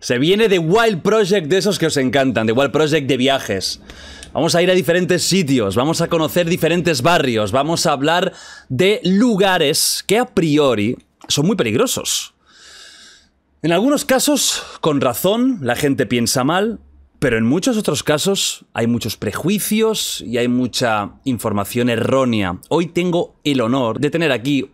Se viene de Wild Project de esos que os encantan, de Wild Project de viajes. Vamos a ir a diferentes sitios, vamos a conocer diferentes barrios, vamos a hablar de lugares que a priori son muy peligrosos. En algunos casos, con razón, la gente piensa mal, pero en muchos otros casos hay muchos prejuicios y hay mucha información errónea. Hoy tengo el honor de tener aquí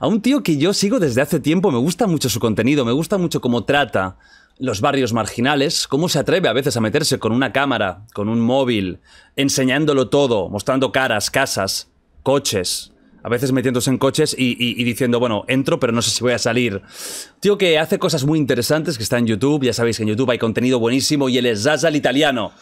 a un tío que yo sigo desde hace tiempo, me gusta mucho su contenido, me gusta mucho cómo trata los barrios marginales, cómo se atreve a veces a meterse con una cámara, con un móvil, enseñándolo todo, mostrando caras, casas, coches, a veces metiéndose en coches y, diciendo, bueno, entro, pero no sé si voy a salir. Tío que hace cosas muy interesantes, que está en YouTube, ya sabéis que en YouTube hay contenido buenísimo, y él es Zaza el italiano.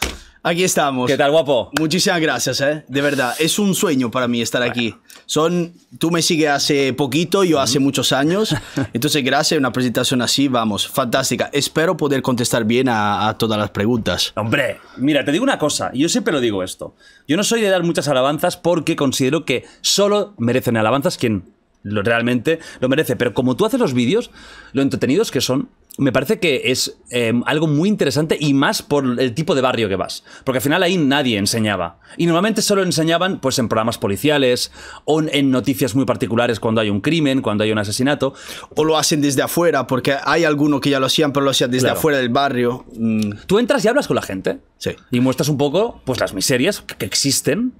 Aquí estamos. ¿Qué tal, guapo? Muchísimas gracias, ¿eh? De verdad, es un sueño para mí estar aquí. Son, tú me sigues hace poquito, yo hace muchos años. Entonces, gracias, una presentación así, vamos, fantástica. Espero poder contestar bien a, todas las preguntas. Hombre, mira, te digo una cosa, yo siempre lo digo esto. Yo no soy de dar muchas alabanzas porque considero que solo merecen alabanzas quien realmente lo merece. Pero como tú haces los vídeos, lo entretenidos que son, me parece que es em, algo muy interesante y más por el tipo de barrio que vas. Porque al final ahí nadie enseñaba. Y normalmente solo enseñaban pues en programas policiales o en noticias muy particulares cuando hay un crimen, cuando hay un asesinato. O lo hacen desde afuera, porque hay algunos que ya lo hacían, pero lo hacían desde afuera del barrio. Mm. Tú entras y hablas con la gente. Sí. Y muestras un poco pues las miserias que existen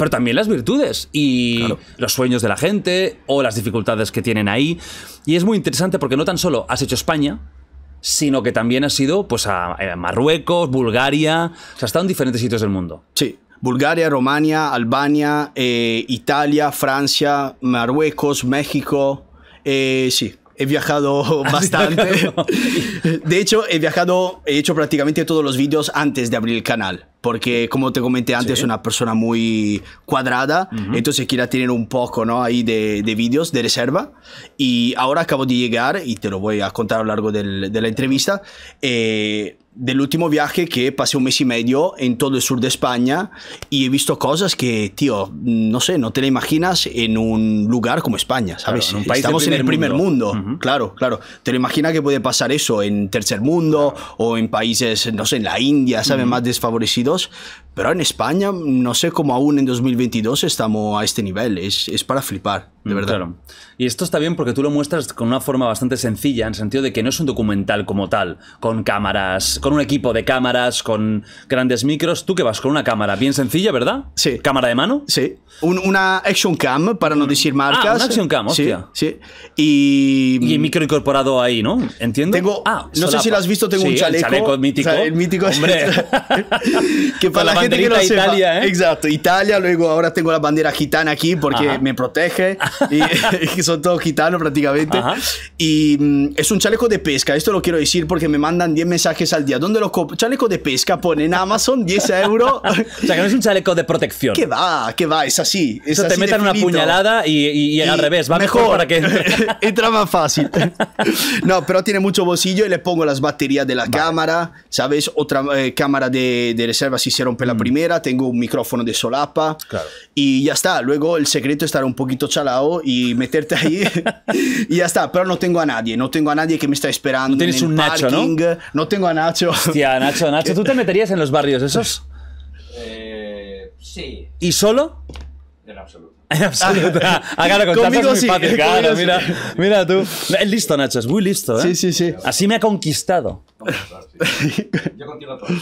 pero también las virtudes y los sueños de la gente o las dificultades que tienen ahí. Y es muy interesante porque no tan solo has hecho España, sino que también has ido pues, a, eh, Marruecos, Bulgaria, o sea, has estado en diferentes sitios del mundo. Sí, Bulgaria, Romania, Albania, eh, Italia, Francia, Marruecos, México. Eh, sí, he viajado bastante. de hecho, he viajado, he hecho prácticamente todos los vídeos antes de abrir el canal. Porque, como te comenté antes, es una persona muy cuadrada, entonces quiera tener un poco ¿no? ahí de, vídeos de reserva. Y ahora acabo de llegar, y te lo voy a contar a lo largo de la entrevista, eh, del último viaje que pasé un mes y medio en todo el sur de España y he visto cosas que, tío, no sé, no te la imaginas en un lugar como España, ¿sabes? Estamos en el primer mundo, claro, claro. Te lo imaginas que puede pasar eso en tercer mundo o en países, no sé, en la India, ¿sabes? Más desfavorecidos. Pero en España, no sé cómo aún en 2022 estamos a este nivel, es, es para flipar de mm, verdad. Y esto está bien porque tú lo muestras con una forma bastante sencilla, en el sentido de que no es un documental como tal, con cámaras, con un equipo de cámaras, con grandes micros. Tú que vas con una cámara bien sencilla, ¿verdad? Sí. ¿Cámara de mano? Sí. una Action Cam, para no mm. decir marcas. Ah, una Action Cam, Sí, Y... Mm, y micro incorporado ahí, ¿no? ¿Entiendo? Ah, no sé si lo has visto, tengo un chaleco. El chaleco mítico. el mítico. Hombre. Este. que para la, gente Italia, ¿eh? Exacto, Italia. Luego ahora tengo la bandera gitana aquí porque me protege. y, que son todos gitanos prácticamente. Y mm, es un chaleco de pesca, esto lo quiero decir porque me mandan 10 mensajes al día. ¿Dónde los compro? Chaleco de pesca, pone en Amazon, 10 euros. o sea, que no es un chaleco de protección. Que va, que va, es así. te meten una puñalada y, y, al revés, va mejor, para que... Entra más fácil. no, pero tiene mucho bolsillo y le pongo las baterías de la cámara, ¿sabes? Otra eh, cámara de, de, reserva si se rompe la mm. primera, tengo un micrófono de solapa claro. y ya está. Luego el secreto es estar un poquito chalado y meterte ahí y ya está. Pero no tengo a nadie, no tengo a nadie que me está esperando. No tienes un parking, Nacho, ¿no? No tengo a Nacho. Hostia, Nacho, Nacho, ¿tú te meterías en los barrios esos? Eh, sí. ¿Y solo? En absoluto. Absoluto. Acá la Conmigo sí. mira, mira tú. Es listo, Nacho, es muy listo, ¿eh? Sí, sí, sí. Así me ha conquistado. Yo contigo a todos.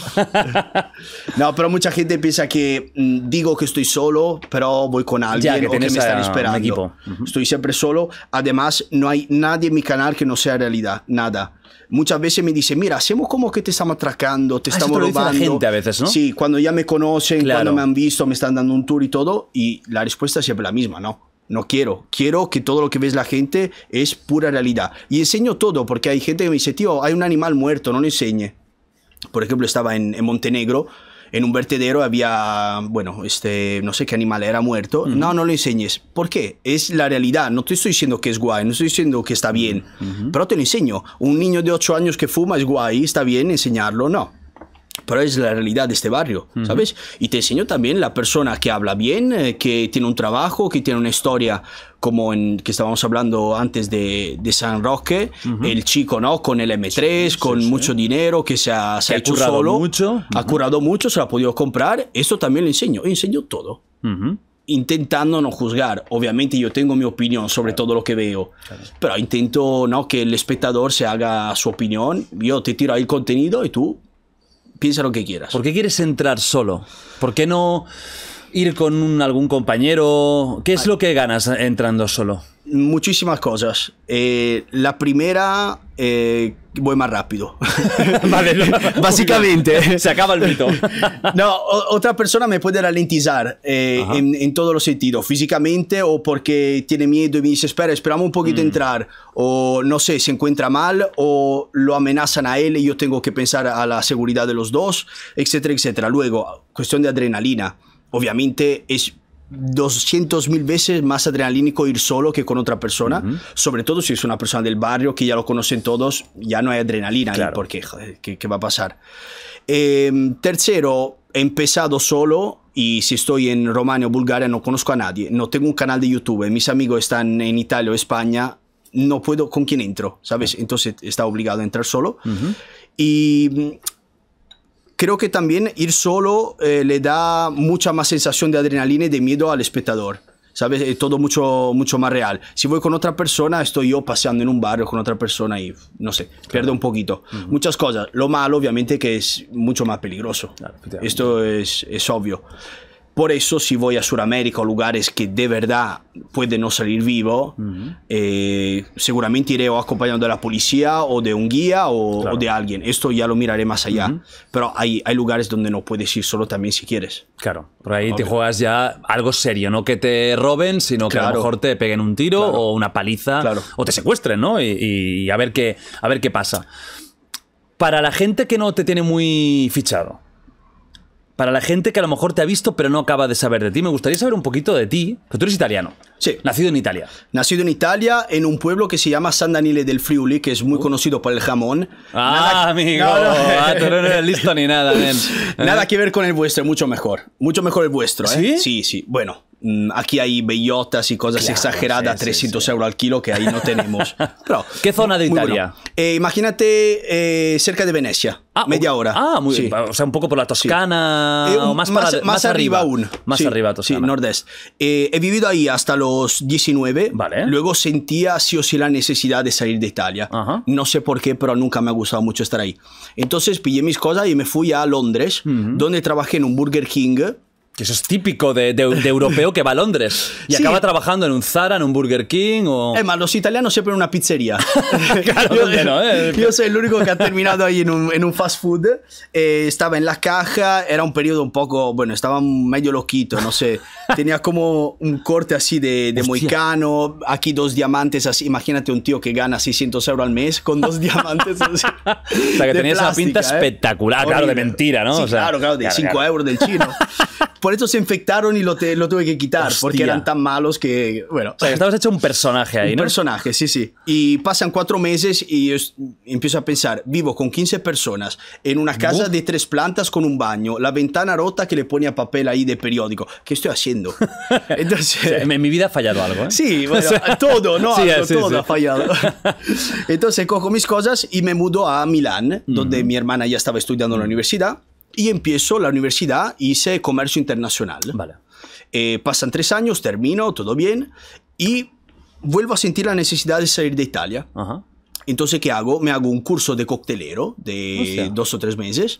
No, pero mucha gente piensa que mm, digo que estoy solo, pero voy con alguien o que me están esperando. Estoy siempre solo. Además, no hay nadie en mi canal que no sea realidad. Nada muchas veces me dicen, mira, hacemos como que te estamos atracando, te estamos robando. Sí, cuando ya me conocen, cuando me han visto, me están dando un tour y todo, y la respuesta es siempre la misma, ¿no? No quiero, quiero que todo lo que ves la gente es pura realidad. Y enseño todo, porque hay gente que me dice, tío, hay un animal muerto, no lo enseñe. Por ejemplo, estaba en Montenegro, en un vertedero había, bueno, este, no sé qué animal era muerto. No, no lo enseñes. ¿Por qué? Es la realidad. No te estoy diciendo que es guay, no estoy diciendo que está bien, pero te lo enseño. Un niño de 8 años que fuma es guay, está bien enseñarlo, no pero es la realidad de este barrio, ¿sabes? Y te enseño también la persona que habla bien, eh, que tiene un trabajo, que tiene una historia, como en que estábamos hablando antes de, de San Roque, el chico, ¿no? Con el M3, con mucho dinero, que se ha, se ha hecho curado mucho. ha curado mucho, se lo ha podido comprar. Esto también le enseño, le enseño todo. Intentando no juzgar. Obviamente yo tengo mi opinión sobre todo lo que veo, pero intento ¿no? que el espectador se haga su opinión. Yo te tiro ahí el contenido y tú piensa lo que quieras. ¿Por qué quieres entrar solo? ¿Por qué no ir con un, algún compañero? ¿Qué es lo que ganas entrando solo? Muchísimas cosas. Eh, la primera, eh, voy más rápido. Básicamente. Se acaba el mito. no, otra persona me puede ralentizar eh, en, todos los sentidos, físicamente o porque tiene miedo y me dice, espera, esperamos un poquito mm. entrar. O no sé, se encuentra mal o lo amenazan a él y yo tengo que pensar a la seguridad de los dos, etcétera, etcétera. Luego, cuestión de adrenalina. Obviamente es 200 mil veces más adrenalínico ir solo que con otra persona, sobre todo si es una persona del barrio que ya lo conocen todos, ya no hay adrenalina porque ¿qué, va a pasar? Em, tercero, he empezado solo y si estoy en Romania o Bulgaria no conozco a nadie, no tengo un canal de YouTube, mis amigos están en Italia o España, no puedo con quién entro, ¿sabes? Entonces está obligado a entrar solo. Y creo que también ir solo eh, le da mucha más sensación de adrenalina y de miedo al espectador. ¿Sabes? Es eh, todo mucho, mucho más real. Si voy con otra persona, estoy yo paseando en un barrio con otra persona y, no sé, pierdo un poquito. Muchas cosas. Lo malo, obviamente, que es mucho más peligroso. Esto es, es obvio. Por eso, si voy a Sudamérica o lugares que de verdad puede no salir vivo, eh, seguramente iré acompañado de la policía o de un guía o, de alguien. Esto ya lo miraré más allá. Pero hay, hay lugares donde no puedes ir solo también si quieres. Claro, por ahí te juegas ya algo serio, no que te roben, sino que a lo mejor te peguen un tiro o una paliza o te secuestren, ¿no? Y, y, a, ver qué, a ver qué pasa. Para la gente que no te tiene muy fichado, para la gente que a lo mejor te ha visto pero no acaba de saber de ti. Me gustaría saber un poquito de ti, tú eres italiano. Sí. Nacido en Italia. Nacido en Italia, en un pueblo que se llama San Daniele del Friuli, que es muy oh. conocido por el jamón. Ah, amigo. ah, tú no eres listo ni nada, nada eh. que ver con el vuestro, mucho mejor. Mucho mejor el vuestro, ¿eh? sí. sí. Bueno, Mm, aquí hay bellotas y cosas exageradas, 300 euros al kilo, que ahí no tenemos. ¿Qué zona de Italia? Eh, imagínate eh, cerca de Venecia, ah, media hora. Ah, muy bien. O sea, un poco por la Toscana, más, arriba, aún. Más arriba, Toscana. nordeste. Eh, he vivido ahí hasta los 19. Vale. Luego sentía sí o sí la necesidad de salir de Italia. No sé por qué, pero nunca me ha gustado mucho estar ahí. Entonces pillé mis cosas y me fui a Londres, donde trabajé en un Burger King eso es típico de, europeo que va a Londres y acaba trabajando en un Zara, en un Burger King o... Es más, los italianos siempre en una pizzería. Eh. yo, soy el único que ha terminado ahí en un, fast food. Eh, estaba en la caja, era un periodo un poco, bueno, estaba medio loquito, no sé. Tenía como un corte así de, de moicano, aquí dos diamantes Imagínate un tío que gana 600 euros al mes con dos diamantes O sea, que tenía esa pinta ¿eh? espectacular, claro, de mentira, ¿no? claro, claro, de 5 euros del chino por eso se infectaron y lo, lo tuve que quitar, porque eran tan malos que, bueno. O estabas hecho un personaje ahí, un ¿no? Un personaje, sí, sí. Y pasan cuatro meses y empiezo a pensar, vivo con 15 personas en una casa de tres plantas con un baño, la ventana rota que le pone a papel ahí de periódico. ¿Qué estoy haciendo? Entonces... en mi vida ha fallado algo, ¿eh? Sí, bueno, todo, ¿no? todo ha fallado. Entonces cojo mis cosas y me mudo a Milán, donde mi hermana ya estaba estudiando en la universidad y empiezo la universidad, hice comercio internacional. Vale. Eh, pasan tres años, termino, todo bien, y vuelvo a sentir la necesidad de salir de Italia. Entonces, ¿qué hago? Me hago un curso de coctelero de dos o tres meses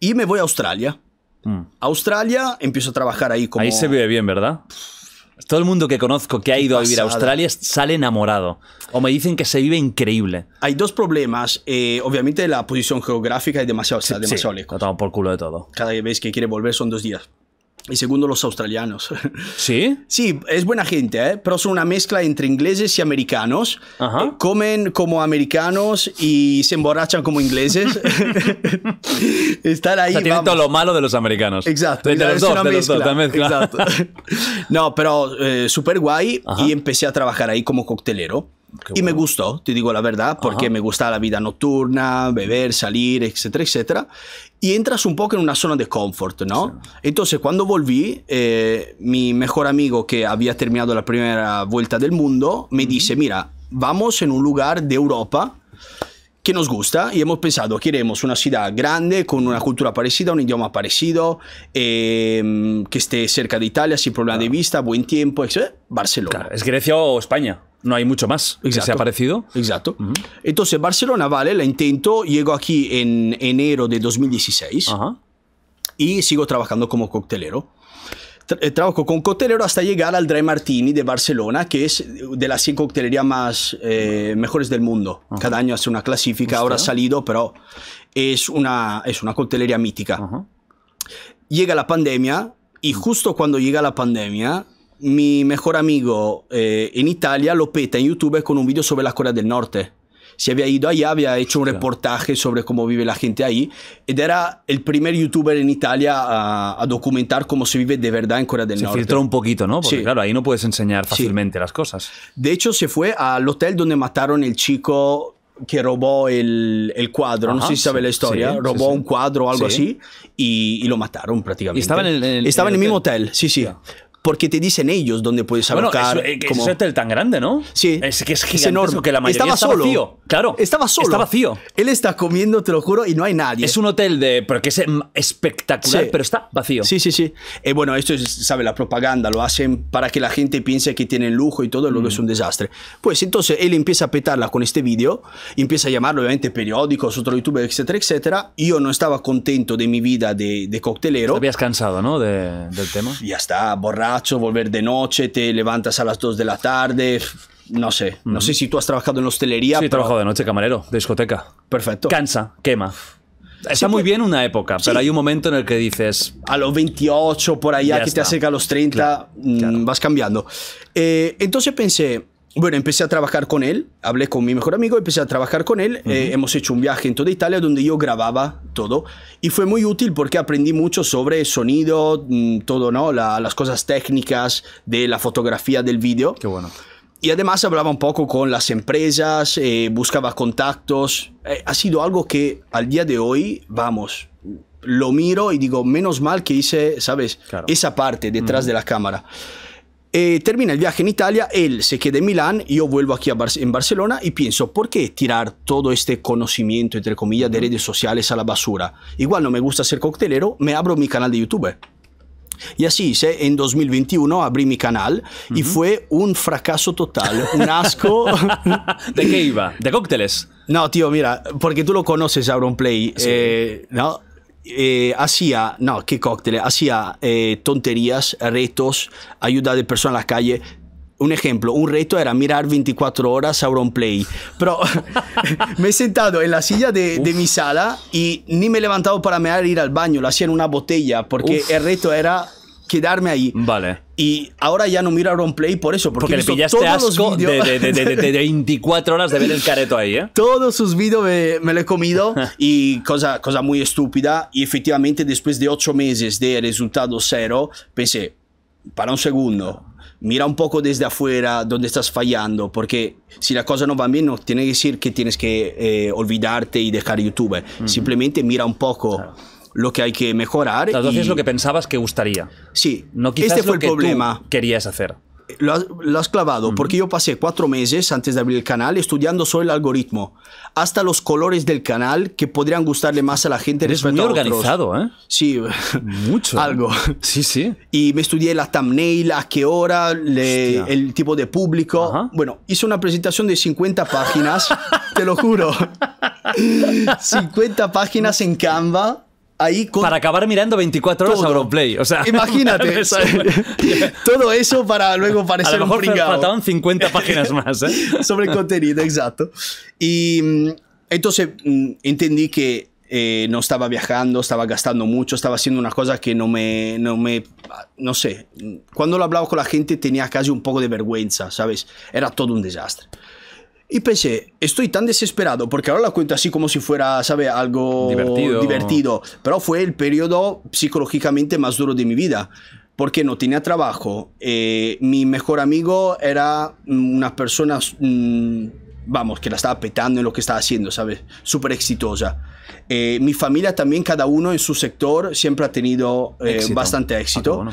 y me voy a Australia. Mm. Australia, empiezo a trabajar ahí como... Ahí se vive bien, ¿verdad? Todo el mundo que conozco que ha ido a vivir a Australia sale enamorado. O me dicen que se vive increíble. Hay dos problemas. Eh, obviamente la posición geográfica es demasiado, demasiado lejos. por culo de todo. Cada vez que quiere volver son dos días. Y segundo, los australianos. ¿Sí? Sí, es buena gente, ¿eh? pero son una mezcla entre ingleses y americanos. Eh, comen como americanos y se emborrachan como ingleses. Están ahí. O todo lo malo de los americanos. Exacto. De, los, dos, de No, pero eh, súper guay y empecé a trabajar ahí como coctelero y me gustó, te digo la verdad, porque me gusta la vida nocturna, beber, salir, etcétera, etcétera. Y entras un poco en una zona de confort, ¿no? Entonces, cuando volví, eh, mi mejor amigo que había terminado la primera vuelta del mundo me dice, mira, vamos en un lugar de Europa que nos gusta y hemos pensado, queremos una ciudad grande, con una cultura parecida, un idioma parecido, em, que esté cerca de Italia, sin problema de vista, buen tiempo, etc. Barcelona. ¿Es Grecia o España? No hay mucho más Exacto. se ha parecido. Exacto. Entonces, Barcelona, vale, la intento, llego aquí en enero de 2016 y sigo trabajando como coctelero. Eh, trabajo con coctelero hasta llegar al Dry Martini de Barcelona, que es de las 100 coctelerías más eh, mejores del mundo. Cada año hace una clasifica, ahora ha salido, pero es una, es una coctelería mítica. Llega la pandemia y mm. justo cuando llega la pandemia, mi mejor amigo eh, en Italia lo peta en YouTube con un video sobre la Corea del Norte. Se había ido allá, había hecho un reportaje sobre cómo vive la gente ahí, y era el primer youtuber en Italia a, documentar cómo se vive de verdad en Corea del Norte. Se filtró un poquito, ¿no? Porque sí. claro, ahí no puedes enseñar fácilmente las cosas. De hecho, se fue al hotel donde mataron el chico que robó el, cuadro, no sé si sabe la historia, robó un cuadro o algo así y, lo mataron prácticamente. estaba en el, mismo hotel, sí, sí porque te dicen ellos dónde puedes saber Bueno, es, eh, como... hotel tan grande, ¿no? Sí. Es que es enorme. que la mayoría estaba está solo. vacío. Claro. Estaba solo. Está vacío. Él está comiendo, te lo juro, y no hay nadie. Es un hotel de... que es em, espectacular, pero está vacío. Sí, sí, sí. Eh, bueno, esto es, sabe, la propaganda, lo hacen para que la gente piense que tienen lujo y todo, luego que es mm. un desastre. Pues entonces él empieza a petarla con este vídeo, empieza a llamarlo obviamente periódicos, otro youtuber, etcétera, etcétera. Yo no estaba contento de mi vida de, de coctelero. Te habías cansado, ¿no? del tema. Ya está, borrado volver de noche, te levantas a las 2 de la tarde. No sé, no sé si tú has trabajado en hostelería. Sí, he trabajado de noche, camarero, de discoteca. Perfecto. Cansa, quema. Está muy pues, bien una época, pero hay un momento en el que dices. A los 28, por allá, que te acerca a los 30, mm, vas cambiando. Eh, entonces pensé, bueno, empecé a trabajar con él, hablé con mi mejor amigo, empecé a trabajar con él, eh, hemos hecho un viaje en toda Italia donde yo grababa todo y fue muy útil porque aprendí mucho sobre sonido, mm, todo, ¿no? las cosas técnicas de la fotografía del vídeo. Qué bueno. Y además hablaba un poco con las empresas, eh, buscaba contactos. Eh, ha sido algo que al día de hoy, vamos, lo miro y digo, menos mal que hice, ¿sabes? Esa parte detrás de la cámara. Eh, termina el viaje en Italia, él se queda en Milán, yo vuelvo aquí a en Barcelona y pienso, ¿por qué tirar todo este conocimiento, entre comillas, de redes sociales a la basura? Igual no me gusta ser coctelero, me abro mi canal de YouTube. Y así hice, en 2021 abrí mi canal y fue un fracaso total, un asco. ¿De qué iba? ¿De cócteles? No, tío, mira, porque tú lo conoces, Auron Play, eh, ¿no? Eh, hacía, no, qué cócteles, hacía eh, tonterías, retos, ayuda de personas en la calle. Un ejemplo, un reto era mirar 24 horas Ron Play. Pero me he sentado en la silla de, de, mi sala y ni me he levantado para mirar ir al baño. Lo hacía en una botella porque el reto era quedarme ahí. Vale. Y ahora ya no miro Play por eso, porque, le pillaste asco de, de, de, de, 24 horas de ver el careto ahí, ¿eh? Todos sus vídeos me, me, lo he comido y cosa, cosa muy estúpida. Y efectivamente, después de 8 meses de resultado cero, pensé, para un segundo, mira un poco desde afuera dónde estás fallando, porque si la cosa no va bien, no tiene que decir que tienes que eh, olvidarte y dejar YouTube. Simplemente mira un poco lo que hay que mejorar. Entonces es lo que pensabas que gustaría. Sí. No este quizás este fue lo el que problema. querías hacer. Lo has, clavado, porque yo pasé cuatro meses antes de abrir el canal estudiando solo el algoritmo, hasta los colores del canal que podrían gustarle más a la gente. Es muy organizado, ¿eh? Sí, mucho. ¿eh? Algo. Sí, sí. Y me estudié la thumbnail, a qué hora, el tipo de público. Bueno, hice una presentación de 50 páginas, te lo juro. 50 páginas en Canva para acabar mirando 24 horas todo. Play, o sea... Imagínate. todo eso para luego parecer A lo mejor faltaban 50 páginas más, ¿eh? Sobre el contenido, exacto. Y mm, entonces mm, entendí que eh, no estaba viajando, estaba gastando mucho, estaba haciendo una cosa que no me, no me, no sé, cuando lo hablaba con la gente tenía casi un poco de vergüenza, ¿sabes? Era todo un desastre. Y pensé, estoy tan desesperado, porque ahora la cuento así como si fuera, ¿sabe? Algo divertido. Pero fue el periodo psicológicamente más duro de mi vida, porque no tenía trabajo. Eh, mi mejor amigo era una persona, mm, vamos, que la estaba petando en lo que estaba haciendo, ¿sabes? Súper exitosa. Eh, mi familia también, cada uno en su sector, siempre ha tenido eh, bastante ah, éxito.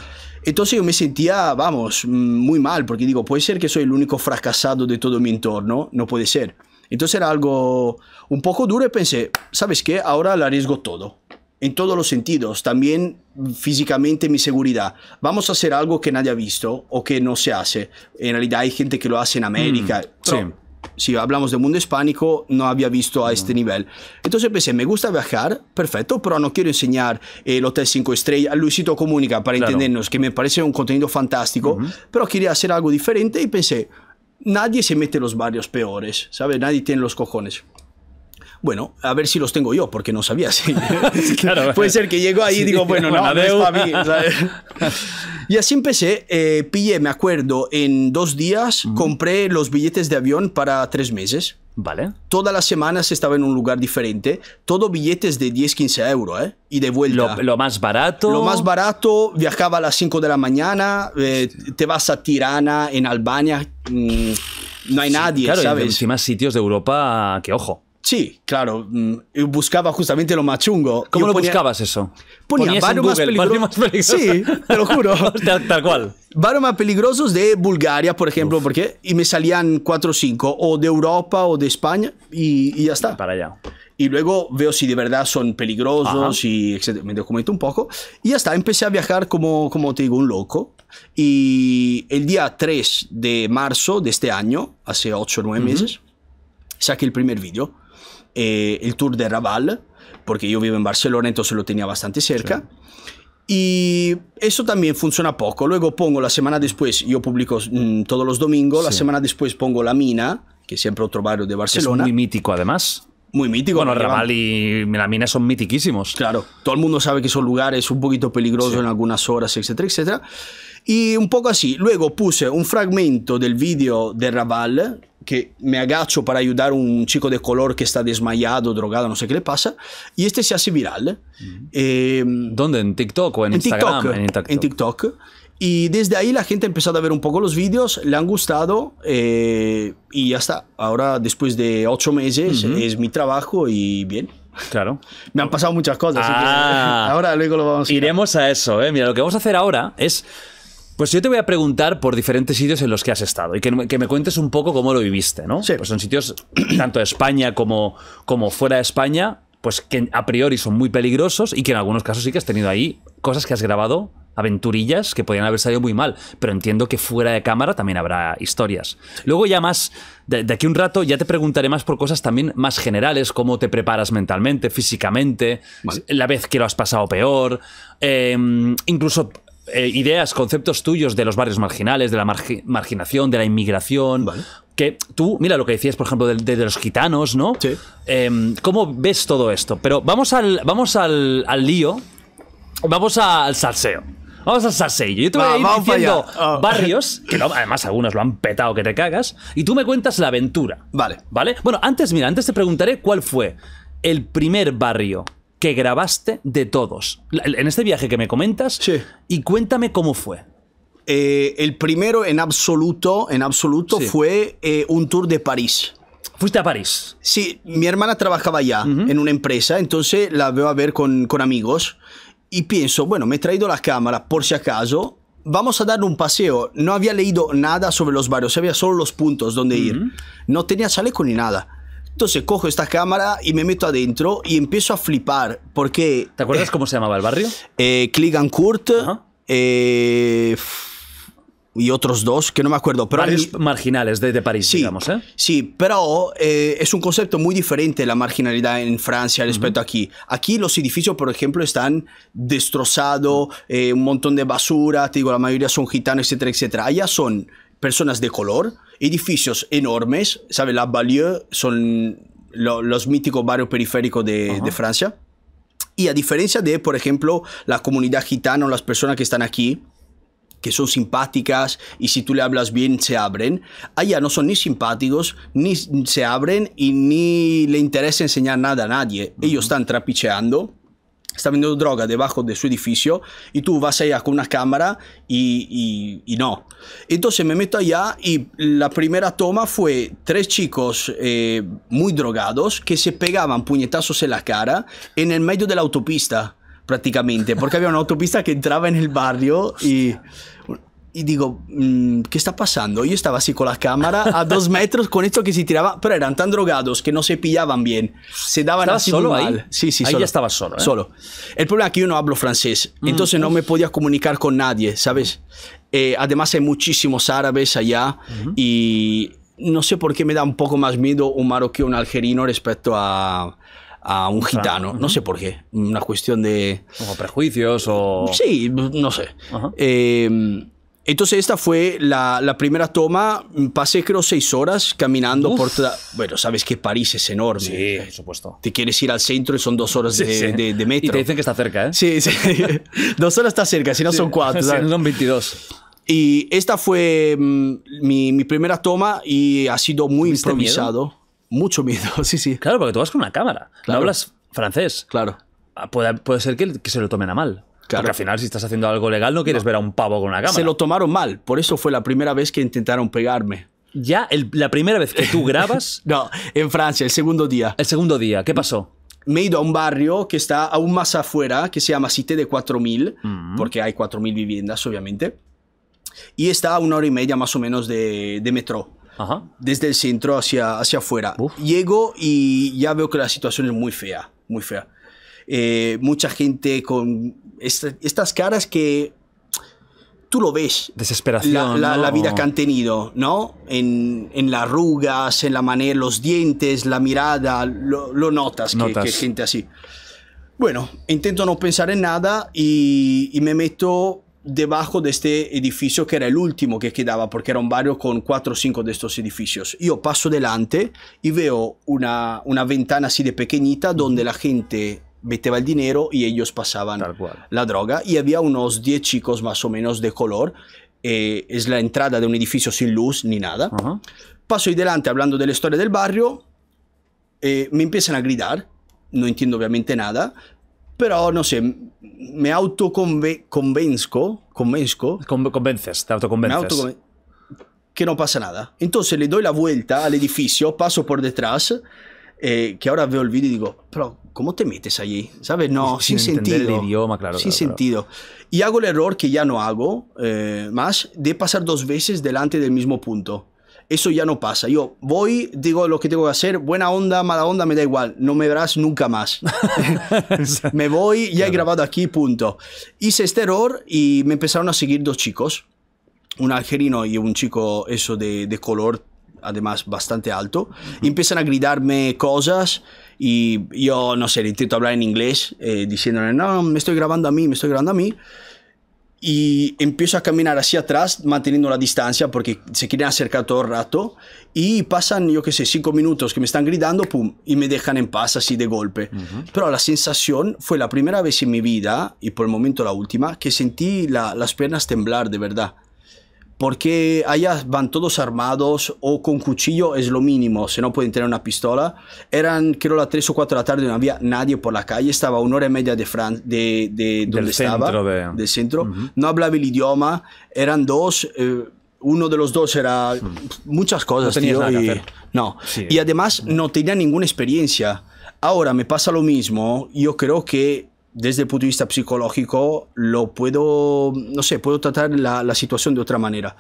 Entonces yo me sentía, vamos, mm, muy mal, porque digo, puede ser que soy el único fracasado de todo mi entorno, no puede ser. Entonces era algo un poco duro y pensé, ¿sabes qué? Ahora lo arriesgo todo, en todos los sentidos, también físicamente mi seguridad. Vamos a hacer algo que nadie ha visto o que no se hace. En realidad hay gente que lo hace en América. Mm, si hablamos del mundo hispánico, no había visto a este nivel. Entonces pensé, me gusta viajar, perfecto, pero no quiero enseñar el Hotel 5 Estrellas, Luisito Comunica, para entendernos, que me parece un contenido fantástico, pero quería hacer algo diferente y pensé, nadie se mete en los barrios peores, ¿sabes? Nadie tiene los cojones. Bueno, a ver si los tengo yo, porque no sabía Puede ser que llego ahí y digo, bueno, no, no es mí. y así empecé. Eh, pillé, me acuerdo, en dos días compré los billetes de avión para tres meses. Vale. Todas las semanas estaba en un lugar diferente. Todo billetes de 10, 15 euros, ¿eh? Y de vuelta. Lo, más barato. Lo más barato. Viajaba a las 5 de la mañana. Eh, te vas a Tirana, en Albania. Mm, no hay nadie, claro, ¿sabes? Y más sitios de Europa que, ojo, Sí, claro. Mm, buscaba justamente lo machungo. chungo. ¿Cómo lo buscabas eso? Ponía varios más, peligrosos. Sí, te lo juro. tal, cual. más peligrosos de Bulgaria, por ejemplo, porque y me salían cuatro o cinco o de Europa o de España, y, ya está. Para allá y luego veo si de verdad son peligrosos y me documento un poco y ya está, empecé a viajar como, como te digo, un loco y el día 3 de marzo de este año, hace 8 o 9 meses, saqué el primer vídeo eh, el Tour de Raval, porque yo vivo en Barcelona, entonces lo tenía bastante cerca. Y eso también funciona poco. Luego pongo la semana después, yo publico mm, todos los domingos, la semana después pongo La Mina, que es siempre otro barrio de Barcelona. Es muy mítico además. Muy mítico. Bueno, Raval y La Mina son mitiquísimos. Claro, todo el mundo sabe que son lugares un poquito peligrosos en algunas horas, etcétera, etcétera. Y un poco así. Luego puse un fragmento del vídeo de Raval, que me agacho para ayudar a un chico de color que está desmayado, drogado, no sé qué le pasa, y este se hace viral. Em, ¿Dónde? ¿En TikTok o en, Instagram? TikTok, en, TikTok. Y desde ahí la gente ha empezado a ver un poco los vídeos, le han gustado eh, y ya está. Ahora, después de ocho meses, es mi trabajo y bien. Claro. Me han pasado muchas cosas. Ah. ahora luego lo vamos a Iremos a eso, ¿eh? Mira, lo que vamos a hacer ahora es pues yo te voy a preguntar por diferentes sitios en los que has estado y que, me cuentes un poco cómo lo viviste, ¿no? Sí. Pues son sitios, tanto de España como, como fuera de España, pues que a priori son muy peligrosos y que en algunos casos sí que has tenido ahí cosas que has grabado aventurillas que podían haber salido muy mal, pero entiendo que fuera de cámara también habrá historias. Luego ya más, de, aquí un rato ya te preguntaré más por cosas también más generales, cómo te preparas mentalmente, físicamente, la vez que lo has pasado peor, em, incluso eh, ideas, conceptos tuyos de los barrios marginales, de la marginación, de la inmigración. Que tú, mira lo que decías, por ejemplo, de, los gitanos, ¿no? Sí. Em, ¿Cómo ves todo esto? Pero vamos al, vamos al, lío, vamos al salseo. Vamos al salseillo. Yo te voy a ir diciendo ah. barrios, que además algunos lo han petado que te cagas, y tú me cuentas la aventura. Vale. ¿Vale? Bueno, antes, mira, antes te preguntaré cuál fue el primer barrio que grabaste de todos. En este viaje que me comentas, sí. y cuéntame cómo fue. Eh, el primero en absoluto, en absoluto fue eh, un tour de París. ¿Fuiste a París? Sí, mi hermana trabajaba allá en una empresa, entonces la veo a ver con, con amigos y pienso, bueno, me he traído la cámara por si acaso, vamos a dar un paseo. No había leído nada sobre los barrios, había solo los puntos donde ir. No tenía chaleco ni nada. Entonces eh, cojo esta cámara y me meto adentro y empiezo a flipar porque... ¿Te acuerdas cómo se llamaba el barrio? Eh, eh Cligancourt eh, y otros dos que no me acuerdo. Pero Barrios marginales de, de París, digamos. Sí, pero es un concepto muy diferente la marginalidad en Francia respecto aquí. Aquí los edificios, por ejemplo, están destrozados, un montón de basura, te digo, la mayoría son gitanos, etcétera, etcétera. Allá son personas de color edificios enormes, ¿sabes? La Balieu son los míticos barrios periféricos de, Francia. Y a diferencia de, por ejemplo, la comunidad gitana o las personas que están aquí, que son simpáticas y si tú le hablas bien se abren. Allá no son ni simpáticos, ni se abren y ni le interesa enseñar nada a nadie. Ellos están trapicheando está vendiendo droga debajo de su edificio y tú vas allá con una cámara y, y, no. Entonces me meto allá y la primera toma fue tres chicos eh, muy drogados que se pegaban puñetazos en la cara en el medio de la autopista prácticamente, porque había una autopista que entraba en el barrio y y digo, mm, ¿qué está pasando? Yo estaba así con la cámara a dos metros con esto que se tiraba, pero eran tan drogados que no se pillaban bien. Se daban así solo Ahí? Sí, sí, ahí ya estaba solo. ¿eh? Solo. El problema es que yo no hablo francés, mm. entonces no me podía comunicar con nadie, ¿sabes? Eh, además hay muchísimos árabes allá y no sé por qué me da un poco más miedo un marroquí o un algerino respecto a, a un gitano. No sé por qué. Una cuestión de. O prejuicios o. Sí, no sé. eh, entonces esta fue la, primera toma, pasé creo seis horas caminando por toda... Bueno, sabes que París es enorme. Sí, por supuesto. Te quieres ir al centro y son dos horas de, metro. Y te dicen que está cerca, ¿eh? Sí, sí. dos horas está cerca, si no son cuatro. son 22. Y esta fue mm, mi, primera toma y ha sido muy improvisado. Mucho miedo, sí, sí. Claro, porque tú vas con una cámara, no hablas francés. Claro. Ah, puede, puede ser que, que se lo tomen a mal. Porque al final, si estás haciendo algo legal, no quieres ver a un pavo con una cámara. Se lo tomaron mal. Por eso fue la primera vez que intentaron pegarme. Ya, la primera vez que tú grabas. no, en Francia, el segundo día. El segundo día, ¿qué pasó? Me he ido a un barrio que está aún más afuera, que se llama Cité de 4000, mm. porque hay 4000 viviendas, obviamente. Y está a una hora y media más o menos de, metro. Ajá. Desde el centro hacia, hacia afuera. Llego y ya veo que la situación es muy fea, muy fea. Eh, mucha gente con estas caras que tú lo ves. Desesperación. La, vida que han tenido, ¿no? En, las arrugas, en la manera, los dientes, la mirada, lo, notas, Que, hay gente así. Bueno, intento no pensar en nada y, me meto debajo de este edificio que era el último que quedaba porque era un barrio con cuatro o cinco de estos edificios. Yo paso delante y veo una, una ventana así de pequeñita donde la gente metía el dinero y ellos pasaban la droga. Y había unos 10 chicos más o menos de color. Eh, es la entrada de un edificio sin luz ni nada. Paso ahí delante hablando de la historia del barrio. Eh, me empiezan a gritar. No entiendo obviamente nada. Pero no sé, me autoconvenzco. Convenzco. Con convences, te autoconvences. que no pasa nada. Entonces le doy la vuelta al edificio, paso por detrás eh, que ahora veo el vídeo y digo, pero ¿cómo te metes allí? ¿Sabes? No, sin, sin sentido. El idioma, claro. Sin sentido. Y hago el error que ya no hago eh, más de pasar dos veces delante del mismo punto. Eso ya no pasa. Yo voy, digo lo que tengo que hacer, buena onda, mala onda, me da igual, no me verás nunca más. me voy, ya he grabado aquí, punto. Hice este error y me empezaron a seguir dos chicos, un algerino y un chico eso de, de color además bastante alto, empiezan a gritarme cosas y yo, no sé, intento hablar en inglés, eh, diciéndole, no, me estoy grabando a mí, me estoy grabando a mí. Y empiezo a caminar hacia atrás, manteniendo la distancia, porque se quieren acercar todo el rato. Y pasan, yo qué sé, cinco minutos que me están gritando, pum, y me dejan en paz así de golpe. Pero la sensación fue la primera vez en mi vida, y por el momento la última, que sentí las piernas temblar de verdad porque allá van todos armados o con cuchillo es lo mínimo, si no pueden tener una pistola. Eran creo las 3 o 4 de la tarde, no había nadie por la calle, estaba una hora y media de, Fran de, de donde del estaba, centro del centro, no hablaba el idioma, eran dos, eh, uno de los dos era muchas cosas. No, tío, y, que no. y además no tenía ninguna experiencia. Ahora me pasa lo mismo, yo creo que desde el punto de vista psicológico, lo puedo, no sé, puedo tratar la, situación de otra manera.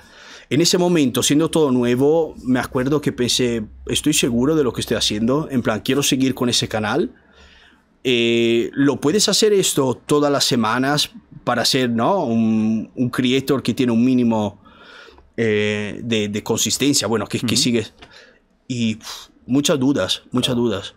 En ese momento, siendo todo nuevo, me acuerdo que pensé, estoy seguro de lo que estoy haciendo, en plan, quiero seguir con ese canal. Eh, lo puedes hacer esto todas las semanas para ser, Un, un creator que tiene un mínimo eh, de, consistencia, bueno, que, que sigue. Y muchas dudas, muchas dudas.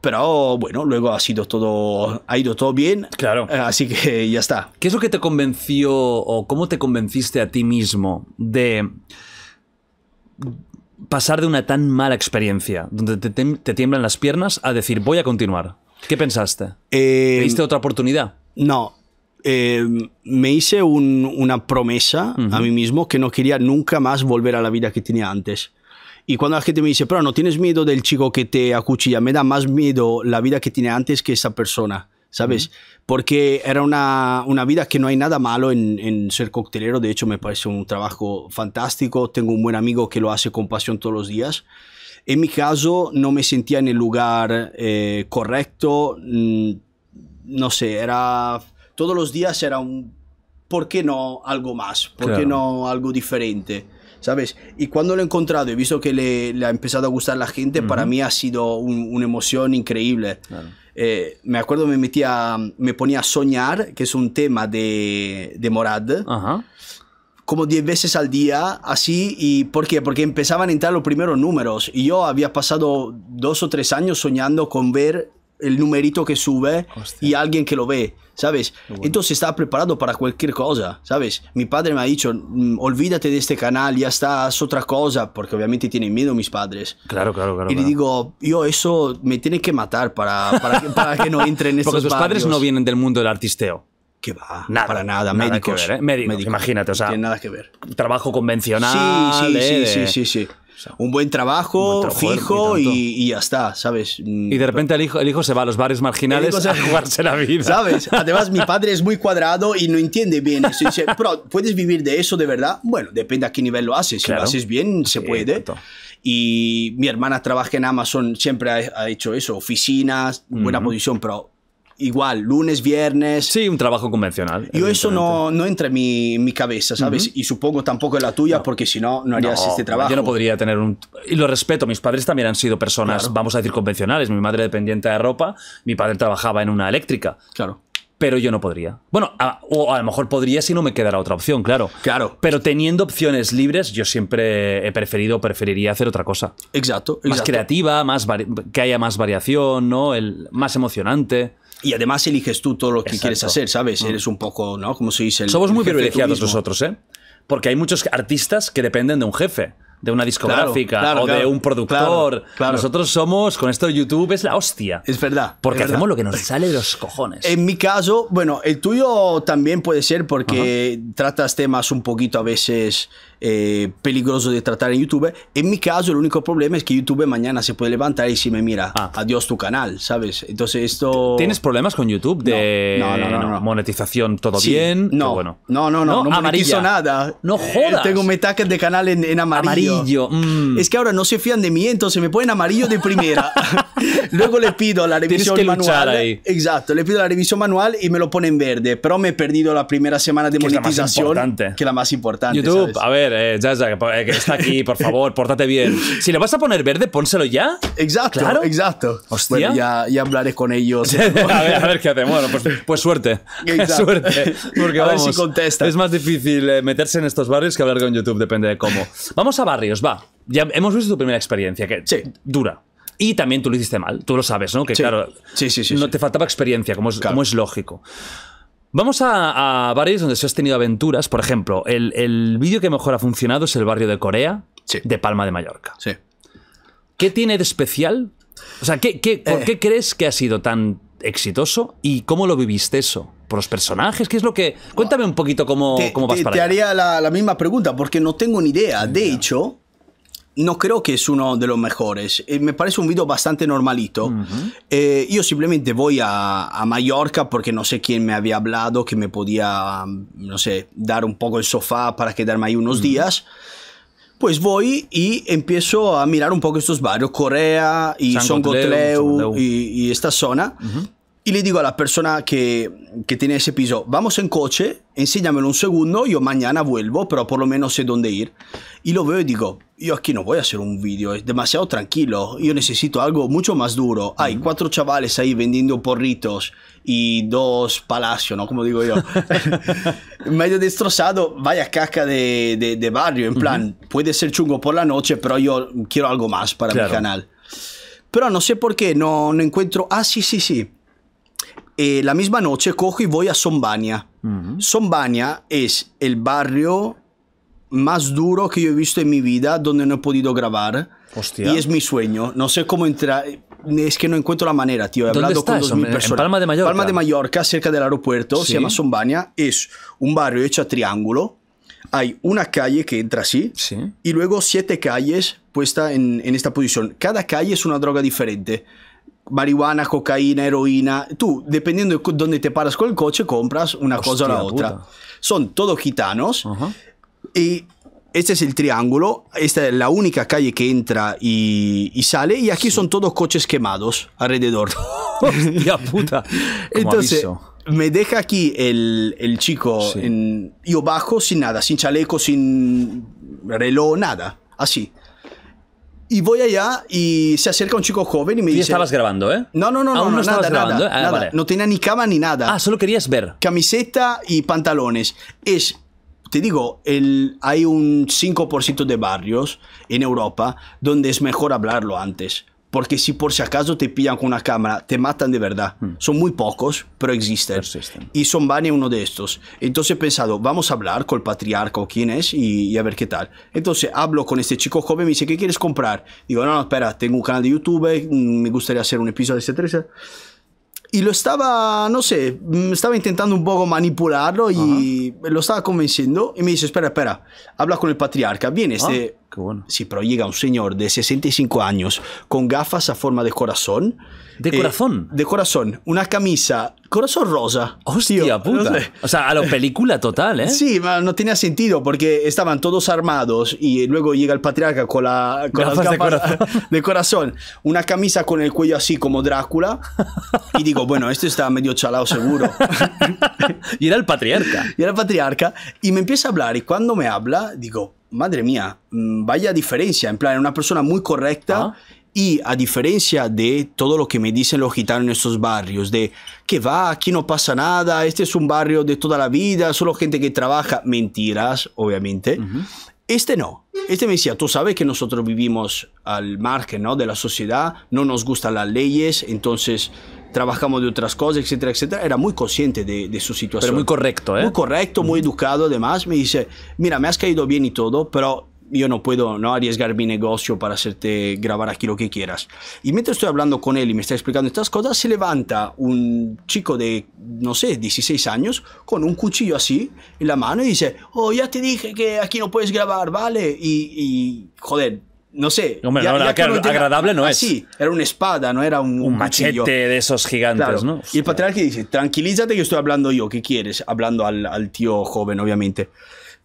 Pero bueno, luego ha sido todo, ha ido todo bien. Claro. Eh, así que ya está. ¿Qué es lo que te convenció o cómo te convenciste a ti mismo de pasar de una tan mala experiencia, donde te, tiemblan las piernas, a decir voy a continuar? ¿Qué pensaste? ¿Viste eh, otra oportunidad? No, eh, me hice una promesa a mí mismo que no quería nunca más volver a la vida que tenía antes. Y cuando la gente me dice, pero no tienes miedo del chico que te acuchilla, me da más miedo la vida que tiene antes que esa persona. ¿sabes? Porque era una, una, vida que no hay nada malo en, ser coctelero, de hecho me parece un trabajo fantástico, tengo un buen amigo que lo hace con pasión todos los días. En mi caso no me sentía en el lugar eh, correcto, mm, no sé, era... Todos los días era un... ¿Por qué no algo más? ¿Por qué no algo diferente? ¿sabes? Y cuando lo he encontrado he visto que le, ha empezado a gustar la gente, para mí ha sido una emoción increíble. Eh, me acuerdo me metía, me ponía a soñar, que es un tema de, de Morad. Como 10 veces al día, así, y ¿por qué? Porque empezaban a entrar los primeros números. Y yo había pasado dos o tres años soñando con ver el numerito que sube y alguien que lo ve, ¿sabes? Entonces está preparado para cualquier cosa, ¿sabes? Mi padre me ha dicho, mm, olvídate de este canal, ya estás otra cosa, porque obviamente tienen miedo mis padres. Claro, claro, claro. Y le digo, yo eso me tiene que matar para, para, que, no entren en estos Porque tus padres no vienen del mundo del artisteo. Que va, nada, para nada, nada ¿eh? imagínate, o sea, tiene nada que ver. Trabajo convencional. Sí, sí, sí, eh. sí, sí un buen trabajo, fijo y, y, ya está, ¿sabes? Y de mm, repente el hijo, el hijo se va a los bares marginales a jugarse la vida. ¿Sabes? Además, mi padre es muy cuadrado y no entiende bien pero ¿puedes vivir de eso de verdad? Bueno, depende a qué nivel lo haces. Si lo haces bien, se puede. Y mi hermana trabaja en Amazon, siempre ha, hecho eso, oficinas, buena posición, pero igual, lunes, viernes. Sí, un trabajo convencional. Yo eso no, no entra en mi, cabeza, ¿sabes? Y supongo tampoco en la tuya, porque si no, no harías este trabajo. Yo no podría tener un... Y lo respeto, mis padres también han sido personas, vamos a decir, convencionales. Mi madre dependiente de ropa, mi padre trabajaba en una eléctrica. Claro pero yo no podría. Bueno, o a lo mejor podría si no me quedara otra opción, claro. Claro. Pero teniendo opciones libres, yo siempre he preferido, preferiría hacer otra cosa. Exacto. exacto. Más creativa, más que haya más variación, ¿no? El, más emocionante. Y además eliges tú todo lo que quieres hacer, ¿sabes? Mm. Eres un poco, ¿no? Como se dice. Somos muy privilegiados nosotros, ¿eh? Porque hay muchos artistas que dependen de un jefe de una discográfica o de un productor. Nosotros somos, con esto de YouTube, es la hostia. Es verdad. Porque hacemos lo que nos sale de los cojones. En mi caso, bueno, el tuyo también puede ser porque tratas temas un poquito a veces eh, peligrosos de tratar en YouTube. En mi caso, el único problema es que YouTube mañana se puede levantar y si me mira, ah. adiós tu canal, ¿sabes? Entonces esto... ¿Tienes problemas con YouTube de monetización? ¿Todo bien? No, no, no, no, no, no nada. No eh, jodas. Eh, tengo de canal en, amarillo amarillo. Mm. Es que ahora no se fían de mí, entonces me ponen amarillo de primera. Luego le pido la revisión manual. Exacto, le pido la revisión manual y me lo ponen verde. Pero me he perdido la primera semana de que monetización, es la más que la más importante. YouTube, a ver, ya, eh, ya, eh, que está aquí, por favor, pórtate bien. Si le vas a poner verde, pónselo ya. Exacto, claro. exacto. Hostia. Bueno, ya, hablaré con ellos. a, ver, a ver qué hacemos. Bueno, pues, pues suerte. suerte. Porque a ver si contesta. Es más difícil eh, meterse en estos barrios que hablar con YouTube, depende de cómo. Vamos a bar Barrios, va. Ya hemos visto tu primera experiencia, que dura. Y también tú lo hiciste mal, tú lo sabes, ¿no? Que claro, no te faltaba experiencia, como es, lógico. Vamos a, a, barrios donde se has tenido aventuras. Por ejemplo, el, vídeo que mejor ha funcionado es el barrio de Corea, de Palma de Mallorca. Sí. ¿Qué tiene de especial? O sea, ¿qué, ¿por eh. qué crees que ha sido tan exitoso y cómo lo viviste eso? por los personajes? ¿Qué es lo que...? Cuéntame un poquito cómo, cómo vas te, Te haría la, la, misma pregunta porque no tengo ni idea. De hecho, no creo que es uno de los mejores. Eh, me parece un video bastante normalito. Eh, yo simplemente voy a, a, Mallorca porque no sé quién me había hablado que me podía, no sé, dar un poco el sofá para quedarme ahí unos días. Pues voy y empiezo a mirar un poco estos barrios, Corea y San, y, esta zona y le digo a la persona que, que tiene ese piso, vamos en coche, enséñamelo un segundo, yo mañana vuelvo, pero por lo menos sé dónde ir. Y lo veo y digo, yo aquí no voy a hacer un vídeo, es demasiado tranquilo, yo necesito algo mucho más duro. Hay cuatro chavales ahí vendiendo porritos y dos palacios, ¿no? Como digo yo. Medio destrozado, vaya caca de, de, barrio, en plan, puede ser chungo por la noche, pero yo quiero algo más para mi canal. Pero no sé por qué, no, no encuentro... Ah, sí, sí, sí. Eh, la misma noche cojo y voy a Sombania. Sombania es el barrio más duro que yo he visto en mi vida donde no he podido grabar. Hostia. Y es mi sueño. No sé cómo entrar. Es que no encuentro la manera, tío. He ¿Dónde está con personas. En Palma de Mallorca. Palma de Mallorca, cerca del aeropuerto, se llama Sombania. Es un barrio hecho a triángulo. Hay una calle que entra así ¿Sí? y luego siete calles puesta en, en esta posición. Cada calle es una droga diferente marihuana, cocaína, heroína. Tú, dependiendo de dónde te paras con el coche, compras una cosa o la otra. Son todos gitanos. Y este es el triángulo. Esta es la única calle que entra y, sale. Y aquí son todos coches quemados alrededor. Hostia puta. Entonces. Me deja aquí el, chico, en, yo bajo sin nada, sin chaleco, sin reloj, nada, así. Y voy allá y se acerca un chico joven y me dice... dice... estabas grabando, ¿eh? No, no, no, no, nada, nada, ¿eh? ah, No tenía ni cama ni nada. Ah, solo querías ver. Camiseta y pantalones. Es, te digo, el, hay un 5% de barrios en Europa donde es mejor hablarlo antes. Porque si por si acaso te pillan con una cámara, te matan de verdad. Hmm. Son muy pocos, pero existen. Y son Bani uno de estos. Entonces he pensado, vamos a hablar con el patriarca o quién es y, a ver qué tal. Entonces hablo con este chico joven, y me dice, ¿qué quieres comprar? Digo, no, no, espera, tengo un canal de YouTube, mm, me gustaría hacer un episodio, de etcétera, etcétera y lo estaba, no sé, mm, estaba intentando un poco manipularlo y lo estaba convenciendo y me dice, espera, espera, habla con el patriarca. Viene ah, este... Sí, pero llega un señor de 65 años con gafas a forma de corazón. ¿De eh, corazón? De corazón, una camisa Corazón Rosa. Hostia puta. O sea, a la película total, ¿eh? Sí, pero no tenía sentido porque estaban todos armados y luego llega el patriarca con, la, con las gafas de corazón. una camisa con el cuello así como Drácula. Y digo, bueno, este está medio chalado seguro. y era el patriarca. Y era el patriarca. Y me empieza a hablar y cuando me habla, digo, madre mía, mm, vaya diferencia. En plan, era una persona muy correcta. Ah. Y a diferencia de todo lo que me dicen los gitanos en estos barrios, de que va, aquí no pasa nada, este es un barrio de toda la vida, solo gente que trabaja, mentiras, obviamente. Este no. Este me decía, tú sabes que nosotros vivimos al margen ¿no? de la sociedad, no nos gustan las leyes, entonces trabajamos de otras cosas, etcétera, etcétera. Era muy consciente de, su situación. Pero muy correcto, ¿eh? Muy correcto, muy educado, además. Me dice, mira, me has caído bien y todo, pero yo no puedo no arriesgar mi negocio para hacerte grabar aquí lo que quieras. Y mientras estoy hablando con él y me está explicando estas cosas, se levanta un chico de, no sé, 16 años con un cuchillo así en la mano y dice, oh, ya te dije que aquí no puedes grabar, ¿vale? Y, joder, no sé. no, no era, agradable no ah, es. Sí, era una espada, no era un, machete de esos gigantes, ¿no? Y el patriarca dice, tranquilízate que estoy hablando yo, ¿qué quieres? Hablando al, al tío joven, obviamente.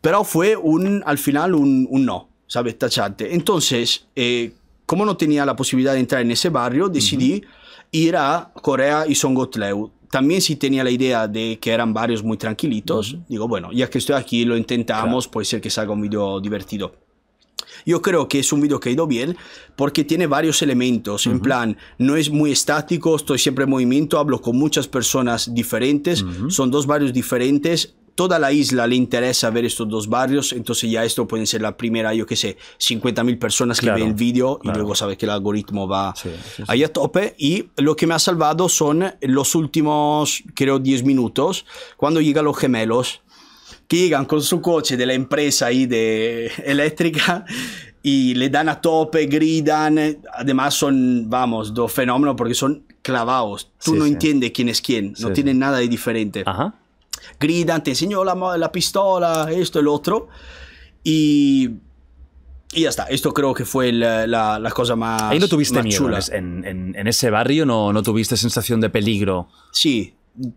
Pero fue un, al final un, no, ¿sabes? Tachante. Entonces, eh, como no tenía la posibilidad de entrar en ese barrio, decidí ir a Corea y Songotleu. También si sí tenía la idea de que eran barrios muy tranquilitos, digo, bueno, ya que estoy aquí, lo intentamos, puede ser que salga un video divertido. Yo creo que es un video que ha ido bien porque tiene varios elementos. En plan, no es muy estático, estoy siempre en movimiento, hablo con muchas personas diferentes, son dos barrios diferentes toda la isla le interesa ver estos dos barrios, entonces ya esto puede ser la primera, yo qué sé, 50.000 personas que ven el vídeo y luego sabe que el algoritmo va ahí a tope. Y lo que me ha salvado son los últimos, creo, 10 minutos, cuando llegan los gemelos, que llegan con su coche de la empresa ahí de eléctrica y le dan a tope, gritan. Además son, vamos, dos fenómenos porque son clavados. Tú no entiendes quién es quién, no tienen nada de diferente. Ajá grida te enseño la, la pistola, esto, el otro. Y y ya está, esto creo que fue la, cosa más. Ahí no tuviste miedo. En, ese barrio no, no tuviste sensación de peligro. Sí,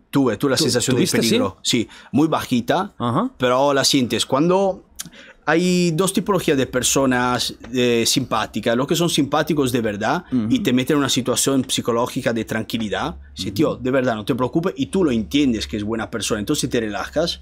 tuve, ¿Tú la sensación de peligro. ¿sí? muy bajita, Ajá. pero la sientes. Cuando hay dos tipologías de personas eh, simpáticas, los que son simpáticos de verdad y te meten en una situación psicológica de tranquilidad. Si, tío, de verdad, no te preocupes y tú lo entiendes que es buena persona, entonces te relajas.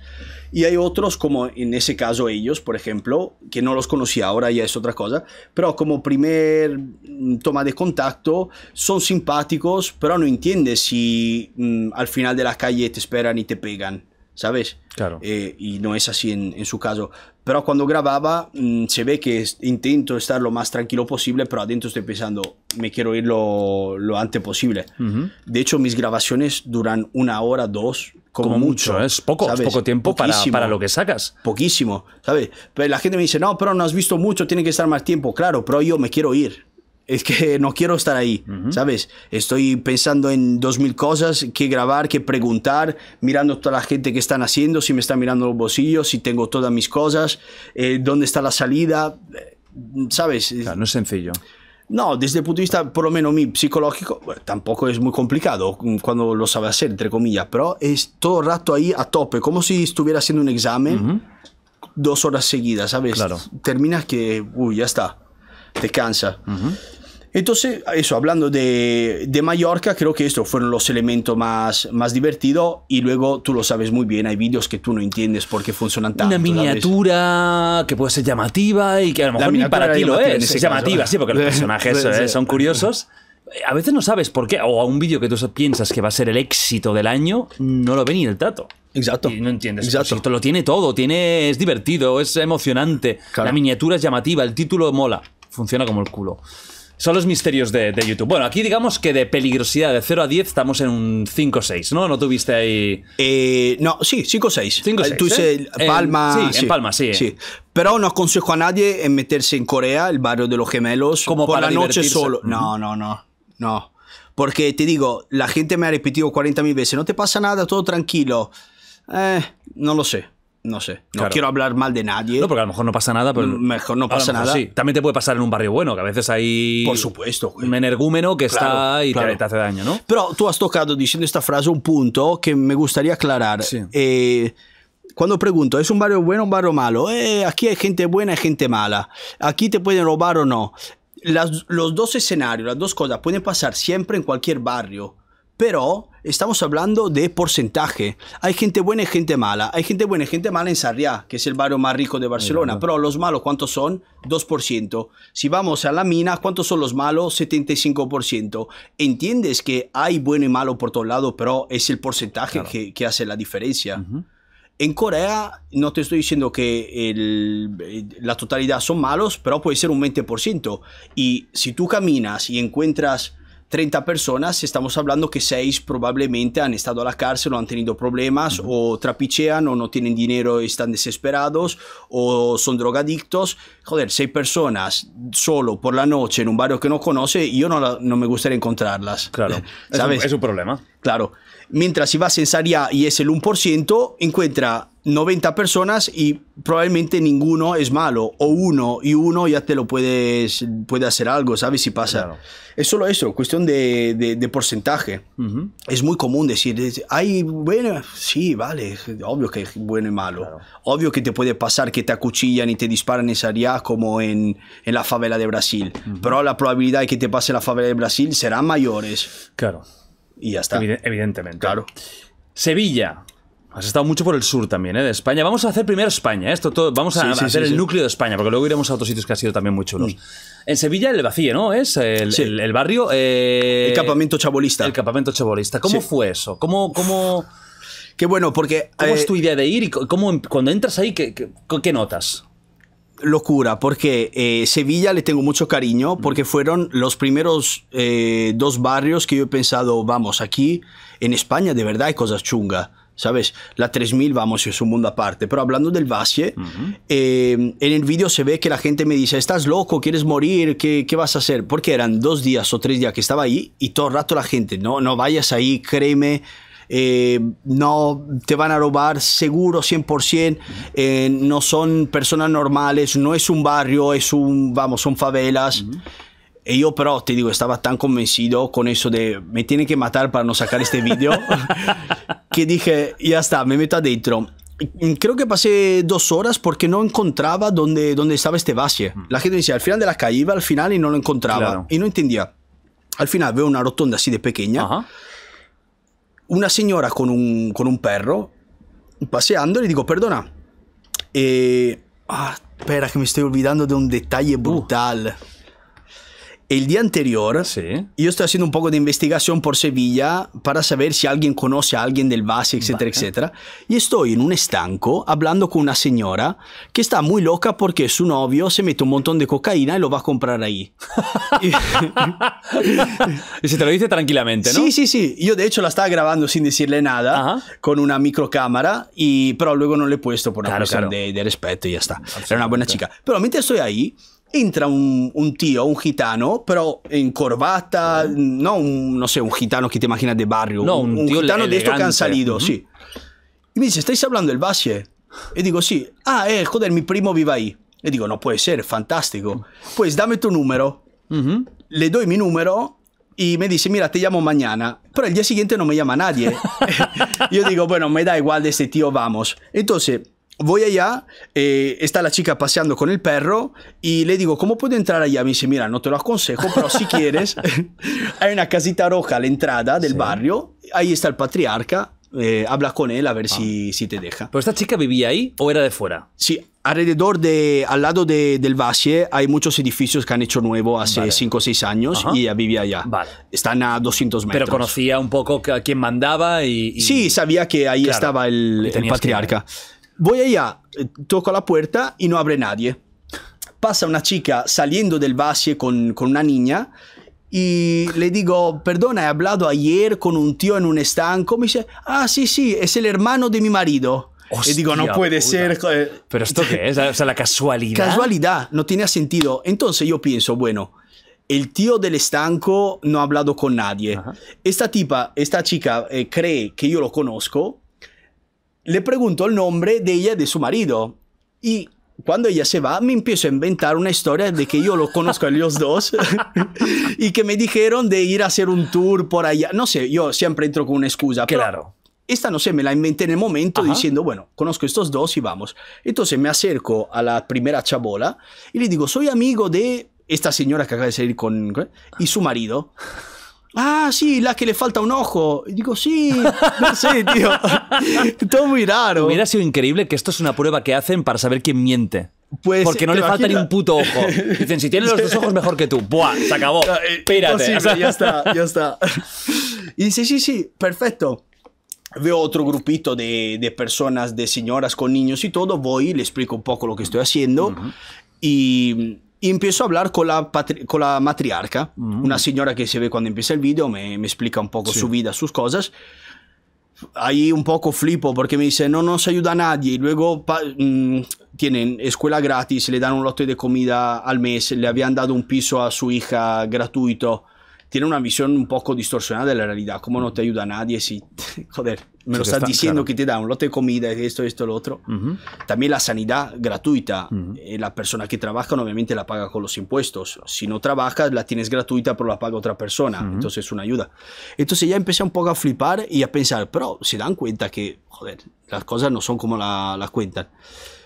Y hay otros, como en ese caso ellos, por ejemplo, que no los conocía ahora, ya es otra cosa, pero como primer mm, toma de contacto, son simpáticos, pero no entiendes si mm, al final de la calle te esperan y te pegan. ¿sabes? Claro. Eh, y no es así en, su caso. Pero cuando grababa, mm, se ve que intento estar lo más tranquilo posible, pero adentro estoy pensando, me quiero ir lo, antes posible. De hecho, mis grabaciones duran una hora, dos, como, mucho. ¿eh? Es poco, poco tiempo para, para, lo que sacas. Poquísimo, ¿sabes? Pero la gente me dice, no, pero no has visto mucho, tiene que estar más tiempo. Claro, pero yo me quiero ir es que no quiero estar ahí, ¿sabes? Estoy pensando en dos mil cosas, qué grabar, qué preguntar, mirando toda la gente que están haciendo, si me están mirando los bolsillos, si tengo todas mis cosas, eh, dónde está la salida, eh, ¿sabes? no es sencillo. No, desde el punto de vista, por lo menos mi psicológico, tampoco es muy complicado cuando lo sabe hacer, entre comillas, pero es todo el rato ahí a tope, como si estuviera haciendo un examen dos horas seguidas, ¿sabes? Claro. Terminas que, uy, ya está te cansa. Entonces, eso, hablando de, de, Mallorca, creo que estos fueron los elementos más, más divertidos y luego tú lo sabes muy bien, hay vídeos que tú no entiendes por qué funcionan tanto. Una miniatura que puede ser llamativa y que a lo mejor ni para ti lo es, es llamativa, sí, porque los personajes eh, son curiosos. A veces no sabes por qué, o a un vídeo que tú piensas que va a ser el éxito del año, no lo ve ni el tato. Exacto. Y no entiendes. Exacto. Pues lo tiene todo, tiene, es divertido, es emocionante, la miniatura es llamativa, el título mola funciona como el culo. Son los misterios de, YouTube. Bueno, aquí digamos que de peligrosidad de 0 a 10 estamos en un 5-6, ¿no? ¿No tuviste ahí...? Eh, no, sí, 5-6. 5-6, Palma... sí, sí, en Palma, sí. Eh. sí. Pero no aconsejo a nadie en meterse en Corea, el barrio de los gemelos, como por para la noche solo. No, no, no, no. Porque te digo, la gente me ha repetido 40.000 veces, no te pasa nada, todo tranquilo. Eh, no lo sé no sé, no quiero hablar mal de nadie. No, porque a lo mejor no pasa nada, pero. Mejor no pasa nada. También te puede pasar en un barrio bueno, que a veces hay. Por supuesto, Un energúmeno que está y te, hace daño, ¿no? Pero tú has tocado diciendo esta frase un punto que me gustaría aclarar. Eh, cuando pregunto, ¿es un barrio bueno o un barrio malo? Eh, aquí hay gente buena y gente mala. Aquí te pueden robar o no. los dos escenarios, las dos cosas pueden pasar siempre en cualquier barrio. Pero estamos hablando de porcentaje. Hay gente buena y gente mala. Hay gente buena y gente mala en Sarriá, que es el barrio más rico de Barcelona. Pero los malos, ¿cuántos son? 2%. Si vamos a la mina, ¿cuántos son los malos? 75%. Entiendes que hay bueno y malo por todos lado, pero es el porcentaje que, hace la diferencia. En Corea, no te estoy diciendo que la totalidad son malos, pero puede ser un 20%. Y si tú caminas y encuentras 30 personas, estamos hablando que 6 probablemente han estado a la cárcel o han tenido problemas o trapichean o no tienen dinero y están desesperados o son drogadictos. Joder, 6 personas solo por la noche en un barrio que no conoce, yo no, me gustaría encontrarlas. Claro, ¿sabes? Es, un, problema. Claro. Mientras si vas en Saria y es el 1%, encuentra 90 personas y probablemente ninguno es malo, o uno, y uno ya te lo puedes puede hacer algo, ¿sabes? Si pasa. Es solo eso, cuestión de, porcentaje. Es muy común decir, hay bueno, sí, vale, obvio que es bueno y malo. Obvio que te puede pasar que te acuchillan y te disparan en Saria como en, la favela de Brasil, pero la probabilidad de que te pase en la favela de Brasil será mayores. Claro. Y ya está. Evidentemente. Claro. Sevilla. Has estado mucho por el sur también, ¿eh? De España. Vamos a hacer primero España, ¿eh? esto Vamos a, hacer el núcleo de España, porque luego iremos a otros sitios que han sido también muy chulos. Mm. En Sevilla, el vacío, ¿no? Es el, barrio. Eh, el campamento chabolista. El campamento chabolista. ¿Cómo fue eso? ¿Cómo, cómo... Qué bueno, porque. ¿Cómo es eh, tu idea de ir y cómo, em-, cuando entras ahí, qué, qué, notas? locura, porque Sevilla le tengo mucho cariño, mm. porque fueron los primeros dos barrios que yo he pensado, vamos, aquí en España de verdad hay cosas chungas. ¿sabes? La 3000, vamos, es un mundo aparte. Pero hablando del Vasie, em, en el vídeo se ve que la gente me dice, estás loco, quieres morir, ¿Qué, vas a hacer? Porque eran dos días o tres días que estaba ahí y todo rato la gente, no, no vayas ahí, créeme. Eh, no te van a robar seguro 100%, eh, no son personas normales, no es un barrio, es un, vamos, son favelas. Y yo pero, te digo, estaba tan convencido con eso de me tiene que matar para no sacar este vídeo, que dije, ya está, me meto adentro. Creo que pasé dos horas porque no encontraba dónde, dónde estaba este vacío. La gente decía, al final de la calle iba al final y no lo encontraba. Y no entendía. Al final veo una rotonda así de pequeña. Una señora con un, con un perro paseando y le digo, perdona. Eh, ah, espera, que me estoy olvidando de un detalle uh. brutal el día anterior, yo estoy haciendo un poco de investigación por Sevilla para saber si alguien conoce a alguien del base, etcétera, etcétera. Y estoy en un estanco hablando con una señora que está muy loca porque su novio se mete un montón de cocaína y lo va a comprar ahí. y se te lo dice tranquilamente, ¿no? Sí, sí, sí. Yo de hecho la estaba grabando sin decirle nada con una microcámara, y, pero luego no le he puesto por una cuestión de, de, respeto y ya está. Era una buena chica. Pero mientras estoy ahí entra un, tío, un gitano, pero en corbata, no un, no sé, un gitano que te imaginas de barrio. un, gitano de estos que han salido, sí. Y me dice, ¿estáis hablando del basie Y digo, sí. Ah, eh, joder, mi primo vive ahí. Y digo, no puede ser, fantástico. Pues dame tu número. Le doy mi número y me dice, mira, te llamo mañana. Pero el día siguiente no me llama nadie. Yo digo, bueno, me da igual de este tío, vamos. Entonces, voy allá, eh, está la chica paseando con el perro y le digo, ¿cómo puedo entrar allá? Me dice, mira, no te lo aconsejo, pero si quieres, hay una casita roja a la entrada del barrio, ahí está el patriarca. Eh, habla con él a ver ah. si, si te deja. ¿Pero esta chica vivía ahí o era de fuera? Sí, alrededor de, al lado de, del Valle hay muchos edificios que han hecho nuevo hace 5 o 6 años y ella vivía allá. Están a 200 metros. Pero conocía un poco a quién mandaba y... Sí, sabía que ahí estaba el, patriarca. Voy allá, eh, toco la puerta y no abre nadie. Pasa una chica saliendo del vacío con, una niña y le digo, perdona, he hablado ayer con un tío en un estanco. Me dice, ah, sí, sí, es el hermano de mi marido. y digo, no puede ser. Pero esto qué es? O sea, la casualidad. Casualidad, no tiene sentido. Entonces yo pienso, bueno, el tío del estanco no ha hablado con nadie. Esta tipa, esta chica eh, cree que yo lo conozco le pregunto el nombre de ella, de su marido. Y cuando ella se va, me empiezo a inventar una historia de que yo lo conozco a los dos y que me dijeron de ir a hacer un tour por allá. No sé, yo siempre entro con una excusa. Claro. esta no sé, me la inventé en el momento diciendo, bueno, conozco a estos dos y vamos. Entonces me acerco a la primera chabola y le digo, soy amigo de esta señora que acaba de salir con y su marido ah, sí, la que le falta un ojo. Y digo, sí, no sé, tío. Todo muy raro. Hubiera sido increíble que esto es una prueba que hacen para saber quién miente. Pues, Porque no le falta ni un puto ojo. Dicen, si tienes los dos ojos mejor que tú. Buah, se acabó. Espérate. Eh, eh, ya está, ya está. Y dice, sí, sí, perfecto. Veo otro grupito de, de, personas, de señoras con niños y todo. Voy le explico un poco lo que estoy haciendo. Y empiezo a parlare con la, con la matriarca, uh mm. -huh. una signora che se vede quando empieza il video, me, me explica un po' sí. su vita, sus cose. Ahí un poco flipo perché mi dice, no Non si aiuta a nadie. Y luego mmm, tienen escuela gratis, le dan un lote di comida al mese, le habían dato un piso a su hija gratuito. tiene una visión un poco distorsionada de la realidad. como no te ayuda a nadie si, joder, me lo estás diciendo que te da un lote de comida, esto, esto, lo otro? También la sanidad gratuita. Eh, la persona que trabaja obviamente la paga con los impuestos. Si no trabajas, la tienes gratuita, pero la paga otra persona. Entonces es una ayuda. Entonces ya empecé un poco a flipar y a pensar, pero se dan cuenta que, joder, las cosas no son como la, las cuentan.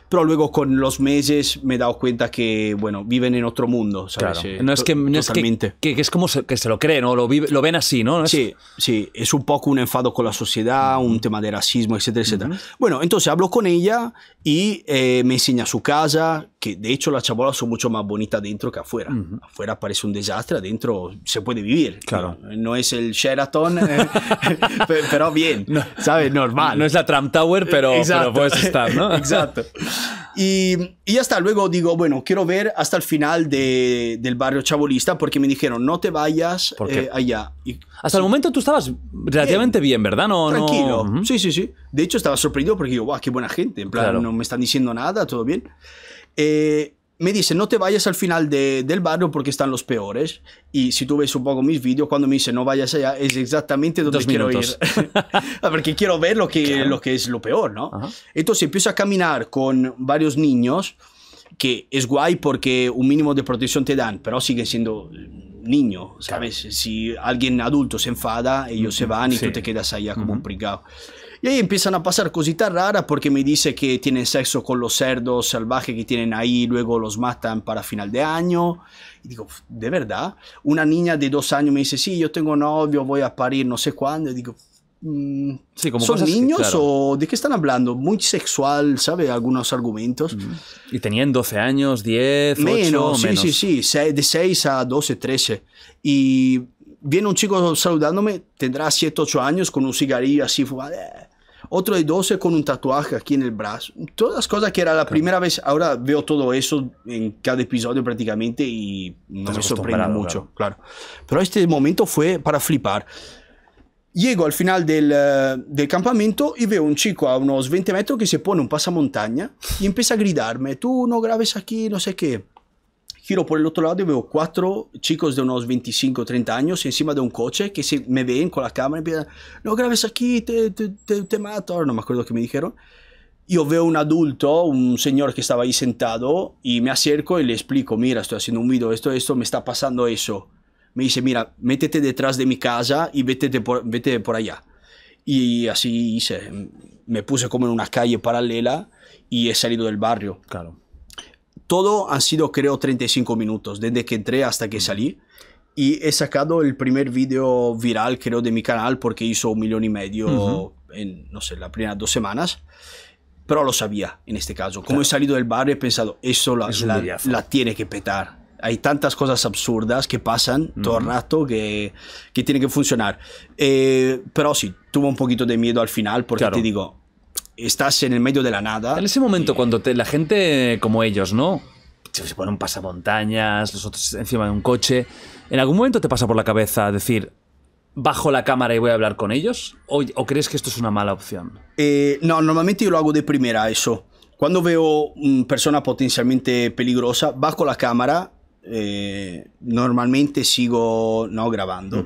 Pero luego con los meses me he dado cuenta que, bueno, viven en otro mundo, Claro. Eh, no es que, no Es que, es como que se lo creen o lo, vive, ven así, ¿no? Sí, sí, es un poco un enfado con la sociedad, un tema de racismo, etcétera, etcétera. Bueno, entonces hablo con ella y eh, me enseña su casa, que de hecho las chabolas son mucho más bonitas dentro que afuera. Afuera parece un desastre, adentro se puede vivir. Claro. No, es el Sheraton, eh, pero bien, ¿sabes? Normal. No es la Trump Tower, pero, pero puedes estar, ¿no? Exacto. Y, y, hasta luego digo, bueno, quiero ver hasta el final de, del barrio chabolista porque me dijeron, no te vayas eh, allá. Y, hasta el momento tú estabas relativamente bien, ¿verdad? No, Tranquilo. Sí, sí, sí. De hecho estaba sorprendido porque digo, guau, qué buena gente. En plan, claro. no me están diciendo nada, todo bien. Eh, me dice, no te vayas al final del barrio porque están los peores. Y si tú ves un poco mis vídeos, cuando me dice, no vayas allá, es exactamente donde Dos quiero minutos. porque quiero ver lo que, lo que es lo peor, ¿no? Entonces empieza a caminar con varios niños, que es guay porque un mínimo de protección te dan, pero sigue siendo mm, niño, ¿sabes? Si alguien adulto se enfada, ellos se van y tú te quedas allá como un brigado y ahí empiezan a pasar cositas raras porque me dice que tienen sexo con los cerdos salvajes que tienen ahí, luego los matan para final de año. Y digo, ¿de verdad? Una niña de dos años me dice, sí, yo tengo novio, voy a parir no sé cuándo. Y digo, mm, como ¿Son niños o de qué están hablando? Muy sexual, ¿sabe? Algunos argumentos. Mm. Y tenían 12 años, 10, menos, 8, sí, sí, sí, de 6 a 12, 13. Y viene un chico saludándome, tendrá 7, 8 años, con un cigarrillo así fumado. Eh, otro de 12 con un tatuaje aquí en el brazo. Todas las cosas que era la primera vez, ahora veo todo eso en cada episodio prácticamente y no me sorprende mucho, claro. Pero este momento fue para flipar. Llego al final del, eh, del, campamento y veo un chico a unos 20 metros que se pone un pasamontaña y empieza a gritarme, tú no grabes aquí, no sé qué giro por el otro lado y veo cuatro chicos de unos 25, 30 años encima de un coche que se me ven con la cámara y empiezan, no grabes aquí, te, te, mato. no me acuerdo qué me dijeron. Yo veo un adulto, un señor que estaba ahí sentado y me acerco y le explico, mira, estoy haciendo un video, esto, esto, me está pasando eso. Me dice, mira, métete detrás de mi casa y vete por, por allá. Y así hice. Me puse como en una calle paralela y he salido del barrio. Claro todo han sido creo 35 minutos, desde que entré hasta que salí. Y he sacado el primer vídeo viral, creo, de mi canal porque hizo un millón y medio en, no sé, las primeras dos semanas. Pero lo sabía en este caso. Como he salido del barrio, he pensado, eso la, la, tiene que petar hay tantas cosas absurdas que pasan todo el rato que, que tiene que funcionar. Eh, pero sí, tuve un poquito de miedo al final porque te digo, estás en el medio de la nada. En ese momento, cuando la gente como ellos, ¿no? Se ponen pasamontañas, los otros encima de un coche. ¿En algún momento te pasa por la cabeza decir, bajo la cámara y voy a hablar con ellos? ¿O, o crees que esto es una mala opción? Eh, no, normalmente yo lo hago de primera, eso. Cuando veo una persona potencialmente peligrosa, bajo la cámara, eh, normalmente sigo no grabando.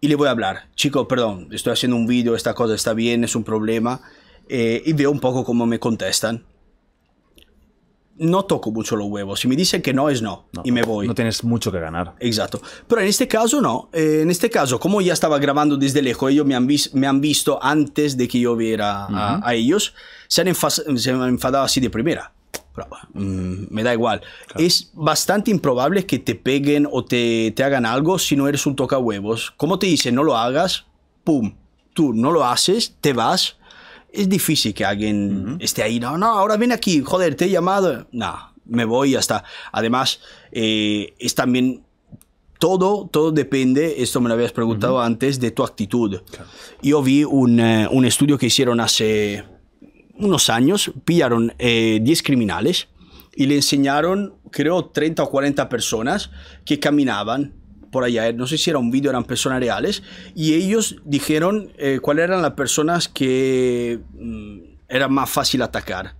Y le voy a hablar, chico, perdón, estoy haciendo un vídeo, esta cosa está bien, es un problema. Eh, y veo un poco cómo me contestan. No toco mucho los huevos. Si me dicen que no, es no, y me voy. No tienes mucho que ganar. Exacto. Pero en este caso no. Eh, en este caso, como ya estaba grabando desde lejos, ellos me han, visto antes de que yo viera a, ellos, se han, enfadado así de primera. Pero, mm, me da igual. Es bastante improbable que te peguen o te, te hagan algo si no eres un toca huevos. Como te dicen, no lo hagas, pum, tú no lo haces, te vas es difícil que alguien esté ahí, no, no, ahora ven aquí, joder, te he llamado. No, me voy hasta. Además, eh, es también todo, todo depende, esto me lo habías preguntado antes, de tu actitud. Yo vi un, eh, un, estudio que hicieron hace unos años, pillaron 10 eh, criminales y le enseñaron, creo, 30 o 40 personas que caminaban allá, eh, no sé si era un vídeo, eran personas reales, y ellos dijeron eh, cuáles eran las personas que mm, era más fácil atacar.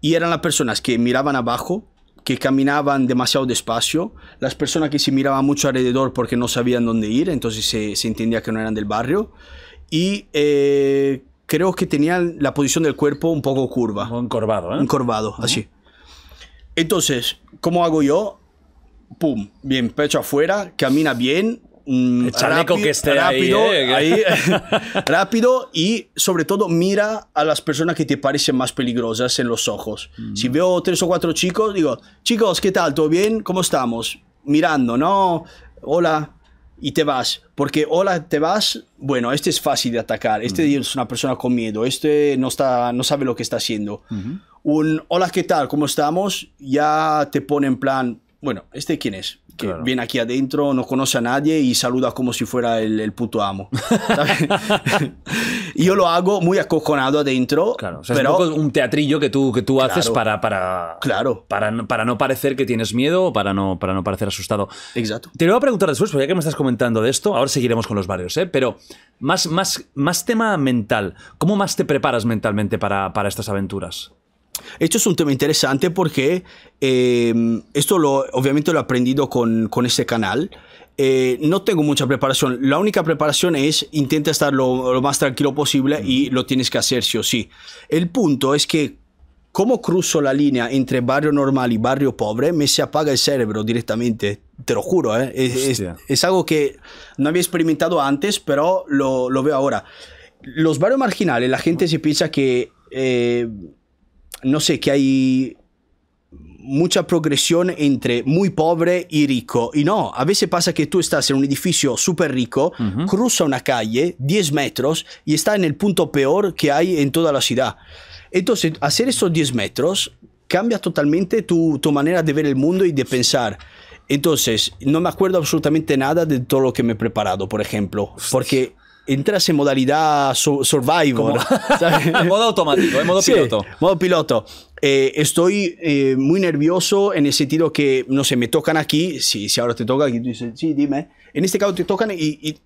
Y eran las personas que miraban abajo, que caminaban demasiado despacio, las personas que se miraban mucho alrededor porque no sabían dónde ir, entonces se, entendía que no eran del barrio, y eh, creo que tenían la posición del cuerpo un poco curva. encorvado, ¿eh? Encorvado, así. Entonces, ¿cómo hago yo? pum, bien, pecho afuera, camina bien. Mm, rápido, que esté rápido, eh, rápido y sobre todo mira a las personas que te parecen más peligrosas en los ojos. Mm. Si veo tres o cuatro chicos, digo, chicos, ¿qué tal? ¿Todo bien? ¿Cómo estamos? Mirando, ¿no? Hola, y te vas. Porque hola, te vas, bueno, este es fácil de atacar, este mm. es una persona con miedo, este no, está, no sabe lo que está haciendo. Un hola, ¿qué tal? ¿Cómo estamos? Ya te pone en plan, bueno, ¿este quién es? Que viene aquí adentro, no conoce a nadie y saluda como si fuera el, puto amo. yo lo hago muy acojonado adentro. Claro, pero... es un, teatrillo que tú, que tú haces para, para, para, para no parecer que tienes miedo o para no, para no parecer asustado. Exacto. Te lo voy a preguntar después, porque ya que me estás comentando de esto, ahora seguiremos con los barrios, ¿eh? pero más, más, más tema mental. ¿Cómo más te preparas mentalmente para, para estas aventuras? Esto es un tema interesante porque em, esto lo, obviamente lo he aprendido con, con este canal. Eh, no tengo mucha preparación. La única preparación es intenta estar lo, más tranquilo posible y lo tienes que hacer sí o sí. El punto es que ¿Cómo cruzo la línea entre barrio normal y barrio pobre? Me se apaga el cerebro directamente, te lo juro. ¿eh? Es, algo que no había experimentado antes, pero lo, lo, veo ahora. Los barrios marginales, la gente se piensa que eh, no sé, que hay mucha progresión entre muy pobre y rico. Y no, a veces pasa que tú estás en un edificio súper rico, cruza una calle, 10 metros, y está en el punto peor que hay en toda la ciudad. Entonces, hacer esos 10 metros cambia totalmente tu, tu manera de ver el mundo y de pensar. Entonces, no me acuerdo absolutamente nada de todo lo que me he preparado, por ejemplo, porque entras en modalidad survival modo automático, en modo piloto. Modo piloto. Eh, estoy eh, muy nervioso en el sentido que, no sé, me tocan aquí, si, si ahora te toca, aquí tú dices, sí, dime. En este caso te tocan y,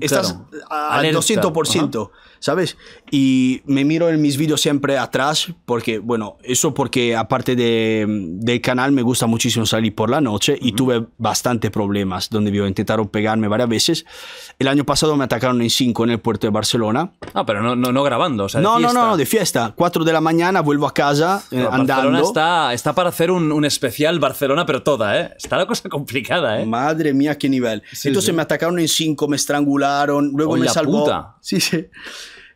estás al 200%. ¿sabes? Y me miro en mis vídeos siempre atrás, porque, bueno, eso porque aparte de, del canal me gusta muchísimo salir por la noche y tuve bastante problemas donde vio, intentaron pegarme varias veces. El año pasado me atacaron en 5 en el puerto de Barcelona. Ah, pero no, no, no grabando, o sea, de no, fiesta. no, no, no, de fiesta. 4 de la mañana vuelvo a casa eh, andando. Barcelona está, está para hacer un, especial Barcelona, pero toda, ¿eh? Está la cosa complicada, ¿eh? Madre mía, qué nivel. Entonces me atacaron en 5, me estrangularon, luego me salvó. Sí, sí.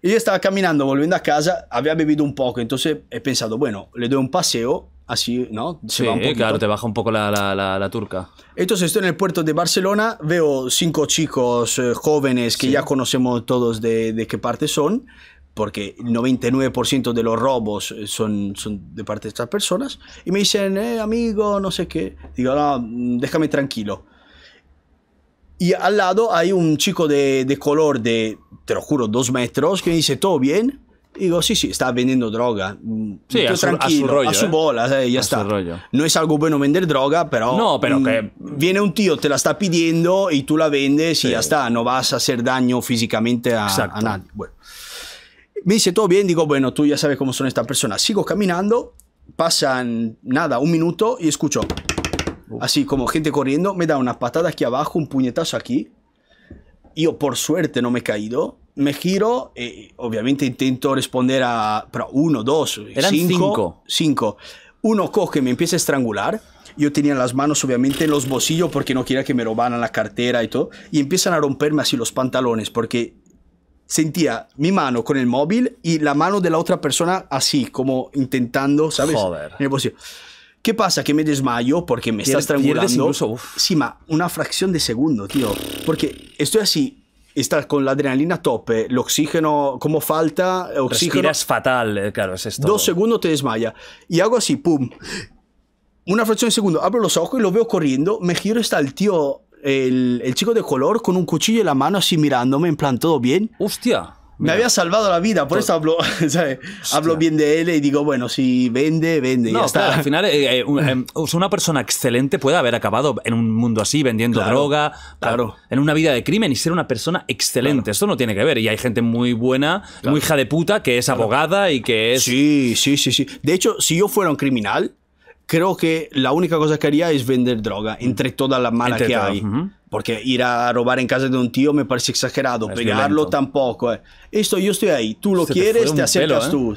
Y yo estaba caminando, volviendo a casa, había bebido un poco, entonces he pensado, bueno, le doy un paseo, así, ¿no? Se va un eh, claro, te baja un poco la, turca. Entonces estoy en el puerto de Barcelona, veo cinco chicos eh, jóvenes que ya conocemos todos de, de qué parte son, porque el 99% de los robos eh, son, son, de parte de estas personas, y me dicen, eh, amigo, no sé qué. Digo, no, déjame tranquilo. Y al lado hay un chico de, de color de, te lo juro, dos metros que me dice, ¿todo bien? Y digo, sí, sí, está vendiendo droga. Mm, sí, a su, tranquilo, a su, ¿eh? bola, eh, ya está. No es algo bueno vender droga, pero. No, pero mm, que. Viene un tío, te la está pidiendo y tú la vendes y ya está. No vas a hacer daño físicamente a, nadie. Bueno. Me dice todo bien, digo, bueno, tú ya sabes cómo son estas personas. Sigo caminando, pasan nada, un minuto y escucho. Así como gente corriendo, me da una patada aquí abajo, un puñetazo aquí. Yo oh, por suerte no me he caído. Me giro, eh, obviamente intento responder a... uno, dos, Eran cinco, cinco. Uno coge, me empieza a estrangular. Yo tenía las manos obviamente en los bolsillos porque no quería que me robaran la cartera y todo. Y empiezan a romperme así los pantalones porque sentía mi mano con el móvil y la mano de la otra persona así, como intentando, ¿sabes? Joder. En el bolsillo. ¿Qué pasa? Que me desmayo porque me está estrangulando. Incluso, ma, una fracción de segundo, tío. Porque estoy así, está con la adrenalina a tope, el oxígeno como falta, oxígeno. Respiras fatal, eh, claro, es esto. Dos segundos te desmaya. Y hago así, pum. Una fracción de segundo, abro los ojos y lo veo corriendo, me giro está el tío, el, el chico de color, con un cuchillo en la mano así mirándome, en plan, ¿todo bien? Hostia. Me había salvado la vida, por eso hablo, hablo bien de él y digo, bueno, si vende, vende. ya está. al final, eh, eh, em, una persona excelente puede haber acabado en un mundo así, vendiendo droga, claro. en una vida de crimen y ser una persona excelente. eso Esto no tiene que ver. Y hay gente muy buena, muy hija de puta, que es abogada y que es. Sí, sí, sí, sí. De hecho, si yo fuera un criminal, creo que la única cosa que haría es vender droga entre toda la mala que hay. Porque ir a robar en casa de un tío me parece exagerado, pegarlo tampoco. Esto eh. yo estoy ahí, tú lo quieres, te, acercas ¿eh? tú.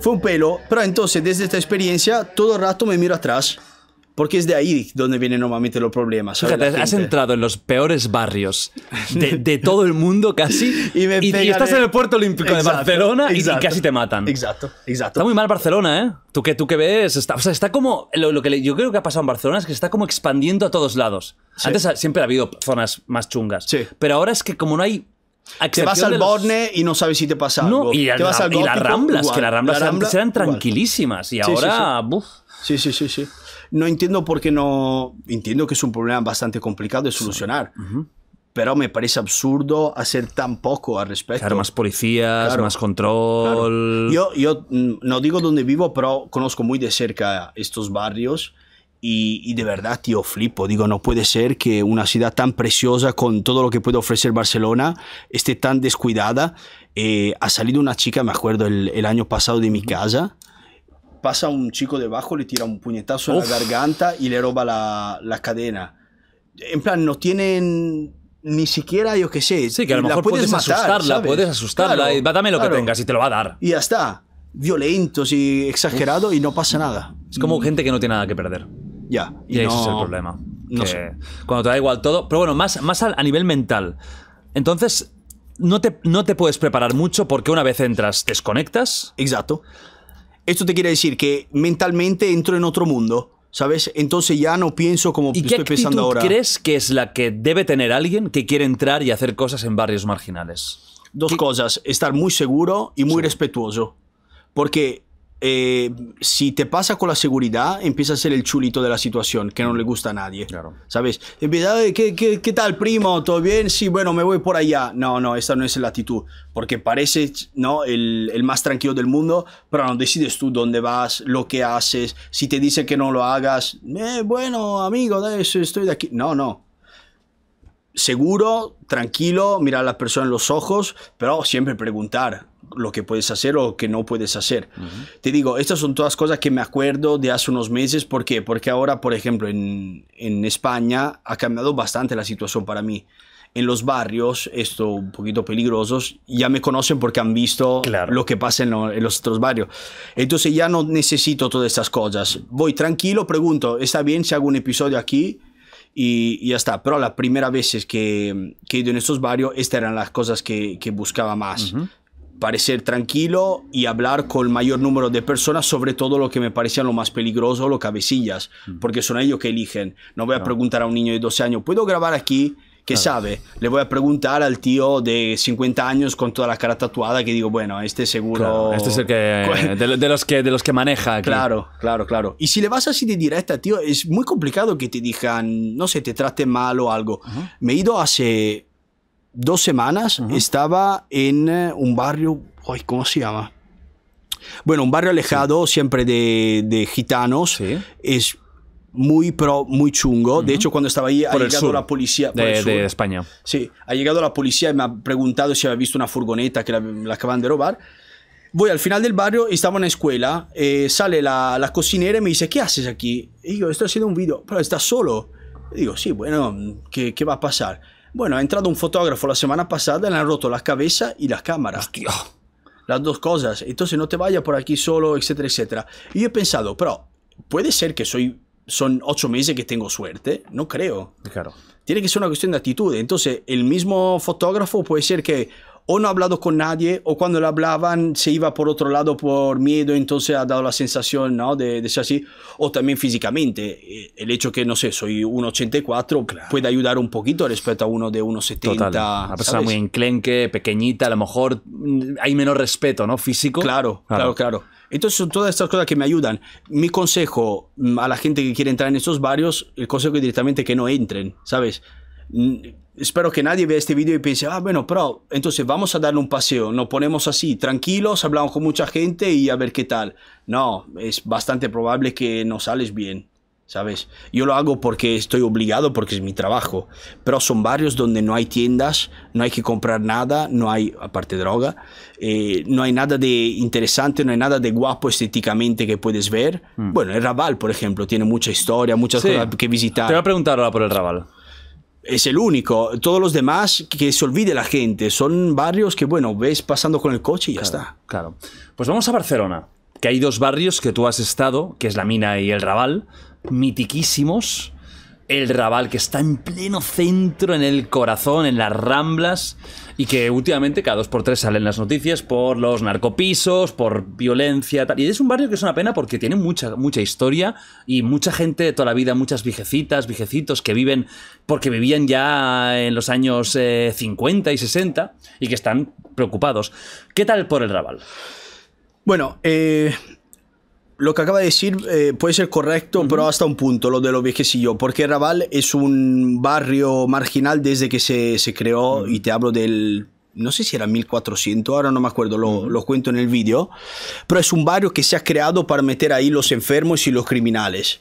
Fue un pelo, pero entonces desde esta experiencia todo el rato me miro atrás porque es de ahí donde vienen normalmente los problemas. has entrado en los peores barrios de, todo el mundo casi. y, estás en el puerto olímpico de Barcelona y, casi te matan. Exacto, exacto. Está muy mal Barcelona, ¿eh? Tú que, tú que ves, está, o sea, está como. Lo, que yo creo que ha pasado en Barcelona es que está como expandiendo a todos lados. Antes siempre ha habido zonas más chungas. Sí. Pero ahora es que como no hay te vas al Borne y no sabes si te pasa algo. y, vas las Ramblas, que las Ramblas la Rambla, tranquilísimas. Y ahora, sí sí. sí, sí. sí, no entiendo por qué no... Entiendo que es un problema bastante complicado de solucionar. pero me parece absurdo hacer tan poco al respecto. armas más policías, más control. Yo, yo mm, no digo dónde vivo, pero conozco muy de cerca estos barrios. Y, de verdad, tío, flipo. Digo, no puede ser que una ciudad tan preciosa, con todo lo que puede ofrecer Barcelona, esté tan descuidada. Eh, ha salido una chica, me acuerdo, el año pasado de mi casa pasa un chico debajo, le tira un puñetazo en la garganta y le roba la, cadena. En plan, no tienen ni siquiera, yo qué sé. Sí, que a lo mejor puedes, asustarla, puedes asustarla. y dame lo que tengas y te lo va a dar. Y ya está. Violentos y exagerado y no pasa nada. Es como mm. gente que no tiene nada que perder. Ya. Y, es el problema. No sé. Cuando te da igual todo. Pero bueno, más, más a, nivel mental. Entonces, no te, no te puedes preparar mucho porque una vez entras, desconectas. Exacto. Esto te quiere decir que mentalmente entro en otro mundo. ¿Sabes? Entonces ya no pienso como estoy pensando ahora. qué crees que es la que debe tener alguien que quiere entrar y hacer cosas en barrios marginales? Dos cosas. Estar muy seguro y muy respetuoso. Porque eh, si te pasa con la seguridad, empieza a ser el chulito de la situación, que no le gusta a nadie. Claro. ¿Sabes? Eh, ¿qué, ¿qué, qué, tal, primo? ¿Todo bien? Sí, bueno, me voy por allá. No, no, esta no es la actitud. Porque parece ¿no? el, más tranquilo del mundo, pero no decides tú dónde vas, lo que haces. Si te dice que no lo hagas, eh, bueno, amigo, estoy de aquí. No, no. Seguro, tranquilo, mirar a la persona en los ojos, pero siempre preguntar lo que puedes hacer o que no puedes hacer. Te digo, estas son todas cosas que me acuerdo de hace unos meses. ¿Por qué? Porque ahora, por ejemplo, en, en España ha cambiado bastante la situación para mí en los barrios, esto un poquito peligrosos, ya me conocen porque han visto lo que pasa en, los otros barrios. Entonces ya no necesito todas estas cosas. Voy tranquilo, pregunto, ¿está bien si hago un episodio aquí? Y, y ya está. Pero las primeras veces que, que, he ido en estos barrios, estas eran las cosas que, que buscaba más parecer tranquilo y hablar con el mayor número de personas sobre todo lo que me parecían lo más peligroso, los cabecillas, mm. porque son ellos que eligen. No voy a preguntar a un niño de 12 años, ¿puedo grabar aquí? ¿Qué sabe? Le voy a preguntar al tío de 50 años con toda la cara tatuada que digo, bueno, este seguro... este es el que... De, los que de los que maneja. Claro, claro, claro. Y si le vas así de directa, tío, es muy complicado que te digan, no sé, te trate mal o algo. Me he ido hace dos semanas estaba en eh, un barrio, ay, ¿cómo se llama? Bueno, un barrio alejado siempre de, de gitanos. Es muy pro, muy chungo. De hecho, cuando estaba ahí, ha llegado la policía. Por de, de, España. Sí, ha llegado la policía y me ha preguntado si había visto una furgoneta que la, acaban de robar. Voy al final del barrio, estaba en la escuela, eh, sale la, la, cocinera y me dice, ¿qué haces aquí? Y yo, estoy haciendo un video, pero estás solo. Y digo, sí, bueno, ¿qué, ¿qué va a pasar? Bueno, ha entrado un fotógrafo la semana pasada, le han roto la cabeza y la cámara. Hostia. Las dos cosas. Entonces no te vayas por aquí solo, etcétera, etcétera. Y yo he pensado, pero puede ser que soy, son ocho meses que tengo suerte. No creo. Claro. Tiene que ser una cuestión de actitud. Entonces, el mismo fotógrafo puede ser que o no ha hablado con nadie, o cuando le hablaban se iba por otro lado por miedo, entonces ha dado la sensación ¿no? de, de ser así, o también físicamente. Eh, el hecho que, no sé, soy 1,84 puede ayudar un poquito respecto a uno de 1,70. Una persona muy enclenque, pequeñita, a lo mejor mm, hay menos respeto ¿no? físico. claro, claro. claro. claro. Entonces son todas estas cosas que me ayudan. Mi consejo mm, a la gente que quiere entrar en estos barrios, el consejo es directamente que no entren, ¿sabes? Mm, Espero que nadie vea este vídeo y piense, ah, bueno, pero entonces vamos a darle un paseo, nos ponemos así, tranquilos, hablamos con mucha gente y a ver qué tal. No, es bastante probable que no sales bien, ¿sabes? Yo lo hago porque estoy obligado, porque es mi trabajo, pero son barrios donde no hay tiendas, no hay que comprar nada, no hay, aparte droga, eh, no hay nada de interesante, no hay nada de guapo estéticamente que puedes ver. Mm. Bueno, el Raval, por ejemplo, tiene mucha historia, muchas cosas que visitar. Te voy a preguntar ahora por el Raval es el único. Todos los demás, que se olvide la gente. Son barrios que, bueno, ves pasando con el coche y ya está. Claro. Pues vamos a Barcelona, que hay dos barrios que tú has estado, que es la Mina y el Raval, mitiquísimos el Raval, que está en pleno centro, en el corazón, en las ramblas, y que últimamente cada dos por tres salen las noticias por los narcopisos, por violencia, tal. Y es un barrio que es una pena porque tiene mucha, mucha historia y mucha gente de toda la vida, muchas viejecitas, viejecitos que viven porque vivían ya en los años 50 eh, y 60 y que están preocupados. ¿Qué tal por el Raval? Bueno, eh, lo que acaba de decir eh, puede ser correcto, pero hasta un punto, lo de los yo. porque Raval es un barrio marginal desde que se, se creó, y te hablo del no sé si era 1400, ahora no me acuerdo, lo, lo cuento en el vídeo, pero es un barrio que se ha creado para meter ahí los enfermos y los criminales.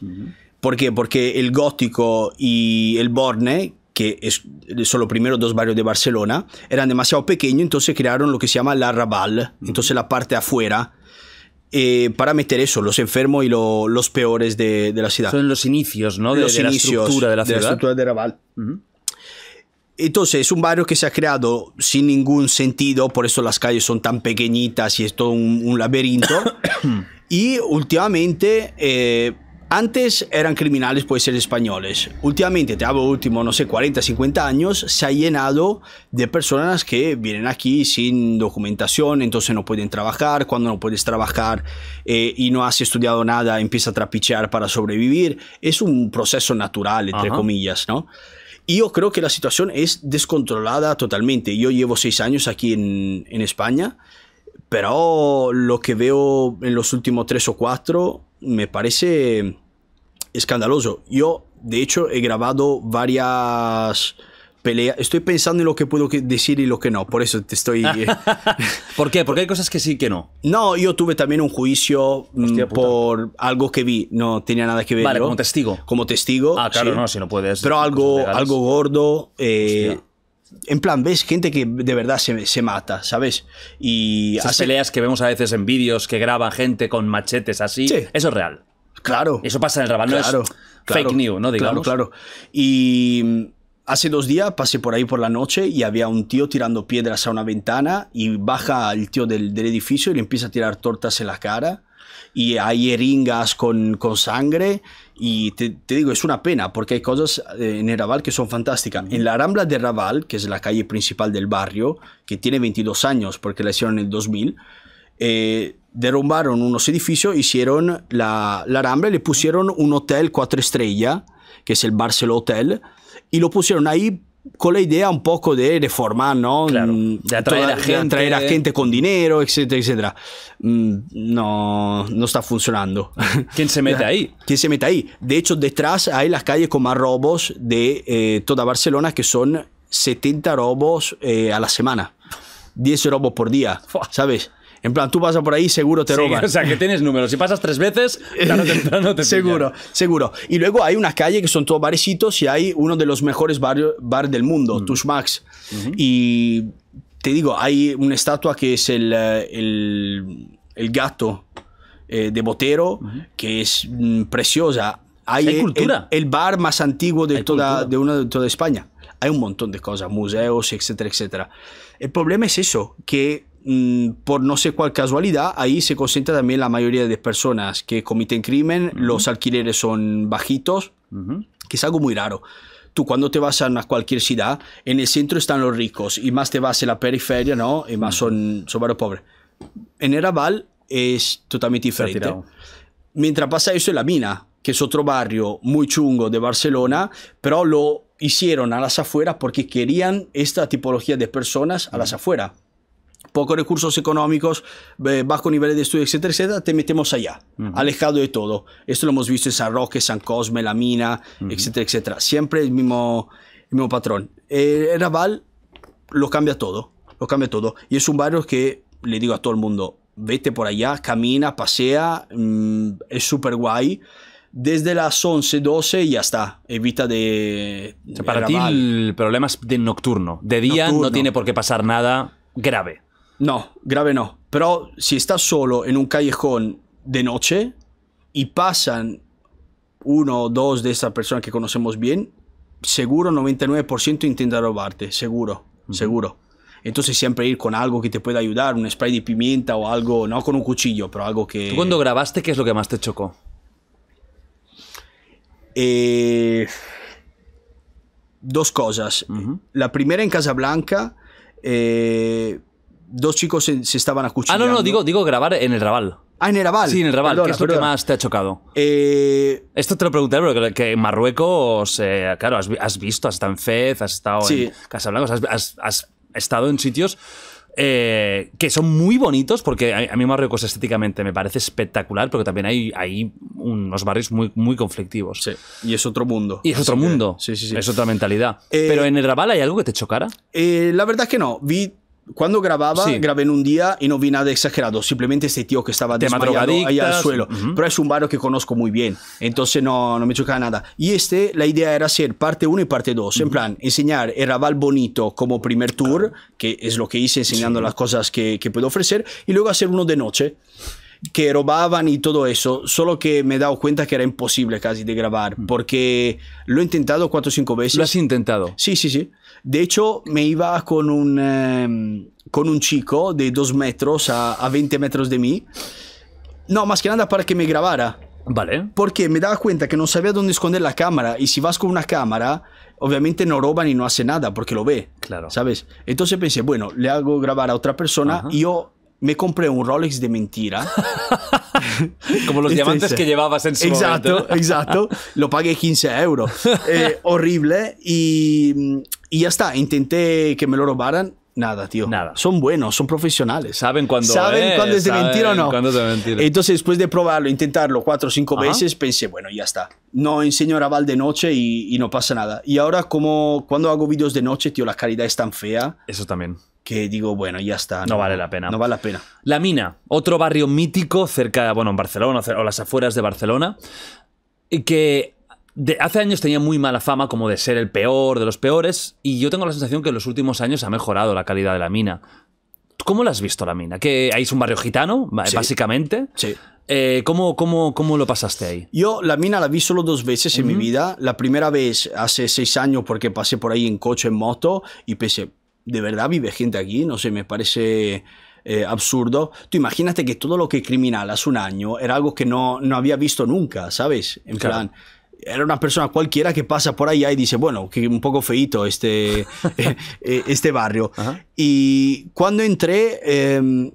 ¿Por qué? Porque el gótico y el borne, que es, son los primeros dos barrios de Barcelona, eran demasiado pequeños, entonces crearon lo que se llama la Raval, entonces la parte afuera eh, para meter eso, los enfermos y los peores de, la ciudad. Son los inicios, ¿no? De, la estructura de la ciudad. De la estructura de Raval. Entonces, es un barrio que se ha creado sin ningún sentido, por eso las calles son tan pequeñitas y es todo un, laberinto. y últimamente eh, antes eran criminales puede ser españoles. Últimamente, te hablo último, no sé, 40, 50 años, se ha llenado de personas que vienen aquí sin documentación, entonces no pueden trabajar. Cuando no puedes trabajar eh, y no has estudiado nada, empieza a trapichear para sobrevivir. Es un proceso natural, entre comillas, ¿no? Y yo creo que la situación es descontrolada totalmente. Yo llevo seis años aquí en, en España, pero lo que veo en los últimos tres o cuatro me parece escandaloso. Yo, de hecho, he grabado varias peleas. Estoy pensando en lo que puedo decir y lo que no. Por eso te estoy. Eh, ¿Por qué? Porque hay cosas que sí que no. No, yo tuve también un juicio mm, por algo que vi. No tenía nada que ver. Vale, como testigo. Como testigo. Ah, claro, no, si no puedes. Pero algo, algo gordo. Eh, en plan, ves gente que de verdad se, mata, ¿sabes? Y Esas peleas que vemos a veces en vídeos que graba gente con machetes así, eso es real. Claro. Eso pasa en el Raval, claro, fake news, ¿no? Digamos. Claro, claro. Y mm, hace dos días pasé por ahí por la noche y había un tío tirando piedras a una ventana y baja el tío del, del edificio y le empieza a tirar tortas en la cara y hay jeringas con, con sangre. Y te, digo, es una pena porque hay cosas eh, en el Raval que son fantásticas. En la Rambla de Raval, que es la calle principal del barrio, que tiene 22 años porque la hicieron en el 2000, eh, derrumbaron unos edificios, hicieron la, la Rambla y le pusieron un hotel cuatro estrellas, que es el Barceló Hotel, y lo pusieron ahí con la idea un poco de reformar, ¿no? Mm, de atraer a gente. a gente con dinero, etcétera, etcétera. Mm, no, no está funcionando. ¿Quién se mete ahí? ¿Quién se mete ahí? De hecho, detrás hay las calles con más robos de eh, toda Barcelona, que son 70 robos eh, a la semana. 10 robos por día, ¿sabes? En plan, tú vas por ahí, seguro te roban. O sea, que tienes números. Si pasas tres veces, no te te Seguro, seguro. Y luego hay una calle que son todos barecitos y hay uno de los mejores bares bar del mundo, mm. Tushmax. Y te digo, hay una estatua que es el, eh, el, gato eh, de Botero, que es mm, preciosa. Hay, cultura? El, bar más antiguo de toda, de, de toda España. Hay un montón de cosas, museos, etcétera, etcétera. El problema es eso, que Mm, por no sé cuál casualidad, ahí se concentra también la mayoría de personas que comiten crimen, los alquileres son bajitos, que es algo muy raro. Tú cuando te vas a una cualquier ciudad, en el centro están los ricos y más te vas a la periferia, ¿no? Y más son, son varios pobres. En el es totalmente diferente. Mientras pasa eso en La Mina, que es otro barrio muy chungo de Barcelona, pero lo hicieron a las afueras porque querían esta tipología de personas a las afueras pocos recursos económicos, eh, bajo nivel de estudio, etcétera, etcétera, te metemos allá, alejado de todo. Esto lo hemos visto en San Roque, San Cosme, La Mina, etcétera, etcétera. Siempre el mismo, el mismo patrón. El, eh, Raval lo cambia todo, lo cambia todo. Y es un barrio que le digo a todo el mundo, vete por allá, camina, pasea, mm, es súper guay desde las 11, 12 ya está. Evita de. para ti el problema es de nocturno. De día no tiene por qué pasar nada grave. No, grave no. Pero si estás solo en un callejón de noche y pasan uno o dos de esas personas que conocemos bien, seguro 99% intenta robarte, seguro, seguro. Entonces siempre ir con algo que te pueda ayudar, un spray de pimienta o algo, no con un cuchillo, pero algo que... ¿Tú cuando grabaste qué es lo que más te chocó? Eh, dos cosas. La primera en Casablanca, eh, dos chicos se, estaban acuchillando. Ah, no, no, digo, digo grabar en el Raval. Ah, en el Raval. Sí, en el Raval. es lo que más te ha chocado? Eh, Esto te lo pregunté, porque que en Marruecos, eh, claro, has, visto, has estado en Fez, has estado en Casablanca, has, estado en sitios eh, que son muy bonitos, porque a, mí Marruecos estéticamente me parece espectacular, porque también hay, hay unos barrios muy, muy conflictivos. Sí, y es otro mundo. Y es otro mundo. Sí, sí, sí. Es otra mentalidad. pero en el Raval hay algo que te chocara. la verdad es que no. Vi cuando grababa, grabé en un día y no vi nada exagerado. Simplemente este tío que estaba desmayado ahí al suelo. Pero es un barrio que conozco muy bien. Entonces no, no me chocaba nada. Y este, la idea era hacer parte 1 y parte 2. En plan, enseñar el Raval bonito como primer tour, que es lo que hice enseñando las cosas que, que puedo ofrecer. Y luego hacer uno de noche que robaban y todo eso, solo que me he dado cuenta que era imposible casi de grabar, porque lo he intentado cuatro o cinco veces. ¿Lo has intentado? Sí, sí, sí. De hecho, me iba con un, em, con un chico de 2 metros a, 20 metros de mí. No, más que nada para que me grabara. Vale. Porque me daba cuenta que no sabía dónde esconder la cámara y si vas con una cámara, obviamente no roba y no hace nada porque lo ve. Claro. ¿Sabes? Entonces pensé, bueno, le hago grabar a otra persona y yo me compré un Rolex de mentira. Como los diamantes que llevabas en su Exacto, momento. exacto. Lo pagué 15 euros. Eh, horrible y y ya está, intenté que me lo robaran. Nada, tío. Nada. Son buenos, son profesionales. Saben cuándo Saben es, de mentira o no. Entonces, después de probarlo, intentarlo cuatro o cinco veces, pensé, bueno, ya está. No enseño Raval de noche y, no pasa nada. Y ahora, como cuando hago vídeos de noche, tío, la calidad es tan fea. Eso también. Que digo, bueno, ya está. No, vale la pena. No vale la pena. La Mina, otro barrio mítico cerca, bueno, en Barcelona o las afueras de Barcelona, eh, que de, hace años tenía muy mala fama como de ser el peor de los peores y yo tengo la sensación que en los últimos años ha mejorado la calidad de la mina. ¿Cómo la has visto la mina? Que ahí es un barrio gitano, básicamente. Sí. Eh, ¿cómo, lo pasaste ahí? Yo la mina la vi solo dos veces en mi vida. La primera vez hace seis años porque pasé por ahí en coche, en moto y pensé, ¿de verdad vive gente aquí? No sé, me parece... Eh, absurdo. Tú imagínate que todo lo que criminal hace un año era algo que no, no había visto nunca, ¿sabes? En plan, era una persona cualquiera que pasa por allá y dice, bueno, que un poco feito este, eh, este barrio. Y cuando entré, em,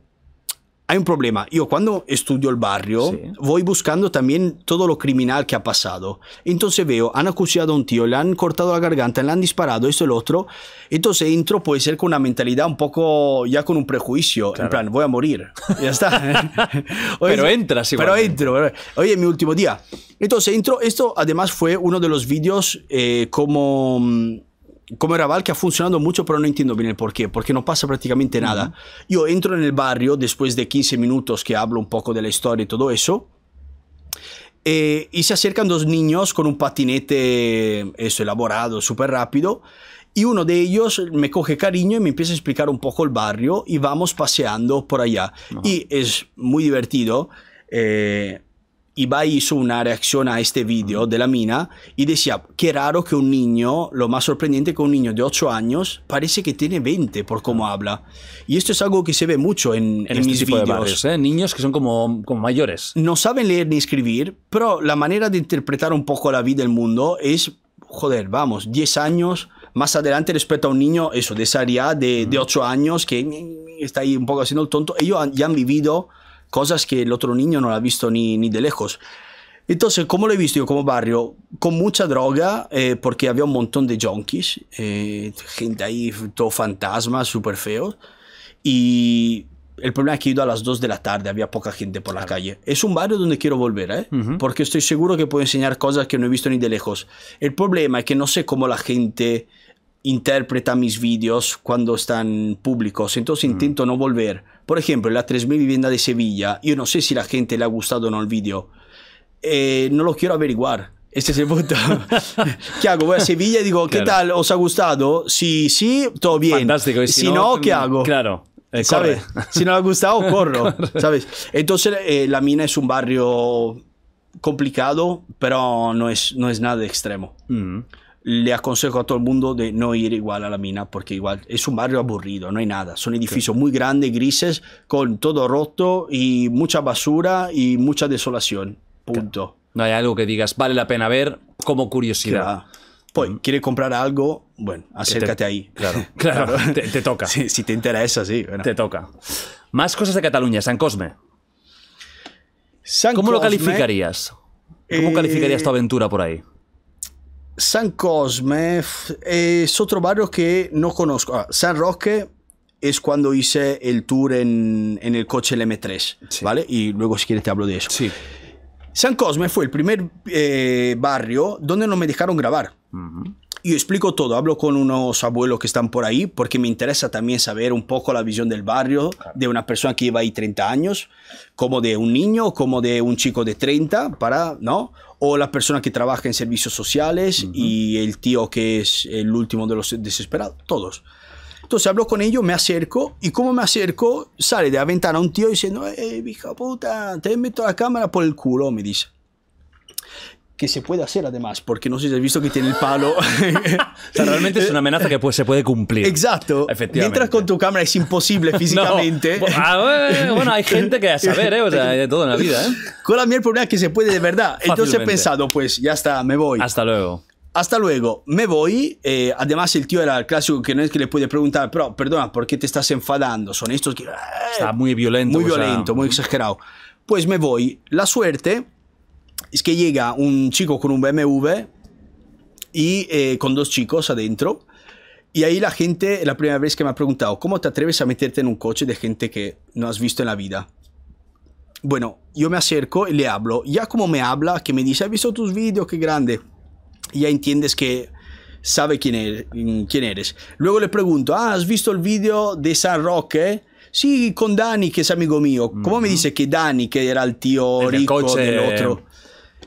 hay un problema. Yo cuando estudio el barrio, voy buscando también todo lo criminal que ha pasado. Entonces veo, han acusado a un tío, le han cortado la garganta, le han disparado, esto y lo otro. Entonces entro, puede ser con una mentalidad un poco, ya con un prejuicio. En plan, voy a morir. Ya está. pero entras igual. Pero entro. Oye, mi último día. Entonces entro, esto además fue uno de los vídeos eh, como mm, como era val que ha funcionado mucho, pero no entiendo bien el por qué, porque no pasa prácticamente nada. Yo entro en el barrio después de 15 minutos que hablo un poco de la historia y todo eso. Eh, y se acercan dos niños con un patinete eso, elaborado, súper rápido. Y uno de ellos me coge cariño y me empieza a explicar un poco el barrio y vamos paseando por allá. Y es muy divertido. Eh, Ibai hizo una reacción a este vídeo de la mina y decía, qué raro que un niño, lo más sorprendente que un niño de 8 años parece que tiene 20 por cómo habla. Y esto es algo que se ve mucho en, en, este mis vídeos ¿eh? Niños que son como, como mayores. No saben leer ni escribir, pero la manera de interpretar un poco la vida del mundo es, joder, vamos, 10 años más adelante respecto a un niño, eso, de esa área de, de 8 años que está ahí un poco haciendo el tonto. Ellos ya han vivido cosas que el otro niño no ha visto ni, ni de lejos. Entonces, ¿cómo lo he visto yo como barrio? Con mucha droga, eh, porque había un montón de junkies, eh, gente ahí, todo fantasma, súper feo. Y el problema es que he ido a las 2 de la tarde, había poca gente por la calle. Es un barrio donde quiero volver, ¿eh? porque estoy seguro que puedo enseñar cosas que no he visto ni de lejos. El problema es que no sé cómo la gente interpreta mis vídeos cuando están públicos, entonces mm. intento no volver. Por ejemplo, la 3000 vivienda de Sevilla, yo no sé si la gente le ha gustado o no el vídeo. Eh, no lo quiero averiguar. Este es el punto. ¿Qué hago? Voy a Sevilla y digo, ¿qué tal? ¿Os ha gustado? Si sí, todo bien. si, no, ¿qué mm, hago? Claro. Eh, ¿Sabes? Si no ha gustado, corro. ¿Sabes? Entonces, eh, La Mina es un barrio complicado, pero no es, no es nada extremo. Mm le aconsejo a todo el mundo de no ir igual a la mina, porque igual es un barrio aburrido, no hay nada. Son edificios muy grandes, grises, con todo roto y mucha basura y mucha desolación. Punto. No hay algo que digas, vale la pena ver como curiosidad. Pues, mm. quiere comprar algo? Bueno, acércate ahí. Claro, claro, Te, toca. Si, te interesa, sí. Te toca. Más cosas de Cataluña, San Cosme. ¿Cómo lo calificarías? ¿Cómo eh, calificarías tu aventura por ahí? San Cosme eh, es otro barrio que no conozco. Ah, San Roque es cuando hice el tour en, el coche el M3, ¿vale? Y luego si quieres te hablo de eso. Sí. San Cosme fue el primer eh, barrio donde no me dejaron grabar y explico todo. Hablo con unos abuelos que están por ahí porque me interesa también saber un poco la visión del barrio de una persona que lleva ahí 30 años, como de un niño, como de un chico de 30, para, ¿no? O la persona que trabaja en servicios sociales y el tío que es el último de los desesperados, todos. Entonces hablo con ellos, me acerco y como me acerco, sale de la ventana un tío y diciendo, eh, eh, hija puta, te meto la cámara por el culo, me dice que se puede hacer además, porque no sé si has visto que tiene el palo. o sea, realmente es una amenaza que pues, se puede cumplir. Exacto. Mientras con tu cámara es imposible físicamente. Ah, bueno, hay gente que a saber, ¿eh? O sea, hay de todo en la vida, ¿eh? Con la mierda el problema es que se puede de verdad. Entonces he pensado, pues ya está, me voy. Hasta luego. Hasta luego, me voy. Eh, además, el tío era el clásico que no es que le puede preguntar, pero perdona, ¿por qué te estás enfadando? Son estos que. está muy violento. Muy violento, muy mm. exagerado. Pues me voy. La suerte es que llega un chico con un BMW y eh, con dos chicos adentro. Y ahí la gente, la primera vez que me ha preguntado, ¿cómo te atreves a meterte en un coche de gente que no has visto en la vida? Bueno, yo me acerco y le hablo. Ya como me habla, que me dice, he visto tus vídeos, qué grande. ya entiendes que sabe quién eres, quién eres. Luego le pregunto, ah, ¿has visto el vídeo de San Roque? Sí, con Dani, que es amigo mío. ¿Cómo me dice que Dani, que era el tío rico coche... del otro?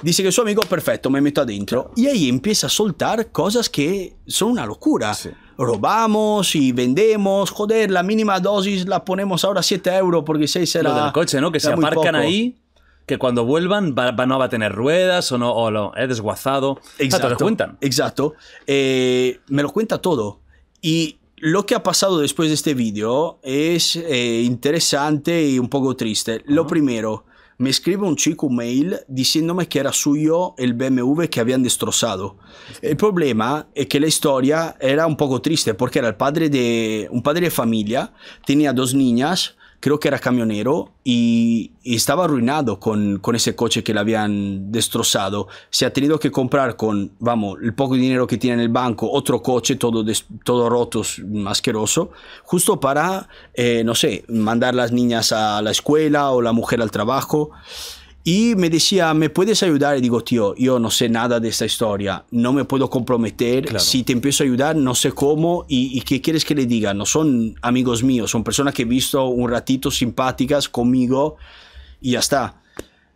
Dice que su amigo perfecto me meto adentro Y ahí empieza a soltar cosas que son una locura. Robamos y vendemos, joder, la mínima dosis la ponemos ahora 7 euros porque 6 era... Lo del coche, ¿no? Que se aparcan ahí que cuando vuelvan no va a tener ruedas o no lo he desguazado. Exacto. lo cuentan. Exacto. Eh, me lo cuenta todo. Y lo que ha pasado después de este vídeo es eh, interesante y un poco triste. Lo primero, me escribe un chico un mail diciéndome que era suyo el BMW que habían destrozado. El problema es que la historia era un poco triste porque era el padre de un padre de familia, tenía dos niñas creo que era camionero y, estaba arruinado con, ese coche que le habían destrozado. Se ha tenido que comprar con, vamos, el poco dinero que tiene en el banco, otro coche todo, todo roto, asqueroso, justo para, eh, no sé, mandar las niñas a la escuela o la mujer al trabajo. Y me decía, ¿me puedes ayudar? Y digo, tío, yo no sé nada de esta historia, no me puedo comprometer, si te empiezo a ayudar, no sé cómo y, qué quieres que le diga, no son amigos míos, son personas que he visto un ratito simpáticas conmigo y ya está.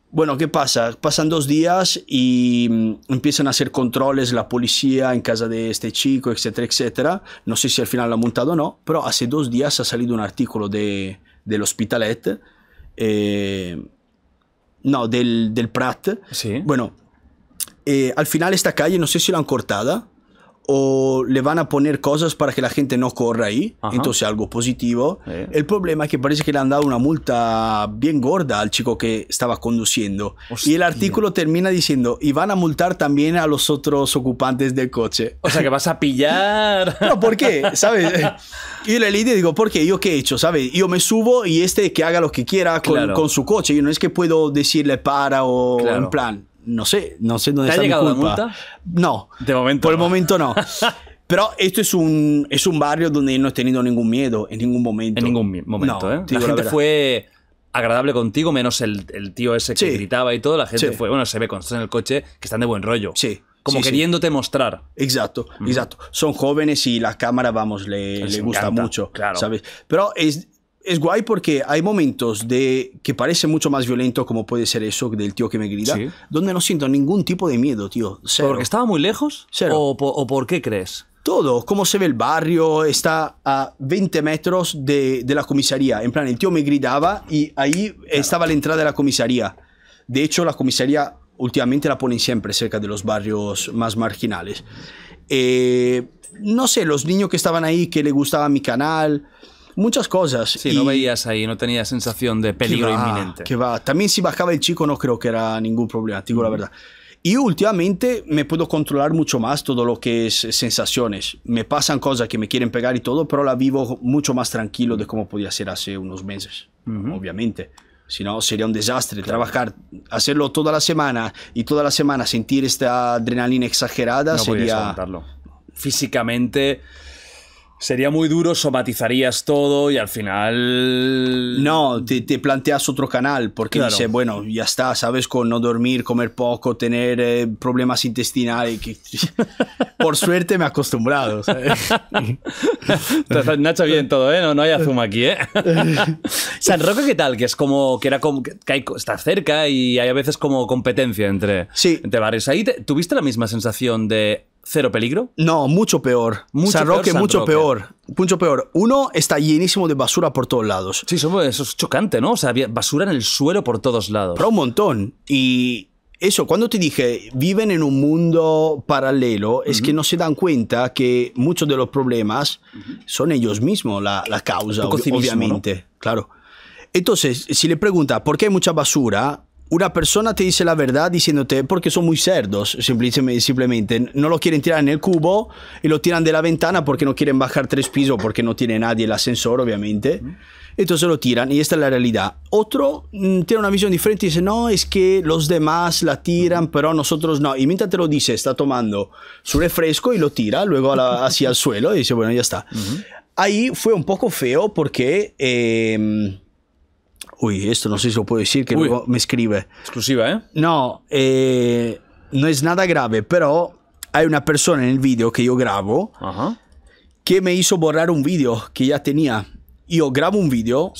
Bueno, ¿qué pasa? Pasan dos días y mm, empiezan a hacer controles la policía en casa de este chico, etcétera, etcétera. No sé si al final lo ha montado o no, pero hace dos días ha salido un artículo de, del Hospitalet. Este, eh, no, del, del Prat. Sí. Bueno, eh, al final esta calle, no sé si la han cortada, o le van a poner cosas para que la gente no corra ahí, entonces algo positivo. El problema es que parece que le han dado una multa bien gorda al chico que estaba conduciendo. Y el artículo termina diciendo, y van a multar también a los otros ocupantes del coche. O sea que vas a pillar. no, ¿por qué? ¿Sabes? Y le leí digo, ¿por qué? ¿Yo qué he hecho? ¿Sabes? Yo me subo y este que haga lo que quiera con, su coche. Yo no es que puedo decirle para o en plan no sé, no sé dónde está ha mi La multa? No. De Por el momento no. Pero esto es un, es un barrio donde no he tenido ningún miedo en ningún momento. En ningún momento, ¿eh? La gente fue agradable contigo, menos el, el tío ese que gritaba y todo. La gente fue, bueno, se ve cuando estás en el coche que están de buen rollo. Sí. Como queriéndote mostrar. Exacto, exacto. Son jóvenes y la cámara, vamos, le, le gusta mucho. Claro. ¿sabes? Pero es, es guay porque hay momentos de que parece mucho más violento, como puede ser eso del tío que me grita, donde no siento ningún tipo de miedo, tío. ¿Porque estaba muy lejos? ¿O, por, qué crees? Todo, cómo se ve el barrio, está a 20 metros de, de la comisaría. En plan, el tío me gritaba y ahí estaba la entrada de la comisaría. De hecho, la comisaría últimamente la ponen siempre cerca de los barrios más marginales. Eh, no sé, los niños que estaban ahí, que le gustaba mi canal, muchas cosas. Sí, no veías ahí, no tenía sensación de peligro inminente. Que va, también si bajaba el chico no creo que era ningún problema, digo la verdad. Y últimamente me puedo controlar mucho más todo lo que es sensaciones. Me pasan cosas que me quieren pegar y todo, pero la vivo mucho más tranquilo de cómo podía ser hace unos meses, obviamente. Si no, sería un desastre trabajar, hacerlo toda la semana y toda la semana sentir esta adrenalina exagerada no sería... Físicamente Sería muy duro, somatizarías todo y al final... No, te, planteas otro canal porque dice, bueno, ya está, ¿sabes? Con no dormir, comer poco, tener eh, problemas intestinales. Que... Por suerte me he acostumbrado. ¿sabes? Entonces, Nacho, bien todo, ¿eh? No, hay azuma aquí, ¿eh? San Roque, ¿qué tal? Que es como que era como, que está cerca y hay a veces como competencia entre, sí. entre bares. Ahí tuviste la misma sensación de ¿Cero peligro? No, mucho peor. Mucho peor, mucho peor. Mucho peor. Uno está llenísimo de basura por todos lados. Sí, eso, es chocante, ¿no? O sea, había basura en el suelo por todos lados. Pero un montón. Y eso, cuando te dije, viven en un mundo paralelo, es que no se dan cuenta que muchos de los problemas son ellos mismos la, la causa, obviamente. Claro. Entonces, si le pregunta por qué hay mucha basura, una persona te dice la verdad diciéndote porque son muy cerdos, simplemente, no lo quieren tirar en el cubo y lo tiran de la ventana porque no quieren bajar tres pisos porque no tiene nadie el ascensor, obviamente. Entonces lo tiran y esta es la realidad. Otro mm, tiene una visión diferente y dice, no, es que los demás la tiran, pero nosotros no. Y mientras te lo dice, está tomando su refresco y lo tira luego hacia el suelo y dice, bueno, ya está. Ahí fue un poco feo porque... Em, Uy, esto no sé si lo puedo decir, que luego me escribe. Exclusiva, ¿eh? No, eh, no es nada grave, pero hay una persona en el vídeo que yo grabo que me hizo borrar un vídeo que ya tenía. Yo grabo un vídeo.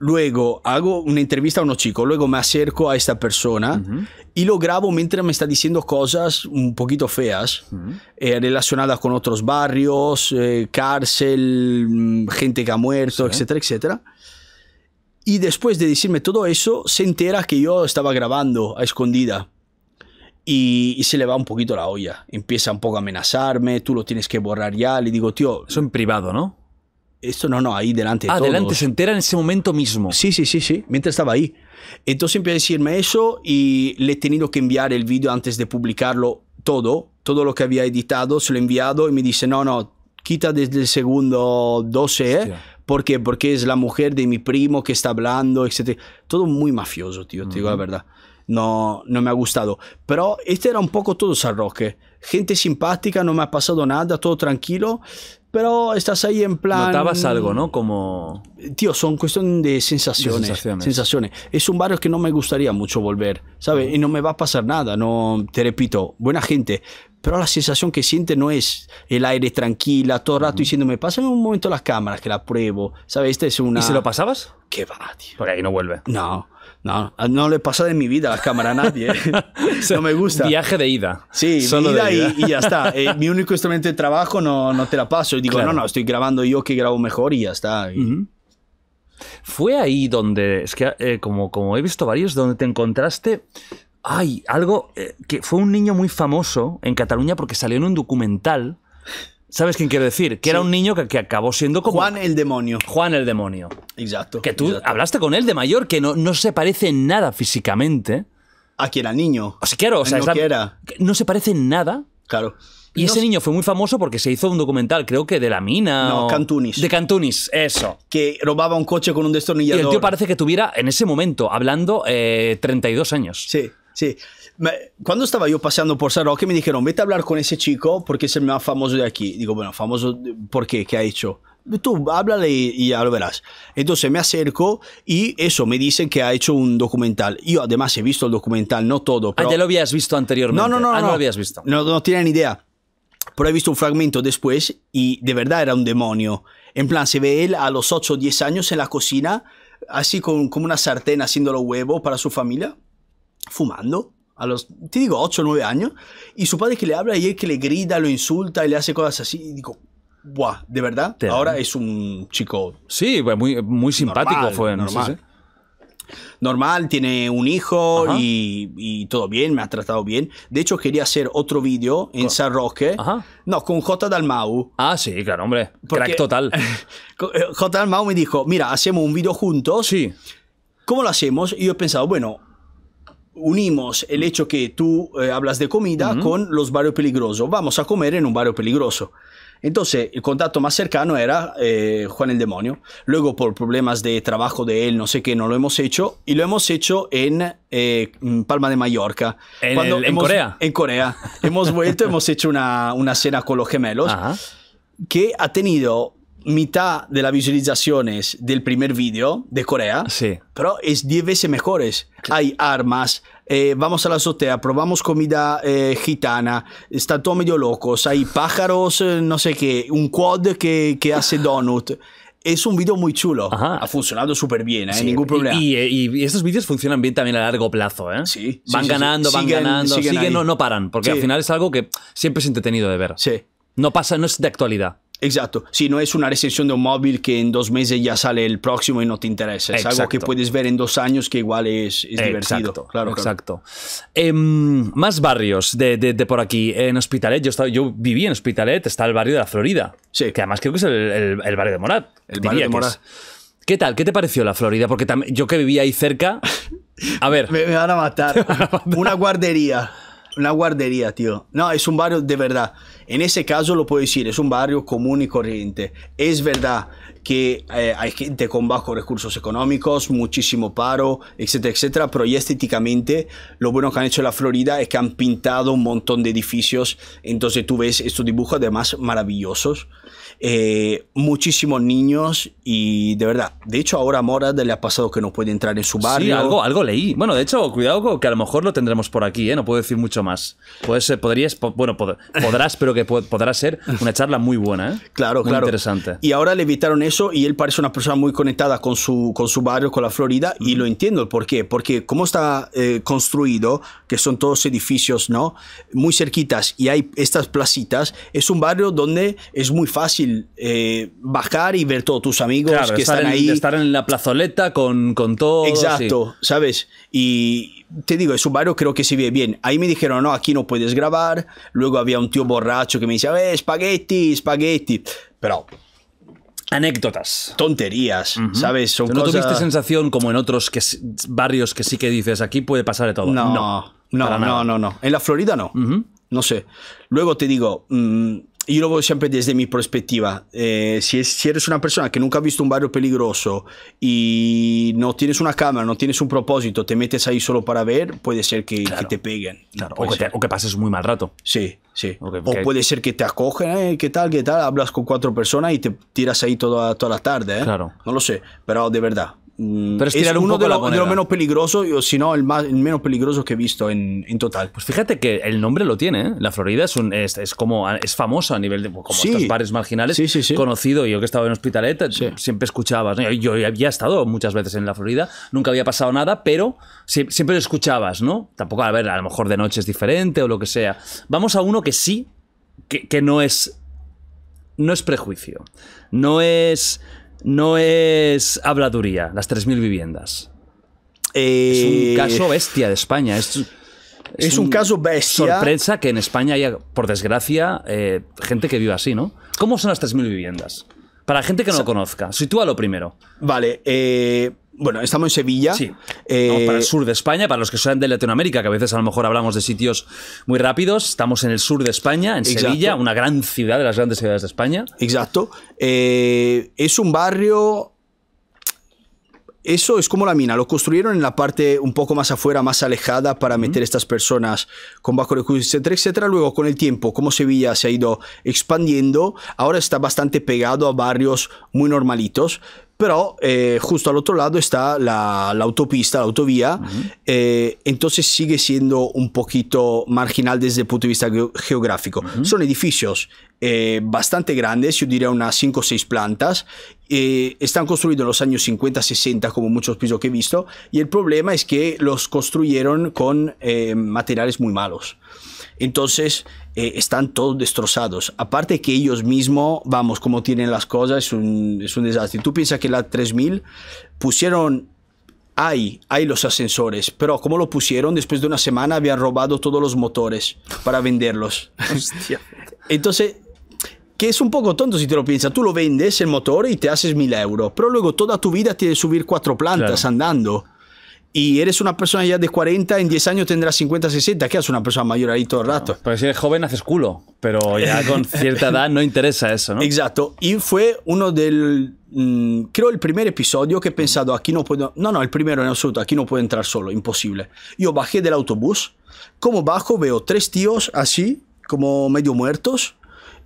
luego hago una entrevista a unos chicos, luego me acerco a esta persona y lo grabo mientras me está diciendo cosas un poquito feas eh, relacionadas con otros barrios, eh, cárcel, mm, gente que ha muerto, etcétera, etcétera. Y después de decirme todo eso, se entera que yo estaba grabando a escondida. Y, se le va un poquito la olla. Empieza un poco a amenazarme, tú lo tienes que borrar ya. Le digo, tío. Eso en privado, ¿no? Esto no, no, ahí delante. Ah, se entera en ese momento mismo. Sí, sí, sí, sí, mientras estaba ahí. Entonces empieza a decirme eso y le he tenido que enviar el vídeo antes de publicarlo todo, todo lo que había editado, se lo he enviado y me dice, no, no, quita desde el segundo 12, ¿eh? ¿Por qué? Porque es la mujer de mi primo que está hablando, etc. Todo muy mafioso, tío, te digo la verdad. No, no me ha gustado. Pero este era un poco todo San Roque. Gente simpática, no me ha pasado nada, todo tranquilo. Pero estás ahí en plan... Notabas algo, ¿no? Como... Tío, son cuestión de sensaciones. sensaciones. Es un barrio que no me gustaría mucho volver, ¿sabes? Y no me va a pasar nada, no... Te repito, buena gente. Pero la sensación que siente no es el aire tranquila, todo el rato diciéndome, en un momento las cámaras que la pruebo. ¿Sabes? este es una. ¿Y se lo pasabas? Qué va, tío. Por ahí no vuelve. No. No, no le he de mi vida las cámaras a nadie. ¿eh? no me gusta. Viaje de ida. Sí, Solo de ida, y, ya está. Eh, mi único instrumento de trabajo no, no te la paso. Y digo, no, no, estoy grabando yo que grabo mejor y ya está. Fue ahí donde, es que eh, como, como he visto varios, donde te encontraste Ay, algo eh, que fue un niño muy famoso en Cataluña porque salió en un documental. ¿Sabes quién quiero decir? Que era un niño que, acabó siendo como... Juan el demonio. Juan el demonio. Exacto. Que tú hablaste con él de mayor, que no, no se parece nada físicamente. A quien era niño. O sea, claro, o sea, no, se parece nada. Claro. Y ese niño fue muy famoso porque se hizo un documental, creo que de la mina. No, Cantunis. De Cantunis, eso. Que robaba un coche con un destornillador. Y el tío parece que tuviera, en ese momento, hablando, 32 eh, años. Sí. Sí. cuando estaba yo pasando por San Roque, me dijeron, vete a hablar con ese chico porque es el más famoso de aquí. Digo, bueno, famoso, ¿por qué? ¿Qué ha hecho? Tú háblale y, ya lo verás. Entonces me acerco y eso, me dicen que ha hecho un documental. Yo además he visto el documental, no todo. Ah, pero... ya lo habías visto anteriormente. No, no, no. Ah, no, lo habías visto. No, no ni idea. Pero he visto un fragmento después y de verdad era un demonio. En plan, se ve él a los 8 o 10 años en la cocina, así como una sartén haciendo huevo para su familia fumando, a los, te digo, 8 o 9 años, y su padre que le habla y él que le grita, lo insulta y le hace cosas así, y digo, Buah, de verdad, ahora es un chico. Sí, muy, muy simpático normal, fue, normal. Normal, tiene un hijo y, y, todo bien, me ha tratado bien. De hecho, quería hacer otro vídeo en San Roque. No, con J. Dalmau. Ah, sí, claro, hombre. Crack total. Eh, J. Dalmau me dijo: Mira, hacemos un vídeo juntos. Sí. ¿Cómo lo hacemos? Y yo he pensado, bueno, unimos el hecho que tú eh, hablas de comida con los barrios peligrosos. Vamos a comer en un barrio peligroso. Entonces, el contacto más cercano era eh, Juan el Demonio. Luego, por problemas de trabajo de él, no sé qué, no lo hemos hecho. Y lo hemos hecho en eh, mm, Palma de Mallorca. ¿En, Corea? En Corea. hemos vuelto, hemos hecho una, una, cena con los gemelos que ha tenido mitad de las visualizaciones del primer vídeo de Corea, sí. pero es 10 veces mejores. Hay armas, eh, vamos a la azotea, probamos comida eh, gitana, está todo medio locos, hay pájaros, eh, no sé qué, un quad que, que hace donut. Es un vídeo muy chulo. Ha funcionado súper bien, ¿eh? ningún problema. Y, estos vídeos funcionan bien también a largo plazo. ¿eh? van ganando, van ganando, siguen, no, no paran, porque al final es algo que siempre es entretenido de ver. Sí. No pasa, no es de actualidad. Exacto, si no es una recepción de un móvil que en dos meses ya sale el próximo y no te interesa, es algo que puedes ver en dos años que igual es, es divertido. claro, exacto. Em, más barrios de, de, por aquí, en Hospitalet, yo, yo viví en Hospitalet, está el barrio de la Florida, sí. que además creo que es el, el, barrio de Morat. El barrio de Morat. ¿Qué tal? ¿Qué te pareció la Florida? Porque yo que vivía ahí cerca... A ver. me van a matar. Una guardería una guardería, tío. No, es un barrio de verdad. En ese caso lo puedo decir, es un barrio común y corriente. Es verdad que eh, hay gente con bajos recursos económicos, muchísimo paro, etcétera, etcétera, pero estéticamente lo bueno que han hecho en la Florida es que han pintado un montón de edificios, entonces tú ves estos dibujos además maravillosos eh, muchísimos niños y de verdad, de hecho ahora Morad le ha pasado que no puede entrar en su barrio. algo, algo leí. Bueno, de hecho, cuidado que a lo mejor lo tendremos por aquí, ¿eh? no puedo decir mucho más. pues podrías, bueno, podrás, pero que podrá ser una charla muy buena, ¿eh? Claro, claro. interesante. Y ahora le evitaron eso y él parece una persona muy conectada con su, con su barrio, con la Florida, y lo entiendo por qué, porque como está construido, que son todos edificios, ¿no? Muy cerquitas y hay estas placitas, es un barrio donde es muy fácil eh, bajar y ver todos tus amigos que están ahí. Estar en la plazoleta con, con todo. Exacto, ¿sabes? Y te digo, es un barrio creo que se ve bien. Ahí me dijeron, no, aquí no puedes grabar. Luego había un tío borracho que me decía, eh, espagueti, espagueti. Pero anécdotas. Tonterías, ¿sabes? Son ¿No tuviste sensación como en otros barrios que sí que dices, aquí puede pasar de todo? No, no, no, no, no, En la Florida no. No sé. Luego te digo, mmm, yo lo veo siempre desde mi perspectiva, eh, si, eres una persona que nunca ha visto un barrio peligroso y no tienes una cámara, no tienes un propósito, te metes ahí solo para ver, puede ser que, te peguen. O, que pases muy mal rato. Sí, sí. O, puede ser que te acogen, ¿eh? ¿qué tal? ¿Qué tal? Hablas con cuatro personas y te tiras ahí toda, toda la tarde. ¿eh? Claro. No lo sé, pero de verdad, Mm, pero es, uno de, lo, menos peligroso, si no, el, menos peligroso que he visto en, total. Pues fíjate que el nombre lo tiene, ¿eh? La Florida es, un, es, como es famoso a nivel de como bares marginales. conocido, yo que estaba en Hospitalet, siempre escuchabas. Yo, había estado muchas veces en la Florida, nunca había pasado nada, pero siempre escuchabas, ¿no? Tampoco, a ver, a lo mejor de noche es diferente o lo que sea. Vamos a uno que sí, que, que no es. No es prejuicio. No es no es habladuría, las 3.000 viviendas. Es un eh, caso bestia de España. Es, un, caso bestia. Sorpresa que en España haya, por desgracia, eh, gente que viva así, ¿no? ¿Cómo son las 3.000 viviendas? Para gente que no lo conozca, lo primero. Vale, eh, bueno, estamos en Sevilla. Sí. para el eh, sur de España, para los que sean de Latinoamérica, que a veces a lo mejor hablamos de sitios muy rápidos. Estamos en el sur de España, en Sevilla, una gran ciudad de las grandes ciudades de España. Exacto. Eh, es un barrio eso es como la mina, lo construyeron en la parte un poco más afuera, más alejada para meter estas personas con bajo recursos, etcétera, etcétera. Luego con el tiempo, como Sevilla se ha ido expandiendo, ahora está bastante pegado a barrios muy normalitos, pero eh, justo al otro lado está la, autopista, la autovía, eh, entonces sigue siendo un poquito marginal desde el punto de vista geográfico. Son edificios eh, bastante grandes, yo diría unas 5 o 6 plantas, están construidos en los años 50, 60, como muchos pisos que he visto, y el problema es que los construyeron con materiales muy malos. Entonces, eh, están todos destrozados. Aparte que ellos mismos, vamos, como tienen las cosas, es un, desastre. Tú piensas que la 3000 pusieron hay, hay los ascensores, pero como lo pusieron, después de una semana habían robado todos los motores para venderlos. Hostia. Entonces, que es un poco tonto si te lo piensas, tú lo vendes el motor y te haces mil euros, pero luego toda tu vida tienes que subir cuatro plantas andando y eres una persona ya de 40, en 10 años tendrás 50, 60. ¿Qué haces una persona mayor ahí todo el rato? si eres joven haces culo, pero ya con cierta edad no interesa eso, ¿no? Exacto. Y fue uno del. Mm, creo el primer episodio que he pensado, aquí no puedo. No, no, el primero en absoluto, aquí no puedo entrar solo, imposible. Yo bajé del autobús, como bajo veo tres tíos así, como medio muertos,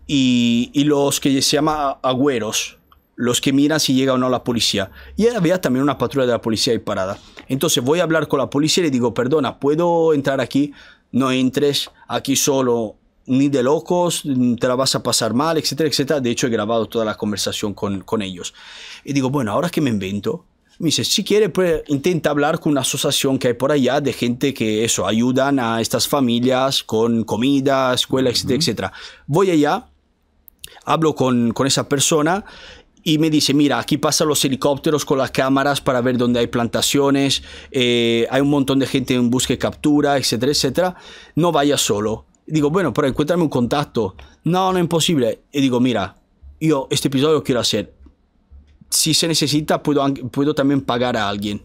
y, y los que se llama agüeros los que miran si llega o no la policía. Y había también una patrulla de la policía ahí parada. Entonces voy a hablar con la policía y le digo, perdona, ¿puedo entrar aquí? No entres aquí solo, ni de locos, te la vas a pasar mal, etcétera, etcétera. De hecho, he grabado toda la conversación con, ellos. Y digo, bueno, ahora que me invento, me dice, si quiere, pues, intenta hablar con una asociación que hay por allá de gente que eso, ayudan a estas familias con comida, escuela, etcétera, etcétera. Voy allá, hablo con, con esa persona y me dice, mira, aquí pasan los helicópteros con las cámaras para ver dónde hay plantaciones, eh, hay un montón de gente en busca y captura, etcétera, etcétera. No vaya solo. digo, bueno, pero encuéntrame un contacto. No, no es imposible. Y digo, mira, yo este episodio quiero hacer. Si se necesita, puedo, puedo también pagar a alguien.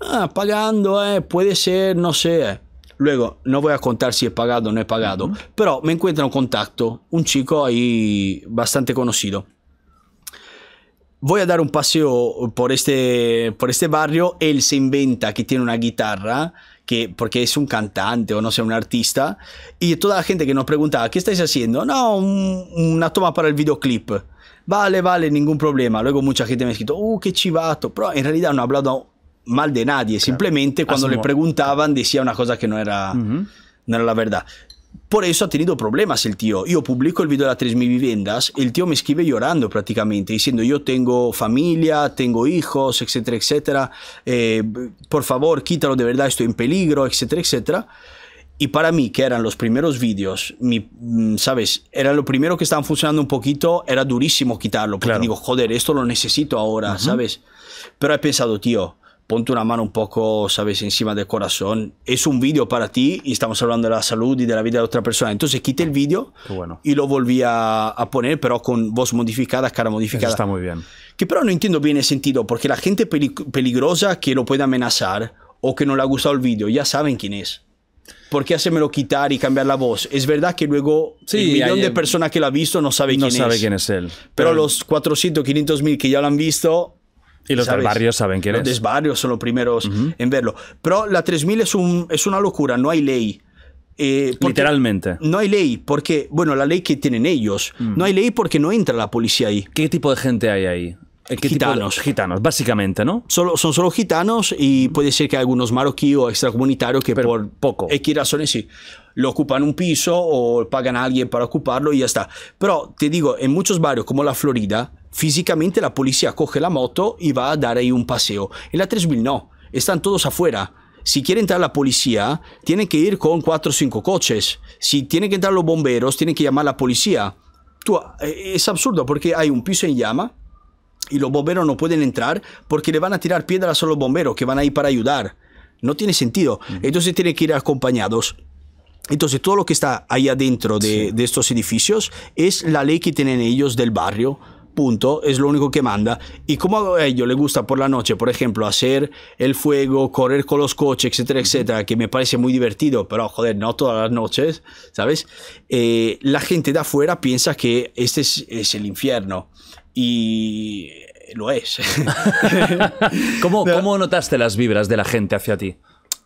Ah, pagando, eh, puede ser, no sé. Luego, no voy a contar si he pagado o no he pagado, pero me encuentra un contacto, un chico ahí bastante conocido voy a dar un paseo por este, por este barrio, él se inventa que tiene una guitarra, que, porque es un cantante o no sea un artista, y toda la gente que nos preguntaba, ¿qué estáis haciendo? No, una toma para el videoclip. Vale, vale, ningún problema. Luego mucha gente me ha escrito, ¡uh, qué chivato! Pero en realidad no ha hablado mal de nadie, simplemente cuando le preguntaban decía una cosa que no era, no era la verdad. Por eso ha tenido problemas el tío. Yo publico el video de las 3.000 viviendas, el tío me escribe llorando prácticamente, diciendo yo tengo familia, tengo hijos, etcétera, etcétera. Eh, por favor, quítalo de verdad, estoy en peligro, etcétera, etcétera. Y para mí, que eran los primeros vídeos, mm, ¿sabes? Era lo primero que estaban funcionando un poquito, era durísimo quitarlo, porque claro. digo, joder, esto lo necesito ahora, ¿sabes? Pero he pensado, tío, ponte una mano un poco, sabes, encima del corazón. Es un vídeo para ti y estamos hablando de la salud y de la vida de otra persona. Entonces quité el vídeo y lo volví a, poner, pero con voz modificada, cara modificada. está muy bien. Que pero no entiendo bien el sentido, porque la gente peligrosa que lo puede amenazar o que no le ha gustado el vídeo, ya saben quién es. ¿Por qué hacérmelo quitar y cambiar la voz? Es verdad que luego el millón de personas que lo ha visto no sabe quién es. No sabe quién es él. Pero, pero los 400, 500 mil que ya lo han visto, y los barrios del barrio saben quién los es. Los del barrio son los primeros en verlo. Pero la 3000 es, es una locura, no hay ley. Eh, Literalmente. No hay ley, porque, bueno, la ley que tienen ellos, mm. no hay ley porque no entra la policía ahí. ¿Qué tipo de gente hay ahí? gitanos. gitanos, básicamente, ¿no? Solo, son solo gitanos y mm. puede ser que hay algunos marroquíes o extracomunitarios que por poco. X razones sí. Lo ocupan un piso o pagan a alguien para ocuparlo y ya está. Pero te digo, en muchos barrios como la Florida, físicamente la policía coge la moto y va a dar ahí un paseo. En la 3000 no, están todos afuera. Si quiere entrar la policía, tiene que ir con cuatro o cinco coches. Si tienen que entrar los bomberos, tienen que llamar a la policía. Tú, eh, es absurdo porque hay un piso en llama y los bomberos no pueden entrar porque le van a tirar piedras a los bomberos que van ahí para ayudar. No tiene sentido. Entonces tienen que ir acompañados. Entonces, todo lo que está ahí adentro de, estos edificios es la ley que tienen ellos del barrio punto, es lo único que manda. Y como a ellos les gusta por la noche, por ejemplo, hacer el fuego, correr con los coches, etcétera, etcétera, que me parece muy divertido, pero joder, no todas las noches, ¿sabes? Eh, la gente de afuera piensa que este es, el infierno. Y lo es. ¿Cómo, ¿Cómo notaste las vibras de la gente hacia ti?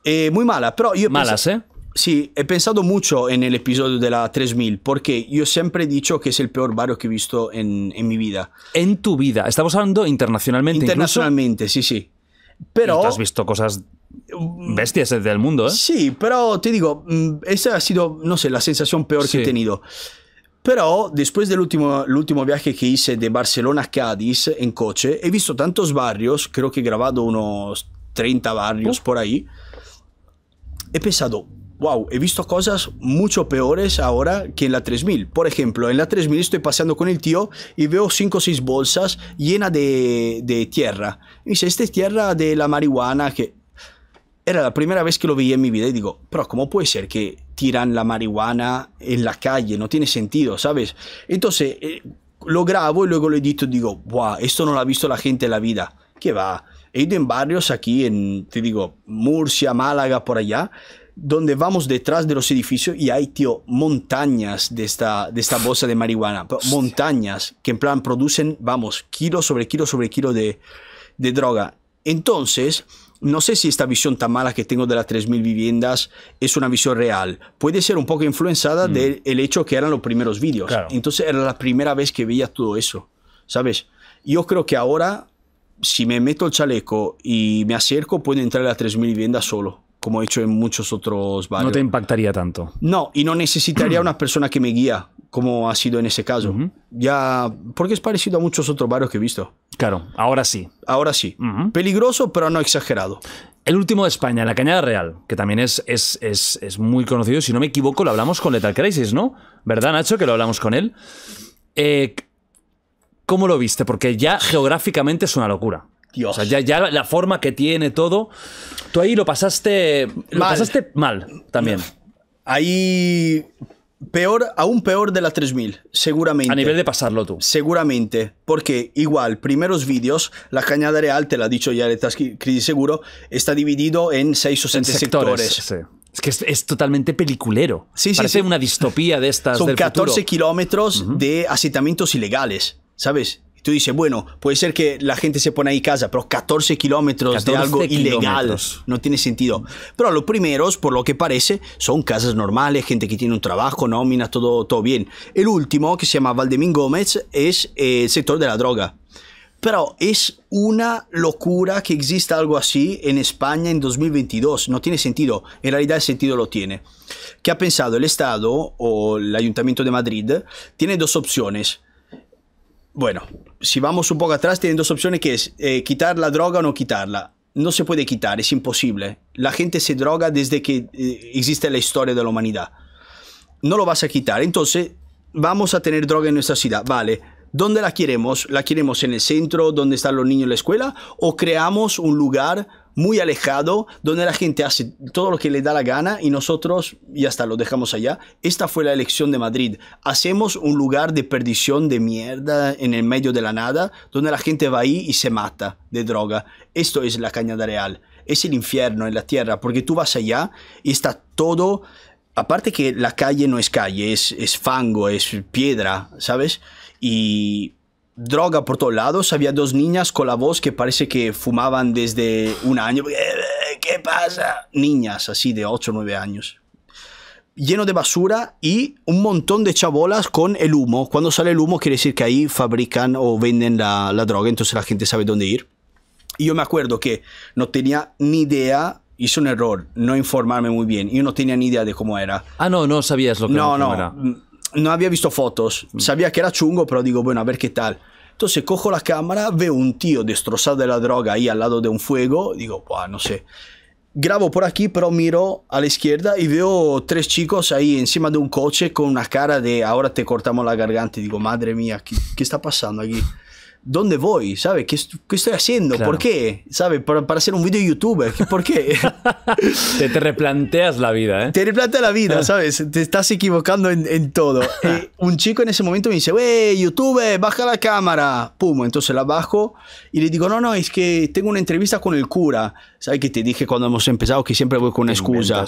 Eh, muy mala, pero yo... Malas, ¿eh? Sí, he pensado mucho en el episodio de la 3000 porque yo siempre he dicho que es el peor barrio que he visto en, mi vida. En tu vida, estamos hablando internacionalmente. Internacionalmente, sí, sí. Pero... has visto cosas mm. bestias del mundo, ¿eh? Sí, pero te digo, mm, esa ha sido, no sé, la sensación peor que he tenido. Pero después del último, viaje que hice de Barcelona a Cádiz en coche, he visto tantos barrios, creo que he grabado unos 30 barrios por ahí. He pensado, wow, he visto cosas mucho peores ahora que en la 3000. Por ejemplo, en la 3000 estoy paseando con el tío y veo cinco o seis bolsas llenas de, tierra. Y dice, esta es tierra de la marihuana que... Era la primera vez que lo veía en mi vida y digo, pero ¿cómo puede ser que tiran la marihuana en la calle? No tiene sentido, ¿sabes? Entonces eh, lo grabo y luego lo edito y digo, wow, esto no lo ha visto la gente en la vida. ¿Qué va? He ido en barrios aquí, en, te digo, Murcia, Málaga, por allá, donde vamos detrás de los edificios y hay, tío, montañas de esta, de esta bolsa de marihuana. Montañas que en plan producen, vamos, kilo sobre kilo sobre kilo de, droga. Entonces, no sé si esta visión tan mala que tengo de las 3.000 viviendas es una visión real. Puede ser un poco influenciada mm. del hecho que eran los primeros vídeos. Entonces era la primera vez que veía todo eso, ¿sabes? Yo creo que ahora, si me meto el chaleco y me acerco, puedo entrar a las 3.000 viviendas solo como he hecho en muchos otros barrios. No te impactaría tanto. No, y no necesitaría una persona que me guía, como ha sido en ese caso. Ya, porque es parecido a muchos otros barrios que he visto. Claro, ahora sí. Ahora sí. Peligroso, pero no exagerado. El último de España, la Cañada Real, que también es, es, muy conocido. Si no me equivoco, lo hablamos con Lethal Crisis, ¿no? ¿Verdad, Nacho? Que lo hablamos con él. Eh, ¿Cómo lo viste? Porque ya geográficamente es una locura. Dios. O sea, ya, la forma que tiene todo. Tú ahí lo pasaste. Lo mal. pasaste mal también. Ahí. Peor, aún peor de la 3000, seguramente. A nivel de pasarlo tú. Seguramente, porque igual, primeros vídeos, la cañada real, te la ha dicho ya estás crisis seguro, está dividido en 6 o 7 sectores. Es que es, totalmente peliculero. Sí, Parece sí, una distopía de estas. Son 14 kilómetros de asentamientos ilegales, ¿sabes? tú dices, bueno, puede ser que la gente se pone ahí casa, pero 14 kilómetros de algo ilegal no tiene sentido. Pero los primeros, por lo que parece, son casas normales, gente que tiene un trabajo, nómina, todo, todo bien. El último, que se llama Valdemín Gómez, es eh, el sector de la droga. Pero es una locura que exista algo así en España en 2022. No tiene sentido. En realidad el sentido lo tiene. ¿Qué ha pensado el Estado o el Ayuntamiento de Madrid? Tiene dos opciones bueno, si vamos un poco atrás, tienen dos opciones que es eh, quitar la droga o no quitarla. No se puede quitar, es imposible. La gente se droga desde que eh, existe la historia de la humanidad. No lo vas a quitar. Entonces, vamos a tener droga en nuestra ciudad. Vale. ¿Dónde la queremos? ¿La queremos en el centro donde están los niños en la escuela? ¿O creamos un lugar muy alejado, donde la gente hace todo lo que le da la gana y nosotros ya hasta lo dejamos allá. Esta fue la elección de Madrid. Hacemos un lugar de perdición de mierda en el medio de la nada, donde la gente va ahí y se mata de droga. Esto es la cañada real. Es el infierno en la tierra, porque tú vas allá y está todo... Aparte que la calle no es calle, es, es fango, es piedra, ¿sabes? Y droga por todos lados. Había dos niñas con la voz que parece que fumaban desde un año. Eh, ¿Qué pasa? Niñas así de 8 o 9 años. Lleno de basura y un montón de chabolas con el humo. Cuando sale el humo quiere decir que ahí fabrican o venden la, droga, entonces la gente sabe dónde ir. Y yo me acuerdo que no tenía ni idea hice un error, no informarme muy bien. Yo no tenía ni idea de cómo era. Ah, no, no sabías lo que no, no, era. No, mm, no había visto fotos. Mm. Sabía que era chungo, pero digo, bueno, a ver qué tal. Entonces cojo la cámara, veo un tío destrozado de la droga ahí al lado de un fuego, digo, no sé. Grabo por aquí, pero miro a la izquierda y veo tres chicos ahí encima de un coche con una cara de ahora te cortamos la garganta. Y digo, madre mía, qué está pasando aquí? ¿dónde voy? ¿Sabe? ¿Qué, estoy haciendo? ¿Por qué? ¿Sabe? Para, hacer un video YouTube? ¿Por qué? te, replanteas la vida, ¿eh? Te replanteas la vida, ¿sabes? te estás equivocando en, todo. un chico en ese momento me dice, wey, YouTube, baja la cámara. Pum, entonces la bajo y le digo, no, no, es que tengo una entrevista con el cura. ¿Sabes que te dije cuando hemos empezado que siempre voy con una excusa?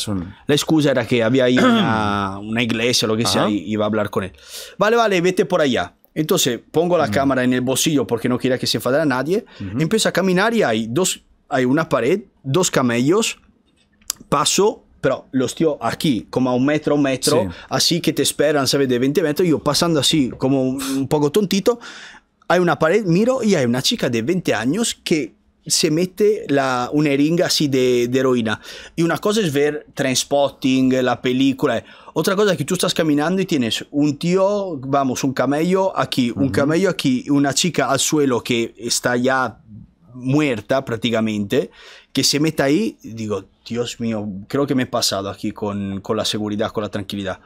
La excusa era que había ahí una, una iglesia, lo que sea, y iba a hablar con él. Vale, vale, vete por allá. Entonces pongo la mm. cámara en el bolsillo porque no quiero que se enfadara nadie. Empiezo a caminar y hay dos, hay una pared, dos camellos. Paso, pero los tíos aquí, como a un metro, un metro, así que te esperan, ¿sabes? De 20 metros. Yo pasando así, como un poco tontito, hay una pared, miro y hay una chica de 20 años que se mete la, un'eringa así de heroína. Y una cosa es ver Transpotting, la película. Otra cosa es que tú estás caminando y tienes un tío, vamos, un camello aquí, un camello aquí, una chica al suelo que está ya muerta prácticamente, que se mete ahí, digo, Dios mío, creo que me he pasado aquí con, la seguridad, con la tranquilidad.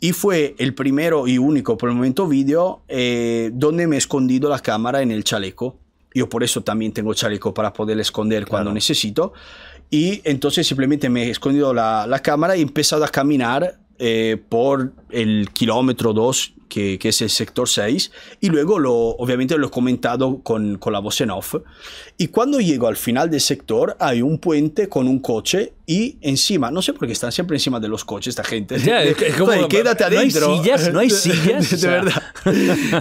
Y fue el primero y único por el momento vídeo eh, donde me he escondido la cámara en el chaleco yo por eso también tengo chaleco para poder esconder cuando necesito. Y entonces simplemente me he escondido la, cámara y he empezado a caminar eh, por el kilómetro dos que, es el sector 6, y luego lo, obviamente lo he comentado con, con la voz en off. Y cuando llego al final del sector hay un puente con un coche y encima, no sé por qué están siempre encima de los coches esta gente. quédate adentro. No hay sillas, no hay sillas. de, verdad.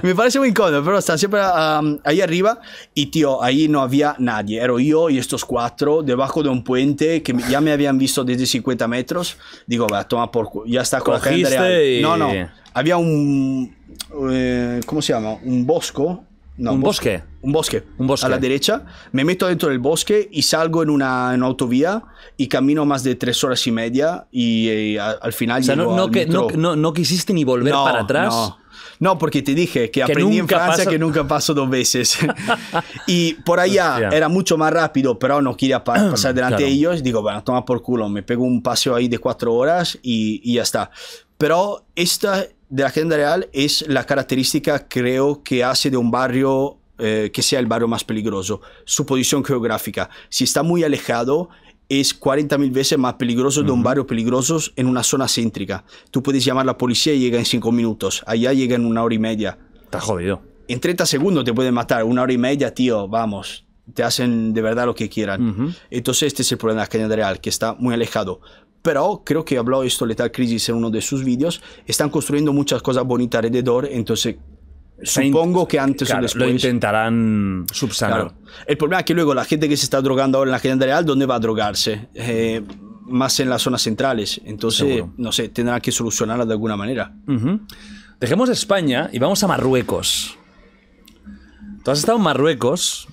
Me parece muy incómodo, pero están siempre ahí arriba y tío, ahí no había nadie. Era yo y estos cuatro debajo de un puente que ya me habían visto desde 50 metros. Digo, va, toma por... Ya está con gente No, no había un... Eh, ¿Cómo se llama? Un bosco. No, un bosque. Un bosque. Un bosque. A la derecha. Me meto dentro del bosque y salgo en una, en autovía y camino más de tres horas y media y, eh, al final... O no, no, quisiste ni volver para atrás. No, porque te dije que, que aprendí en Francia que nunca paso dos veces. y por allá era mucho más rápido, pero no quería pasar delante de ellos. Digo, bueno, toma por culo, me pego un paseo ahí de cuatro horas y, y ya está. Pero esta, de la agenda real es la característica, creo, que hace de un barrio eh, que sea el barrio más peligroso, su posición geográfica. Si está muy alejado, es 40 mil veces más peligroso de un barrio peligroso en una zona céntrica. Tú puedes llamar a la policía y llega en 5 minutos. Allá llega en una hora y media. Está jodido. En 30 segundos te pueden matar. Una hora y media, tío, vamos. Te hacen de verdad lo que quieran. Entonces este es el problema de la real, que está muy alejado pero creo que habló esto letal Crisis en uno de sus vídeos, están construyendo muchas cosas bonitas alrededor, entonces supongo que antes Lo intentarán subsanar. El problema es que luego la gente que se está drogando ahora en la agenda real, ¿dónde va a drogarse? Eh, más en las zonas centrales, entonces, no sé, tendrá que solucionarla de alguna manera. Dejemos España y vamos a Marruecos. Tú has estado en Marruecos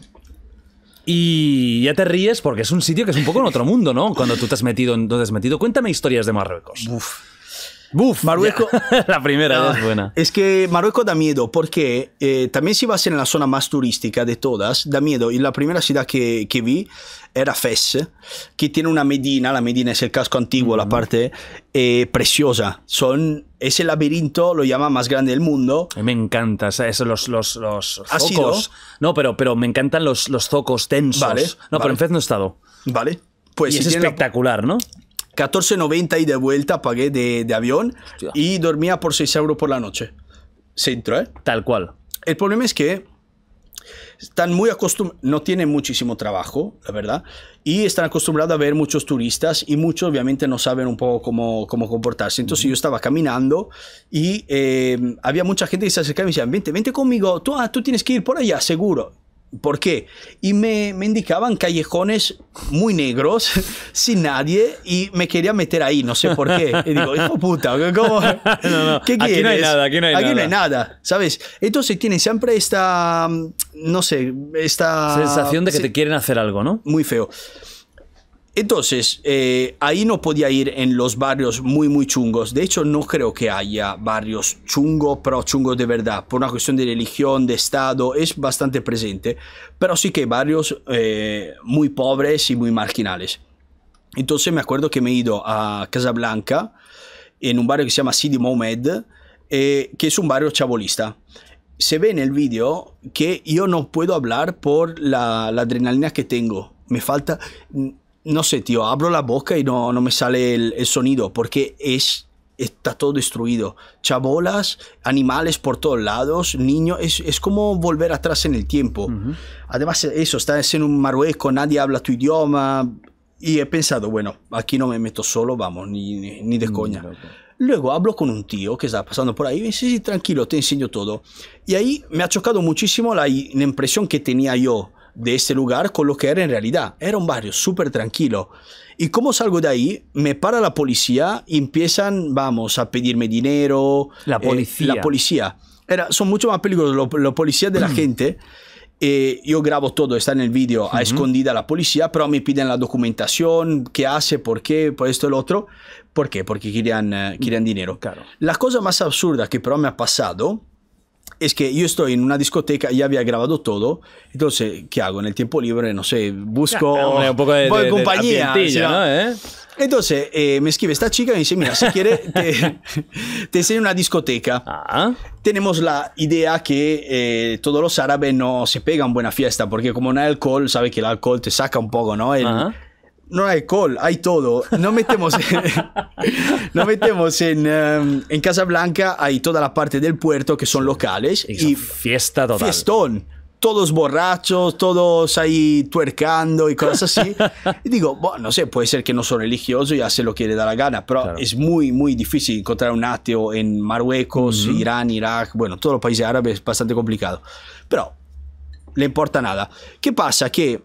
y ya te ríes porque es un sitio que es un poco en otro mundo, ¿no? Cuando tú te has metido, donde has metido. Cuéntame historias de Marruecos. Uf. Buf, Marruecos. la primera es buena. Es que Marruecos da miedo porque eh, también si vas en la zona más turística de todas, da miedo. Y la primera ciudad que, vi era Fez, que tiene una medina, la medina es el casco antiguo, la parte eh, preciosa. Son ese laberinto lo llama más grande del mundo. Me encanta, O Los, los, los zocos. No, pero, pero me encantan los, los zocos tensos. no, pero en Fez no he estado. Vale. Pues es espectacular, ¿no? 14.90 y de vuelta pagué de, de avión y dormía por 6 euros por la noche. Centro, ¿eh? Tal cual. El problema es que están muy acostumbrados, no tienen muchísimo trabajo, la verdad, y están acostumbrados a ver muchos turistas y muchos obviamente no saben un poco cómo, cómo comportarse. Entonces yo estaba caminando y eh, había mucha gente que se acercaba y me decía, vente, vente conmigo, tú, ah, tú tienes que ir por allá, seguro. ¿Por qué? Y me, indicaban callejones muy negros, sin nadie, y me quería meter ahí, no sé por qué. Y digo, hijo puta, ¿cómo? ¿qué quieres? Aquí no hay nada, aquí no hay ¿sabes? Entonces tienen siempre esta, mm, no sé, esta... Sensación de que te quieren hacer algo, ¿no? Muy feo. Entonces, eh, ahí no podía ir en los barrios muy, muy chungos. De hecho, no creo que haya barrios chungos, pero chungos de verdad. Por una cuestión de religión, de estado, es bastante presente. Pero sí que hay barrios eh, muy pobres y muy marginales. Entonces me acuerdo que me he ido a Casablanca, en un barrio que se llama Sidi Mohamed, eh, que es un barrio chabolista. Se ve en el vídeo que yo no puedo hablar por la, la adrenalina que tengo. Me falta no sé, tío, abro la boca y no, me sale el, sonido porque es está todo destruido. Chabolas, animales por todos lados, niños, es, como volver atrás en el tiempo. Además, eso, estás en un Marruecos, nadie habla tu idioma. Y he pensado, bueno, aquí no me meto solo, vamos, ni, de coña. Luego hablo con un tío que está pasando por ahí y me dice, sí, tranquilo, te enseño todo. Y ahí me ha chocado muchísimo la impresión que tenía yo de este lugar con lo que era en realidad. Era un barrio súper tranquilo. ¿Y como salgo de ahí? Me para la policía y empiezan, vamos, a pedirme dinero. La eh, policía. la policía. Era, son mucho más peligrosos los policías de la mm. gente. Eh, yo grabo todo, está en el vídeo, a escondida la policía, pero me piden la documentación, qué hace, por qué, por esto, el otro. ¿Por qué? Porque querían, eh, dinero. Claro. La cosa más absurda que pero me ha pasado es que yo estoy en una discoteca, ya había grabado todo, entonces, ¿qué hago? En el tiempo libre, no sé, busco un poco de, voy compañía. ¿Eh? Entonces, eh, me escribe esta chica y me dice, mira, si quieres, te, enseño una discoteca. Ah. Tenemos la idea que eh, todos los árabes no se pegan buena fiesta, porque como no hay alcohol, sabe que el alcohol te saca un poco, ¿no? El, no hay alcohol, hay todo. No metemos en, no metemos en, em, en Casablanca, hay toda la parte del puerto que son locales. y fiesta total. Fiestón. Todos borrachos, todos ahí tuercando y cosas así. y digo, bueno, no sé, puede ser que no son religiosos y hace lo que le da la gana, pero es muy, muy difícil encontrar un ateo en Marruecos, Irán, Irak, bueno, todos los países árabes es bastante complicado. Pero le importa nada. ¿Qué pasa? Que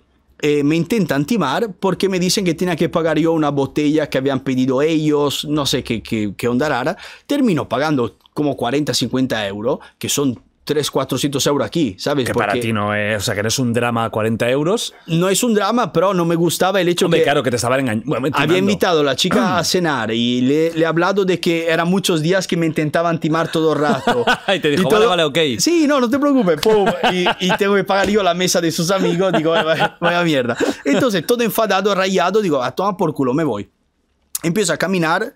eh, me intentan timar porque me dicen que tenía que pagar yo una botella que habían pedido ellos, no sé qué, qué onda rara. Termino pagando como 40, 50 euros, que son 3, 400 euros aquí, ¿sabes? Que para ti no es, o sea, que no es un drama a 40 euros. No es un drama, pero no me gustaba el hecho Hombre, que... claro, que te estaba engañando. había invitado a la chica a cenar y le, he hablado de que eran muchos días que me intentaban timar todo rato. y te dijo, vale, vale, ok. Sí, no, no te preocupes. y, tengo que pagar yo la mesa de sus amigos. Digo, vaya, mierda. Entonces, todo enfadado, rayado, digo, a ah, toma por culo, me voy. Empiezo a caminar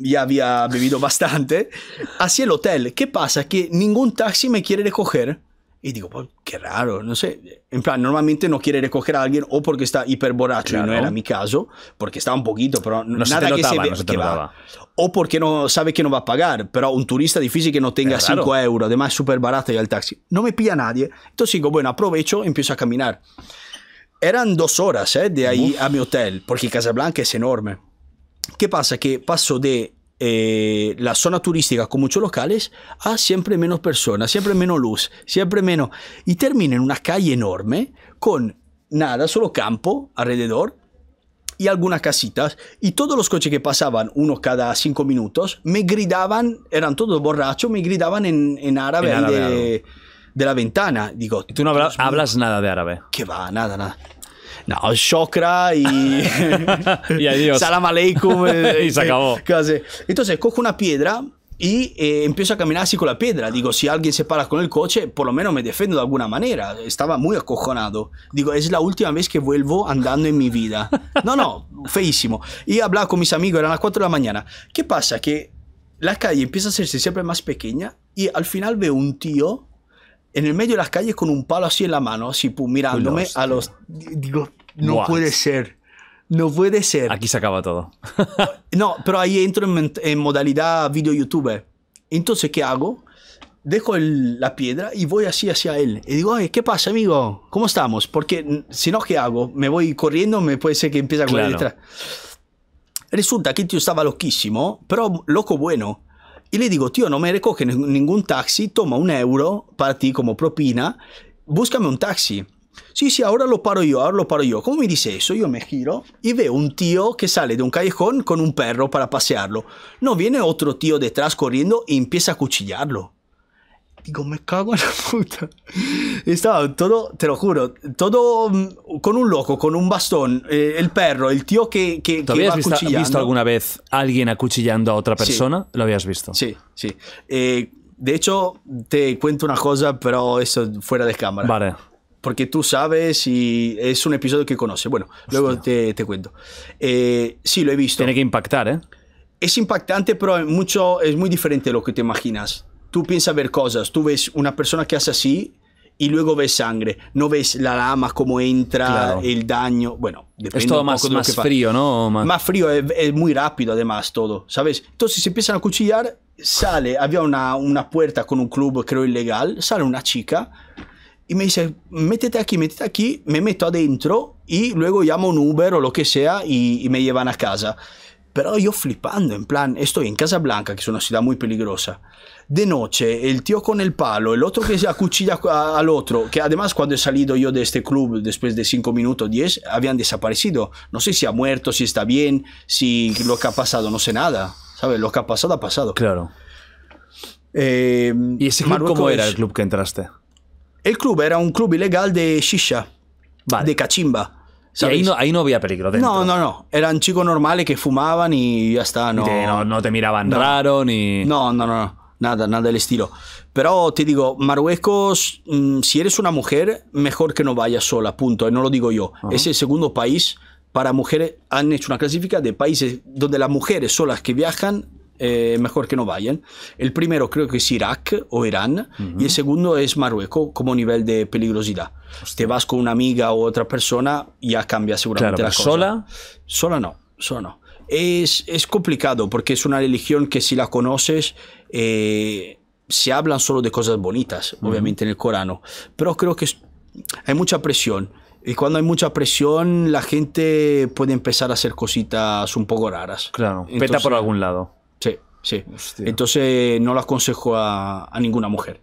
ya había bebido bastante, hacia el hotel. ¿Qué pasa? Que ningún taxi me quiere recoger. Y digo, pues, qué raro, no sé. En plan, normalmente no quiere recoger a alguien o porque está hiper y no era mi caso, porque estaba un poquito, pero no nada que O porque no sabe que no va a pagar, pero un turista difícil que no tenga 5 euros, además es súper barato ya el taxi. No me pilla nadie. Entonces digo, bueno, aprovecho, y empiezo a caminar. Eran dos horas eh, de ahí a mi hotel, porque Casablanca es enorme. ¿Qué pasa? Que pasó de eh, la zona turística con muchos locales a siempre menos personas, siempre menos luz, siempre menos... Y termina en una calle enorme con nada, solo campo alrededor y algunas casitas y todos los coches que pasaban, uno cada cinco minutos, me gritaban, eran todos borrachos, me gritaban en, árabe, de, la ventana. Digo, ¿Y tú no hablas, hablas nada de árabe? Que va, nada, nada. No, chakra y. y adiós. Salam aleikum. Eh, y se eh, acabó. Entonces cojo una piedra y eh, empiezo a caminar así con la piedra. Digo, si alguien se para con el coche, por lo menos me defiendo de alguna manera. Estaba muy acojonado. Digo, es la última vez que vuelvo andando en mi vida. No, no, feísimo. Y hablaba con mis amigos, eran las 4 de la mañana. ¿Qué pasa? Que la calle empieza a hacerse siempre más pequeña y al final veo un tío en el medio de las calles con un palo así en la mano, así pum, mirándome a los... Digo, no puede ser. No puede ser. Aquí se acaba todo. no, pero ahí entro en, modalidad video youtuber. Entonces, ¿qué hago? Dejo la piedra y voy así hacia él. Y digo, Ay, ¿qué pasa, amigo? ¿Cómo estamos? Porque si no, ¿qué hago? Me voy corriendo, me puede ser que empiece a correr detrás. Resulta que el este tío estaba loquísimo, pero loco bueno y le digo, tío, no me recoge ningún taxi, toma un euro para ti como propina, búscame un taxi. Sí, sí, ahora lo paro yo, ahora lo paro yo. ¿Cómo me dice eso? Yo me giro y veo un tío que sale de un callejón con un perro para pasearlo. No viene otro tío detrás corriendo y empieza a cuchillarlo. Digo, me cago en la puta. Estaba todo, te lo juro, todo mm, con un loco, con un bastón, eh, el perro, el tío que, que, ¿Te habías visto, alguna vez alguien acuchillando a otra persona? ¿Lo habías visto? Sí, sí. Eh, de hecho, te cuento una cosa, pero eso fuera de cámara. Vale. Porque tú sabes y es un episodio que conoces. Bueno, luego te, cuento. Eh, sí, lo he visto. Tiene que impactar, ¿eh? Es impactante, pero mucho, es muy diferente de lo que te imaginas tú piensas ver cosas, tú ves una persona que hace así y luego ves sangre, no ves la lama, cómo entra, el daño, bueno, depende es todo más, frío, ¿no? Más, frío, es, muy rápido además todo, ¿sabes? Entonces se empiezan a cuchillar, sale, había una, una puerta con un club, creo, ilegal, sale una chica y me dice, métete aquí, métete aquí, me meto adentro y luego llamo un Uber o lo que sea y, y, me llevan a casa. Pero yo flipando, en plan, estoy en Casablanca, que es una ciudad muy peligrosa de noche, el tío con el palo, el otro que se acuchilla al otro, que además cuando he salido yo de este club después de 5 minutos 10, habían desaparecido. No sé si ha muerto, si está bien, si lo que ha pasado, no sé nada. ¿Sabes? Lo que ha pasado, ha pasado. Claro. Eh, ¿Y ese club cómo era el club que entraste? El club era un club ilegal de shisha, de cachimba. Y ahí, no, no, había peligro. No, no, no. Eran chicos normales que fumaban y ya está. No, te, no, te miraban raro ni. No, no, no nada, nada del estilo. Pero te digo, Marruecos, mm, si eres una mujer, mejor que no vayas sola, punto. Eh, no lo digo yo. Es el segundo país para mujeres. Han hecho una clasifica de países donde las mujeres solas que viajan, eh, mejor que no vayan. El primero creo que es Irak o Irán. Y el segundo es Marruecos, como nivel de peligrosidad. Te vas con una amiga o otra persona, ya cambia seguramente la ¿Sola? Sola no, solo no. Es, complicado porque es una religión que si la conoces... Eh, se hablan solo de cosas bonitas, obviamente, en el Corán pero creo que hay mucha presión. Y cuando hay mucha presión, la gente puede empezar a hacer cositas un poco raras. Claro, peta por algún lado. Sí, sí. Entonces no lo aconsejo a, ninguna mujer.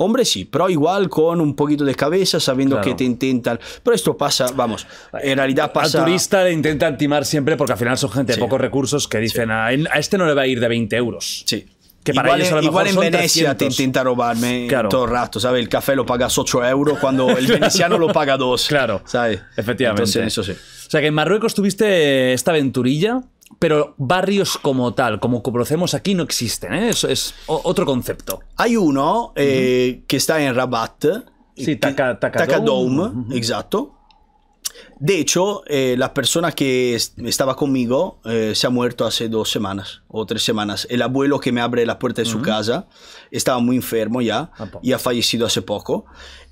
Hombre, sí, pero igual con un poquito de cabeza, sabiendo que te intentan. Pero esto pasa, vamos, en realidad pasa. Al turista le intentan timar siempre porque al final son gente de pocos recursos que dicen ah, a, este no le va a ir de 20 euros. Sí. Que para igual, ellos a lo igual en Venecia te intenta robarme todo el rato, ¿sabes? El café lo pagas 8 euros cuando el veneciano lo paga 2. Claro, ¿sabes? Efectivamente. eso sí. O sea que en Marruecos tuviste esta aventurilla pero barrios como tal, como conocemos aquí, no existen. ¿eh? eso Es, otro concepto. Hay uno eh, que está en Rabat. Sí, Taka, Taka exacto. De hecho, eh, la persona que estaba conmigo se ha muerto hace dos semanas o tres semanas. El abuelo que me abre la puerta de su casa estaba muy enfermo ya y ha fallecido hace poco.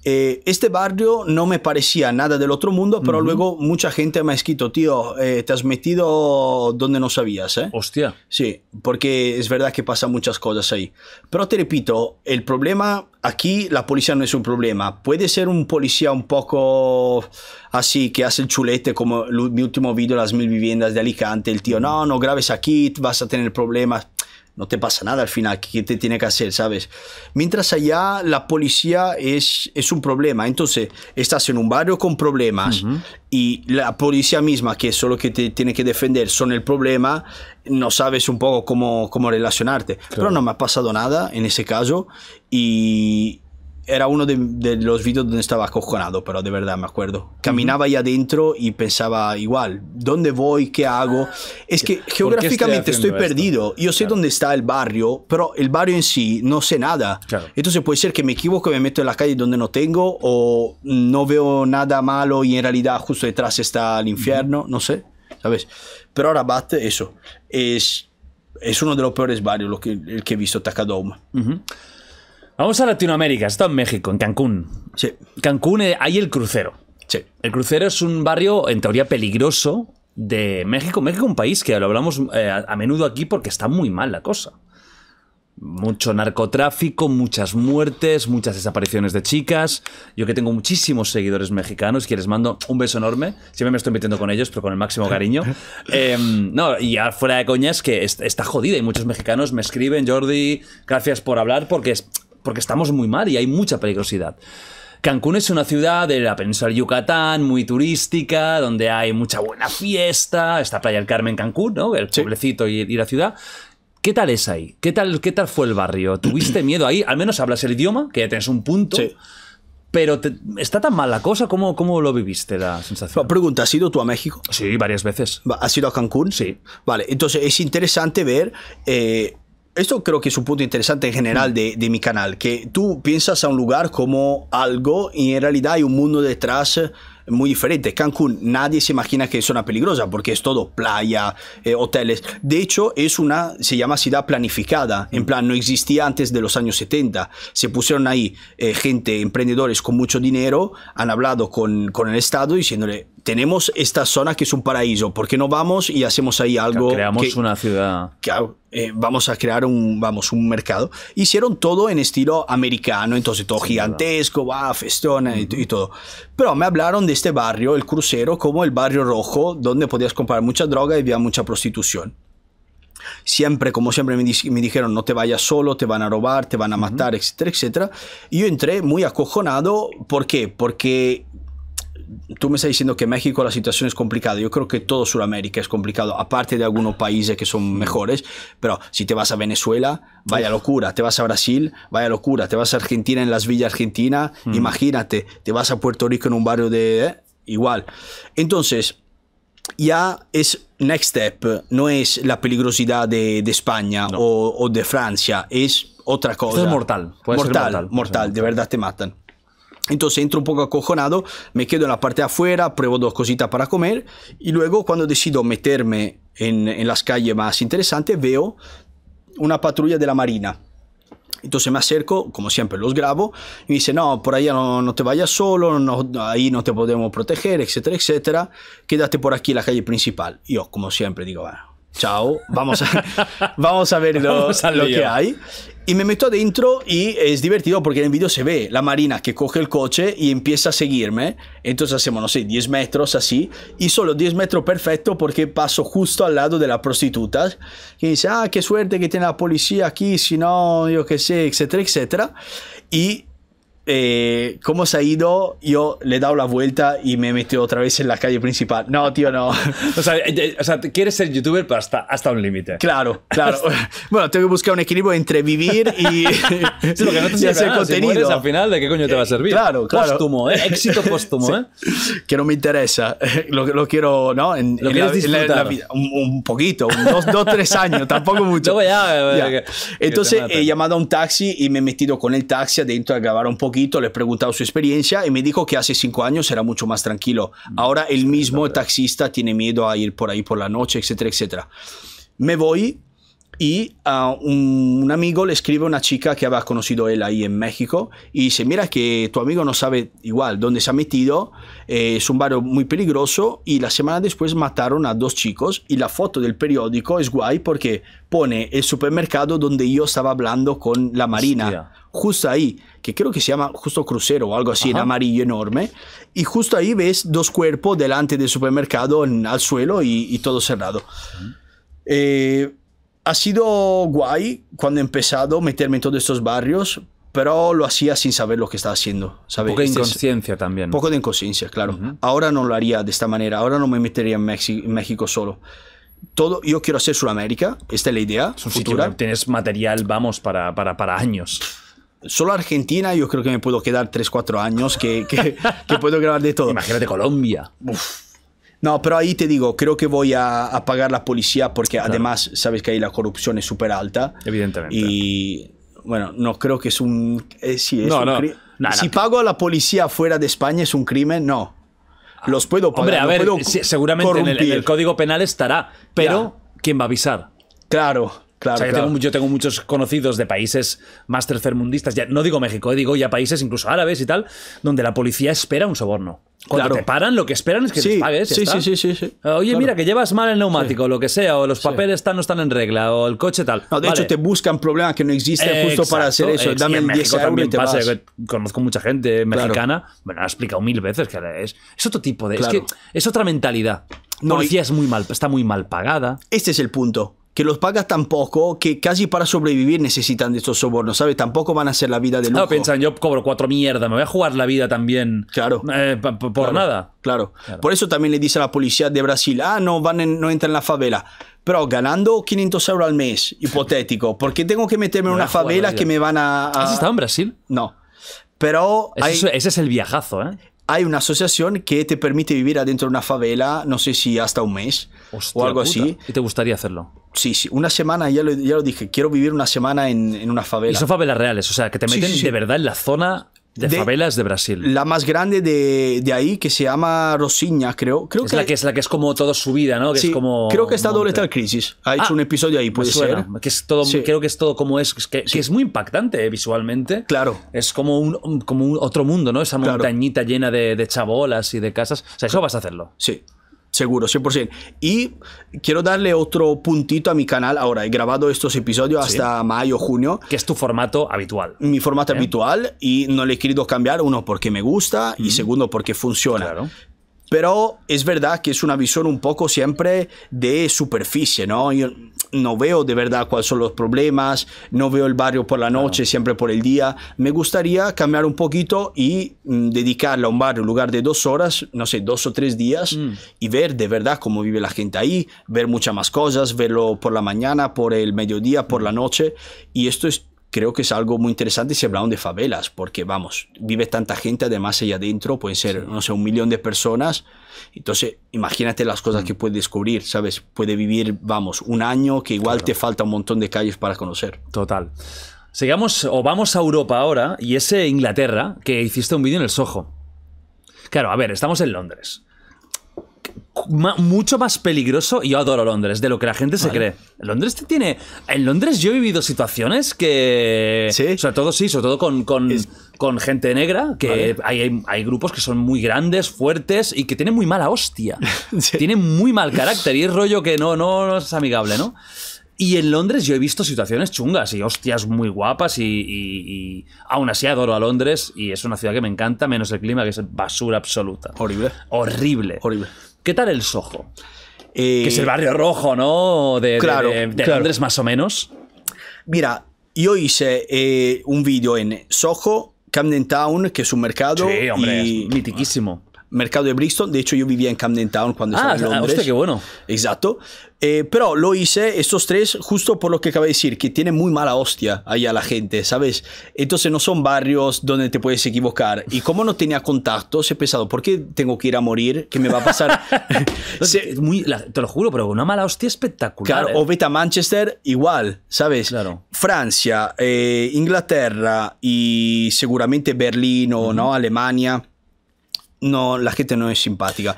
Eh, este barrio no me parecía nada del otro mundo, pero luego mucha gente me ha escrito, tío, eh, te has metido donde no sabías, ¿eh? Hostia. Sí, porque es verdad que pasan muchas cosas ahí. Pero te repito, el problema aquí, la policía no es un problema. Puede ser un policía un poco así, que hace el chulete, como mi último vídeo, las mil viviendas de Alicante, el tío, no, no grabes aquí, vas a tener problemas no te pasa nada al final, ¿qué te tiene que hacer, sabes? Mientras allá la policía es, es un problema, entonces estás en un barrio con problemas y la policía misma, que es lo que te tiene que defender, son el problema, no sabes un poco cómo, cómo relacionarte. Pero no me ha pasado nada en ese caso y, era uno de, los vídeos donde estaba acojonado, pero de verdad me acuerdo. Caminaba ahí adentro y pensaba igual, ¿dónde voy? ¿Qué hago? Es que geográficamente estoy, perdido. Yo sé dónde está el barrio, pero el barrio en sí no sé nada. Entonces puede ser que me equivoco, me meto en la calle donde no tengo o no veo nada malo y en realidad justo detrás está el infierno, no sé, ¿sabes? Pero Rabat, eso, es, es uno de los peores barrios lo que, el que he visto, Takadoma. Mm Vamos a Latinoamérica, está en México, en Cancún. Sí. Cancún hay eh, el crucero. Sí. El crucero es un barrio, en teoría, peligroso de México. México es un país que lo hablamos eh, a, menudo aquí porque está muy mal la cosa. Mucho narcotráfico, muchas muertes, muchas desapariciones de chicas. Yo que tengo muchísimos seguidores mexicanos, que les mando un beso enorme. Siempre me estoy metiendo con ellos, pero con el máximo cariño. Em, no, y fuera de coñas que está jodida y muchos mexicanos me escriben, Jordi, gracias por hablar, porque es, porque estamos muy mal y hay mucha peligrosidad. Cancún es una ciudad de la península de Yucatán, muy turística, donde hay mucha buena fiesta, está Playa del Carmen Cancún, ¿no? El pueblecito y, la ciudad. ¿Qué tal es ahí? ¿Qué tal, ¿Qué tal fue el barrio? ¿Tuviste miedo ahí? Al menos hablas el idioma, que ya tienes un punto. Sí. Pero está tan mal la cosa, ¿cómo, ¿cómo lo viviste la sensación? Pregunta, ¿has ido tú a México? Sí, varias veces. ¿Has ido a Cancún? Sí. Vale, entonces es interesante ver eh, esto creo que es un punto interesante en general de, mi canal, que tú piensas a un lugar como algo y en realidad hay un mundo detrás muy diferente. Cancún, nadie se imagina que es una peligrosa porque es todo playa, eh, hoteles. De hecho, es una, se llama ciudad planificada. En plan, no existía antes de los años 70. Se pusieron ahí eh, gente, emprendedores con mucho dinero, han hablado con, con el Estado diciéndole, tenemos esta zona que es un paraíso, ¿por qué no vamos y hacemos ahí algo? Creamos una ciudad. Que, eh, vamos a crear un, vamos, un mercado. Hicieron todo en estilo americano, entonces todo gigantesco, va, festona y, y, todo. Pero me hablaron de este barrio, el crucero, como el barrio rojo, donde podías comprar mucha droga y había mucha prostitución. Siempre, como siempre me, dijeron, no te vayas solo, te van a robar, te van a matar, etc etcétera, etcétera. Y yo entré muy acojonado, ¿por qué? Porque tú me estás diciendo que México la situación es complicada. Yo creo que todo Sudamérica es complicado, aparte de algunos países que son mejores. Pero si te vas a Venezuela, vaya locura. Te vas a Brasil, vaya locura. Te vas a Argentina en las villas argentinas, mm. imagínate. Te vas a Puerto Rico en un barrio de... Eh, igual. Entonces, ya es next step, no es la peligrosidad de, España o, de Francia, es otra cosa. es mortal, mortal, mortal, de verdad te matan. Entonces entro un poco acojonado, me quedo en la parte de afuera, pruebo dos cositas para comer y luego cuando decido meterme en, las calles más interesantes veo una patrulla de la Marina. Entonces me acerco, como siempre los grabo, y me dice, no, por allá no, te vayas solo, ahí no te podemos proteger, etcétera, etcétera, quédate por aquí en la calle principal. Yo, como siempre, digo, bueno, chao, vamos a, vamos a ver lo que hay. Y me meto adentro y es divertido porque en el vídeo se ve la Marina que coge el coche y empieza a seguirme. Entonces hacemos, no sé, 10 metros así. Y solo 10 metros perfecto porque paso justo al lado de la prostituta. Que dice, ah, qué suerte que tiene la policía aquí, si no, yo qué sé, etcétera, etcétera. Y eh, cómo se ha ido, yo le he dado la vuelta y me he metido otra vez en la calle principal. No, tío, no. o, sea, eh, eh, quieres ser youtuber, hasta, hasta un límite. Claro, claro. bueno, tengo que buscar un equilibrio entre vivir y, lo que no te hacer contenido. Si mueres, al final, ¿de qué coño te va a servir? Claro, claro. ¿eh? Éxito póstumo, ¿eh? Que no me interesa. Lo, lo quiero, ¿no? En, la, vida. Un, poquito, dos, tres años, tampoco mucho. Entonces he llamado a un taxi y me he metido con el taxi adentro a grabar un poco le he preguntado su experiencia y me dijo que hace cinco años era mucho más tranquilo. Mm. Ahora el mismo taxista tiene miedo a ir por ahí por la noche, etcétera, etcétera. Me voy y a un, amigo le escribe una chica que había conocido él ahí en México y dice, mira que tu amigo no sabe igual dónde se ha metido, eh, es un barrio muy peligroso y la semana después mataron a dos chicos y la foto del periódico es guay porque pone el supermercado donde yo estaba hablando con la Marina, justo ahí, que creo que se llama justo crucero o algo así, en amarillo enorme, y justo ahí ves dos cuerpos delante del supermercado en, al suelo y, todo cerrado. eh, ha sido guay cuando he empezado a meterme en todos estos barrios, pero lo hacía sin saber lo que estaba haciendo. ¿sabes? Poco de este inconsciencia también. Poco de inconsciencia, claro. Ahora no lo haría de esta manera, ahora no me metería en, México solo. Todo, yo quiero hacer Sudamérica, esta es la idea. Es un futura. tienes material, vamos, para, para, para años solo Argentina yo creo que me puedo quedar 3, 4 años que, que, puedo grabar de todo. Imagínate Colombia. Uf. No, pero ahí te digo, creo que voy a, pagar la policía porque además sabes que ahí la corrupción es súper alta. Evidentemente. Y bueno, no creo que es un... Eh, no, no. si pago a la policía fuera de España es un crimen, no. Los puedo pagar. Hombre, a ver, seguramente en el, código penal estará, pero ¿quién va a avisar? Claro yo tengo muchos conocidos de países más tercermundistas, ya, no digo México, eh, digo ya países incluso árabes y tal, donde la policía espera un soborno. Cuando claro. te paran, lo que esperan es que sí, pagues. Oye, mira, que llevas mal el neumático, o lo que sea, o los papeles están, no están en regla, o el coche tal. de hecho, te buscan problemas que no existen justo para hacer eso. Dame 10 pasa, Conozco mucha gente mexicana, me lo ha explicado mil veces que es, otro tipo de. Es es otra mentalidad. La policía es muy mal, está muy mal pagada. Este es el punto que los pagas tan poco que casi para sobrevivir necesitan de estos sobornos, ¿sabes? Tampoco van a hacer la vida de lujo. No, piensan, yo cobro cuatro mierdas me voy a jugar la vida también. Claro. Eh, por nada. Claro. Por eso también le dice a la policía de Brasil, ah, no, van no entran en la favela. Pero ganando 500 euros al mes, hipotético, porque tengo que meterme en una favela que me van a... a... ¿Has estado en Brasil? No. Pero... Ese, es el viajazo, ¿eh? hay una asociación que te permite vivir adentro de una favela, no sé si hasta un mes o algo así. ¿Y te gustaría hacerlo? Sí, una semana, ya lo, ya lo dije, quiero vivir una semana en, en, una favela. Y son favelas reales, o sea, que te meten de verdad en la zona de, favelas de Brasil. La más grande de, de ahí, que se llama Rosiña, creo. creo es la que es la que es como toda su vida, ¿no? es como, creo que está Doble Tal Crisis. Ha hecho ah, un episodio ahí, puede ser. Que todo, Creo que es todo como es, que, es muy impactante eh, visualmente. Claro. Es como un, como otro mundo, ¿no? Esa montañita llena de, de, chabolas y de casas. O sea, eso vas a hacerlo. Sí. Seguro, 100%. Y quiero darle otro puntito a mi canal ahora. He grabado estos episodios hasta mayo, junio. Que es tu formato habitual. Mi formato habitual y no le he querido cambiar, uno porque me gusta y segundo porque funciona. Claro. Pero es verdad que es una visión un poco siempre de superficie, ¿no? Yo no veo de verdad cuáles son los problemas, no veo el barrio por la noche, siempre por el día. Me gustaría cambiar un poquito y mm, dedicarle a un barrio, en lugar de dos horas, no sé, dos o tres días, mm. y ver de verdad cómo vive la gente ahí, ver muchas más cosas, verlo por la mañana, por el mediodía, por la noche. Y esto es creo que es algo muy interesante si hablaban de favelas, porque vamos, vive tanta gente además allá adentro, pueden ser, no sé, un millón de personas. Entonces, imagínate las cosas mm. que puedes descubrir, ¿sabes? Puede vivir, vamos, un año que igual te falta un montón de calles para conocer. Total. Sigamos o vamos a Europa ahora y ese eh, Inglaterra que hiciste un vídeo en el Soho. Claro, a ver, estamos en Londres mucho más peligroso. Y yo adoro Londres, de lo que la gente se cree. Londres te tiene. En Londres yo he vivido situaciones que. ¿Sí? Sobre todo, sí, sobre todo con, gente negra, que hay, grupos que son muy grandes, fuertes y que tienen muy mala hostia. Tienen muy mal carácter y es rollo que no, no, es amigable, ¿no? Y en Londres yo he visto situaciones chungas y hostias muy guapas y, y, aún así adoro a Londres y es una ciudad que me encanta, menos el clima que es basura absoluta. Horrible. Horrible. Horrible. ¿Qué tal el Soho? Eh, que es el barrio rojo, ¿no? De, Londres, más o menos. Mira, yo hice eh, un vídeo en Soho, Camden Town, que es un mercado. Sí, hombre, mitiquísimo mercado de Brixton. De hecho, yo vivía en Camden Town cuando ah, estaba en ah, Londres. Ah, qué bueno. Exacto. Eh, pero lo hice, estos tres, justo por lo que acabo de decir, que tiene muy mala hostia a la gente, ¿sabes? Entonces no son barrios donde te puedes equivocar. Y como no tenía contactos, he pensado, ¿por qué tengo que ir a morir? ¿Qué me va a pasar? te lo juro, pero una mala hostia espectacular. Claro, ¿eh? o vete a Manchester, igual, ¿sabes? Claro. Francia, eh, Inglaterra y seguramente Berlín o ¿no? Alemania no, la gente no es simpática.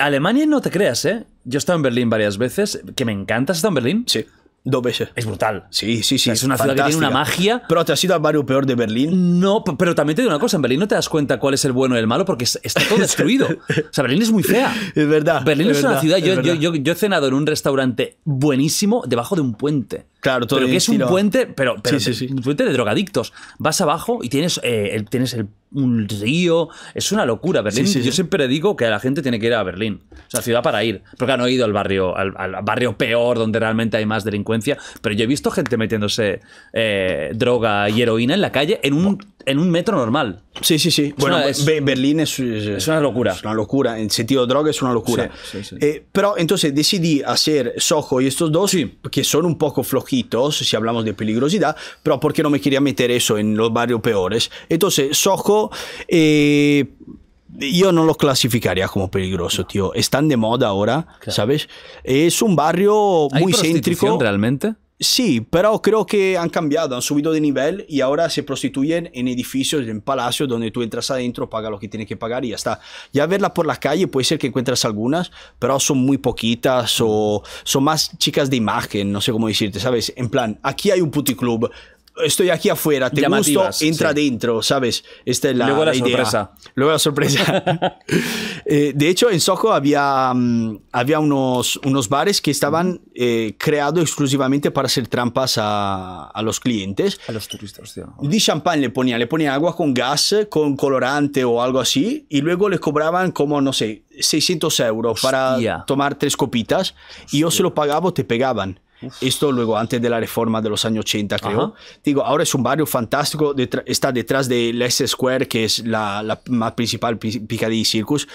Alemania no te creas, ¿eh? Yo he estado en Berlín varias veces, que me encanta. ¿Has estado en Berlín? Sí. Dos veces. Es brutal. Sí, sí, sí. es una ciudad que tiene una magia. Pero te has ido al barrio peor de Berlín. No, pero también te digo una cosa: en Berlín no te das cuenta cuál es el bueno y el malo porque está todo destruido. o sea, Berlín es muy fea. Es verdad. Berlín es, una ciudad. yo he cenado en un restaurante buenísimo debajo de un puente. Claro, todo pero que es un puente, pero, pero un puente de drogadictos. Vas abajo y tienes, eh, tienes un río. Es una locura Berlín. Yo siempre digo que la gente tiene que ir a Berlín, o sea, ciudad para ir. Porque han ido al barrio, al, barrio peor, donde realmente hay más delincuencia. Pero yo he visto gente metiéndose eh, droga y heroína en la calle en un en un metro normal. Sí, sí, sí. bueno, pues, Berlín es, una locura. Es una locura. En sentido de droga es una locura. Eh, pero entonces decidí hacer Soho y estos dos, que son un poco flojitos, si hablamos de peligrosidad, pero porque no me quería meter eso en los barrios peores. Entonces, Soho... Eh, yo no lo clasificaría como peligroso, tío. Están de moda ahora, ¿sabes? Es un barrio muy céntrico. realmente? Sí, pero creo que han cambiado, han subido de nivel y ahora se prostituyen en edificios, en palacios donde tú entras adentro, pagas lo que tiene que pagar y ya está. Ya verla por la calle puede ser que encuentres algunas, pero son muy poquitas o son más chicas de imagen, no sé cómo decirte, ¿sabes? En plan, aquí hay un puticlub, estoy aquí afuera, te gusto, entra dentro, ¿sabes? Esta es la, Luego la, sorpresa. Luego la sorpresa. Eh, de hecho, en Soho había, mm, había unos, unos bares que estaban eh, creados exclusivamente para hacer trampas a, a los clientes. A los turistas, tío. De champán le ponían, le ponían agua con gas, con colorante o algo así, y luego le cobraban como, no sé, 600 euros para tomar tres copitas, y yo se lo pagaba o te pegaban. Esto luego antes de la reforma de los años 80, creo. Digo, ahora es un barrio fantástico, está detrás del S Square, que es la, más principal Piccadilly Circus.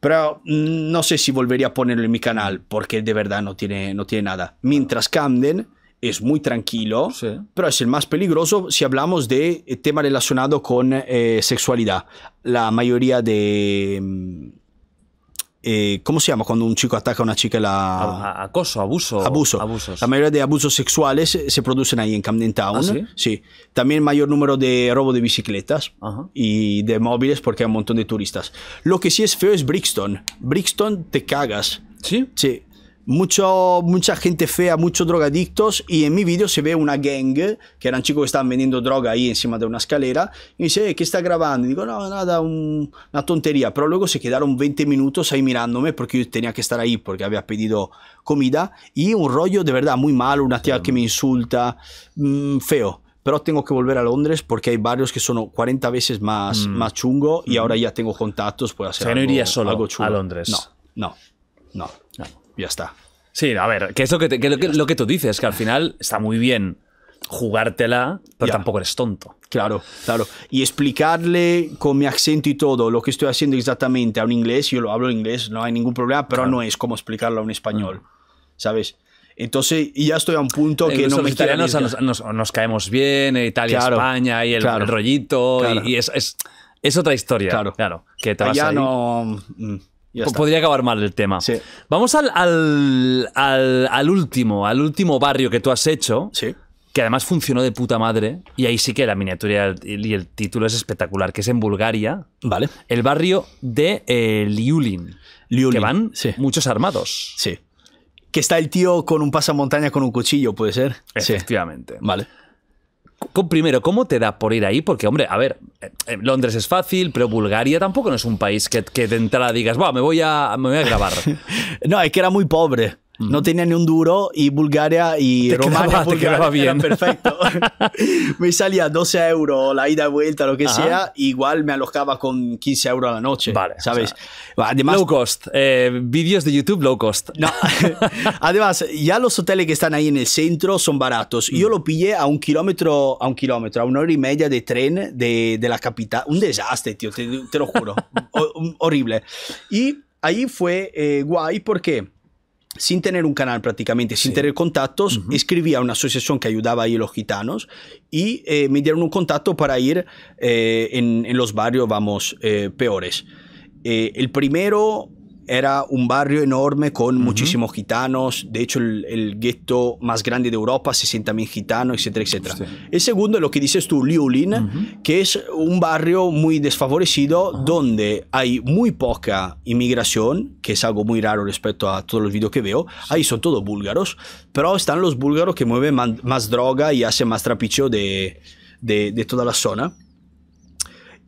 Pero mm, no sé si volvería a ponerlo en mi canal, porque de verdad no tiene, no tiene nada. Mientras Camden es muy tranquilo, pero es el más peligroso si hablamos de eh, tema relacionado con eh, sexualidad. La mayoría de mm, eh, ¿cómo se llama? Cuando un chico ataca a una chica la... Acoso, abuso. Abuso. Abusos. La mayoría de abusos sexuales se producen ahí en Camden Town. ¿Ah, sí? También mayor número de robo de bicicletas y de móviles porque hay un montón de turistas. Lo que sí es feo es Brixton. Brixton te cagas. ¿Sí? Sí mucho, mucha gente fea, muchos drogadictos y en mi vídeo se ve una gang, que eran chicos que estaban vendiendo droga ahí encima de una escalera, y dice, eh, ¿qué está grabando? Y digo, no, nada, una tontería, pero luego se quedaron 20 minutos ahí mirándome porque yo tenía que estar ahí porque había pedido comida y un rollo de verdad muy malo, una tía que me insulta, mm, feo pero tengo que volver a Londres porque hay barrios que son 40 veces más, mm. más chungo y ahora mm. ya tengo contactos, puedo hacer o sea, no iría solo a Londres. No, no, no. no. Ya está. Sí, a ver, que es lo que, lo, que tú dices, que al final está muy bien jugártela, pero tampoco eres tonto. Claro, claro. Y explicarle con mi acento y todo lo que estoy haciendo exactamente a un inglés, yo lo hablo en inglés, no hay ningún problema, pero no es como explicarlo a un español, ¿sabes? Entonces, y ya estoy a un punto que no me nos, nos, caemos bien, eh, Italia, España, y el, rollito, y, es, es, es, otra historia. Claro, claro. Que te no... Mm, Podría acabar mal el tema. Vamos al, último, al último barrio que tú has hecho. Que además funcionó de puta madre. Y ahí sí que la miniatura y el, título es espectacular, que es en Bulgaria. Vale. El barrio de eh, Liulin, Que van muchos armados. Sí. Que está el tío con un pasamontaña con un cuchillo, ¿puede ser? Efectivamente. Vale. Primero, ¿cómo te da por ir ahí? Porque, hombre, a ver, eh, eh, Londres es fácil, pero Bulgaria tampoco no es un país que, de entrada digas, va, me, voy a, me voy a grabar. no, es que era muy pobre. No tenía ni un duro y Bulgaria y te Bulgaria bien. perfecto. me salía 12 euros la ida y vuelta, lo que sea. Igual me alojaba con 15 euros a la noche. Vale. ¿Sabes? además, low cost. Eh, vídeos de YouTube low cost. No. además, ya los hoteles que están ahí en el centro son baratos. Yo mm. lo pillé a un kilómetro, a un kilómetro, a una hora y media de tren de, la capital. Un desastre, tío, te, lo juro. horrible. Y ahí fue eh, guay porque sin tener un canal prácticamente, sin tener contactos, escribí a una asociación que ayudaba ahí a los gitanos y eh, me dieron un contacto para ir eh, en, los barrios, vamos, eh, peores. el primero era un barrio enorme con muchísimos gitanos, de hecho el, el gueto más grande de Europa, 60.000 gitanos, etcétera, etcétera. El segundo, lo que dices tú, Liulin, que es un barrio muy desfavorecido donde hay muy poca inmigración, que es algo muy raro respecto a todos los vídeos que veo. Ahí son todos búlgaros, pero están los búlgaros que mueven más, droga y hacen más trapicheo de, de, de toda la zona.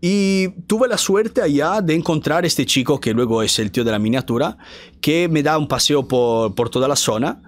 Y tuve la suerte allá de encontrar este chico, que luego es el tío de la miniatura, que me da un paseo por, por toda la zona.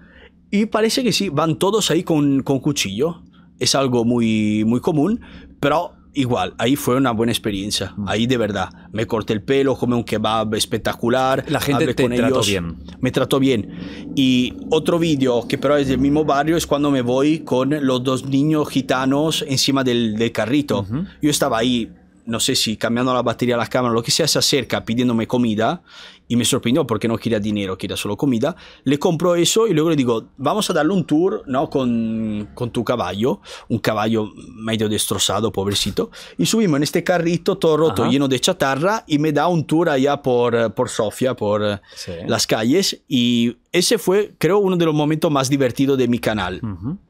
Y parece que sí, van todos ahí con, con cuchillo. Es algo muy, muy común, pero igual, ahí fue una buena experiencia. Mm. Ahí de verdad, me corté el pelo, comí un kebab espectacular. La gente te trató bien. Me trató bien. Y otro vídeo, que pero es del mismo barrio, es cuando me voy con los dos niños gitanos encima del, del carrito. Yo estaba ahí no sé si cambiando la batería la cámara cámaras, lo que sea, se acerca pidiéndome comida y me sorprendió porque no quería dinero, quería solo comida, le compro eso y luego le digo, vamos a darle un tour ¿no? con, con tu caballo, un caballo medio destrozado, pobrecito, y subimos en este carrito todo roto, lleno de chatarra, y me da un tour allá por, eh, por Sofía, por eh, las calles, y ese fue, creo, uno de los momentos más divertidos de mi canal,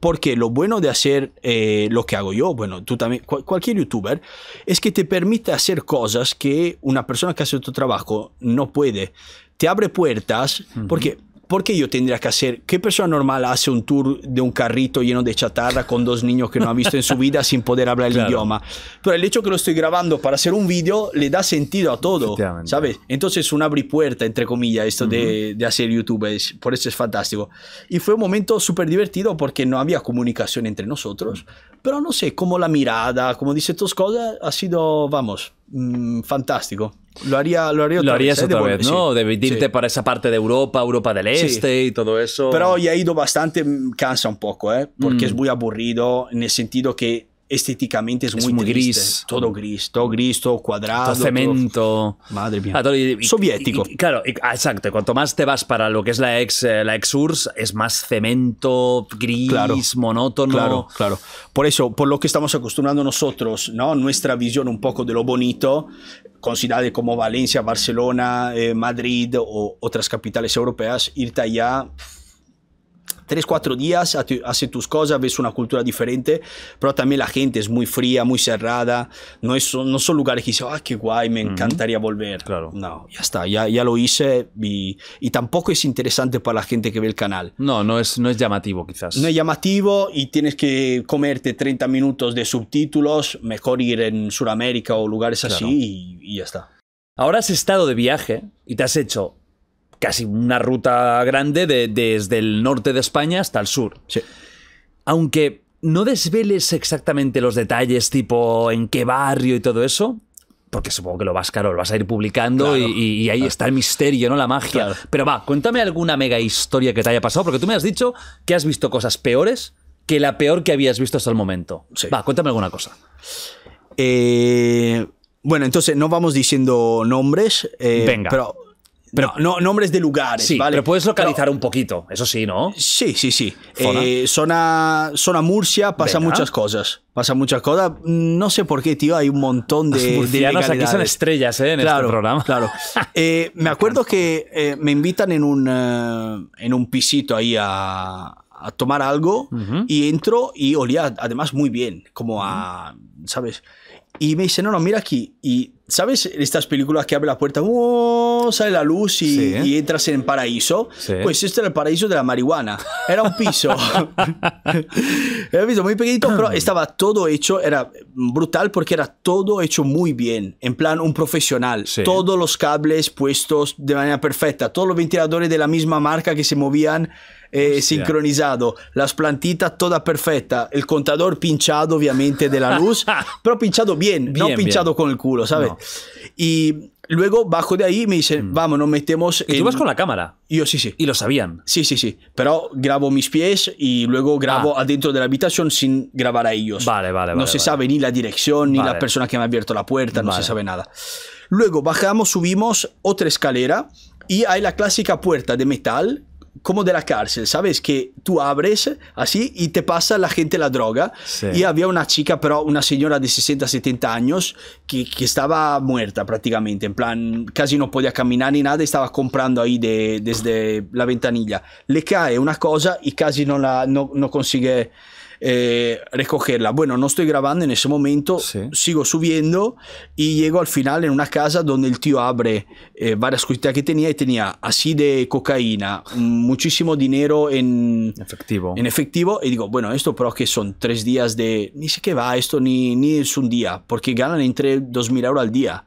porque lo bueno de hacer eh, lo que hago yo, bueno, tú también, cualquier youtuber, es que te permite hacer cosas que una persona que hace tu trabajo no puede eh, te abre puertas, porque porque yo tendría que hacer? ¿Qué persona normal hace un tour de un carrito lleno de chatarra con dos niños que no ha visto en su vida sin poder hablar el idioma? Pero el hecho que lo estoy grabando para hacer un vídeo le da sentido a todo, ¿sabes? Entonces un abre puerta, entre comillas, esto de, de, hacer YouTube, por eso es fantástico. Y fue un momento súper divertido porque no había comunicación entre nosotros, pero no sé, como la mirada, como dice estas cosas, ha sido, vamos, mm, fantástico. Lo haría, lo haría otra harías vez, ¿no? De para esa parte de Europa, Europa del Este y todo eso. Pero ya he ido bastante, cansa un poco, ¿eh? Porque mm. es muy aburrido en el sentido que estéticamente es, muy, gris. Todo gris, todo gris, todo cuadrado. Todo cemento. Madre mía. Ah, Soviético. claro, ah, exacto. Cuanto más te vas para lo que es la ex, eh, la ex URSS, es más cemento, gris, claro, monótono. Claro, claro. Por eso, por lo que estamos acostumbrando nosotros, ¿no? Nuestra visión un poco de lo bonito, considerado como Valencia, Barcelona, eh, Madrid o otras capitales europeas, irte allá Tres, cuatro días hace tus cosas, ves una cultura diferente, pero también la gente es muy fría, muy cerrada, no, es, no son lugares que dices, ah, qué guay, me encantaría volver. Claro. No, ya está, ya, ya lo hice y, tampoco es interesante para la gente que ve el canal. No, no es, no es llamativo quizás. No es llamativo y tienes que comerte 30 minutos de subtítulos, mejor ir en Sudamérica o lugares así y ya está. Ahora has estado de viaje y te has hecho casi una ruta grande desde el norte de España hasta el sur. Sí. Aunque no desveles exactamente los detalles, tipo en qué barrio y todo eso, porque supongo que lo vas, claro, lo vas a ir publicando y, ahí está el misterio, ¿no? La magia. Pero va, cuéntame alguna mega historia que te haya pasado, porque tú me has dicho que has visto cosas peores que la peor que habías visto hasta el momento. Va, cuéntame alguna cosa. Eh, bueno, entonces no vamos diciendo nombres, eh, Venga. pero pero, nombres de lugares, sí, ¿vale? Pero puedes localizar un poquito, eso sí, ¿no? Sí, sí, sí. Zona, eh, Murcia pasa muchas cosas. Pasa muchas cosas. No sé por qué, tío, hay un montón de. Los murcianos aquí son estrellas, ¿eh? En este claro, este programa. Claro. Eh, me acuerdo que eh, me invitan en un, pisito ahí a, tomar algo y entro y olía además muy bien, como a. ¿Sabes? Y me dice, no, no, mira aquí. Y, ¿sabes? Estas películas que abre la puerta, ¡Oh! sale la luz y, entras en paraíso. Pues este era el paraíso de la marihuana. Era un piso. era un piso muy pequeñito, pero ah. estaba todo hecho. Era brutal porque era todo hecho muy bien. En plan, un profesional. Todos los cables puestos de manera perfecta. Todos los ventiladores de la misma marca que se movían eh, sincronizado, las plantitas todas perfectas, el contador pinchado obviamente de la luz, pero pinchado bien, no pinchado con el culo, ¿sabes? Y luego bajo de ahí me dicen, mm. vamos, nos metemos... ¿Y tú vas con la cámara? Yo sí, sí. ¿Y lo sabían? Sí, sí, sí. Pero grabo mis pies y luego grabo ah. adentro de la habitación sin grabar a ellos. Vale, vale, vale. No se sabe ni la dirección, ni la persona que me ha abierto la puerta, no se sabe nada. Luego bajamos, subimos otra escalera y hay la clásica puerta de metal como de la cárcel, ¿sabes? Que tú abres así y te pasa la gente la droga. Y había una chica, pero una señora de 60, 70 años, que, estaba muerta prácticamente, en plan, casi no podía caminar ni nada, estaba comprando ahí desde la ventanilla. Le cae una cosa y casi no, la, no consigue recogerla. Eh, bueno, no estoy grabando en ese momento, sigo subiendo y llego al final en una casa donde el tío abre eh, varias cositas que tenía y tenía así de cocaína, muchísimo dinero en efectivo. En efectivo y digo, bueno, esto pero que son tres días de... Ni sé qué va esto, ni, ni es un día, porque ganan entre 2.000 euros al día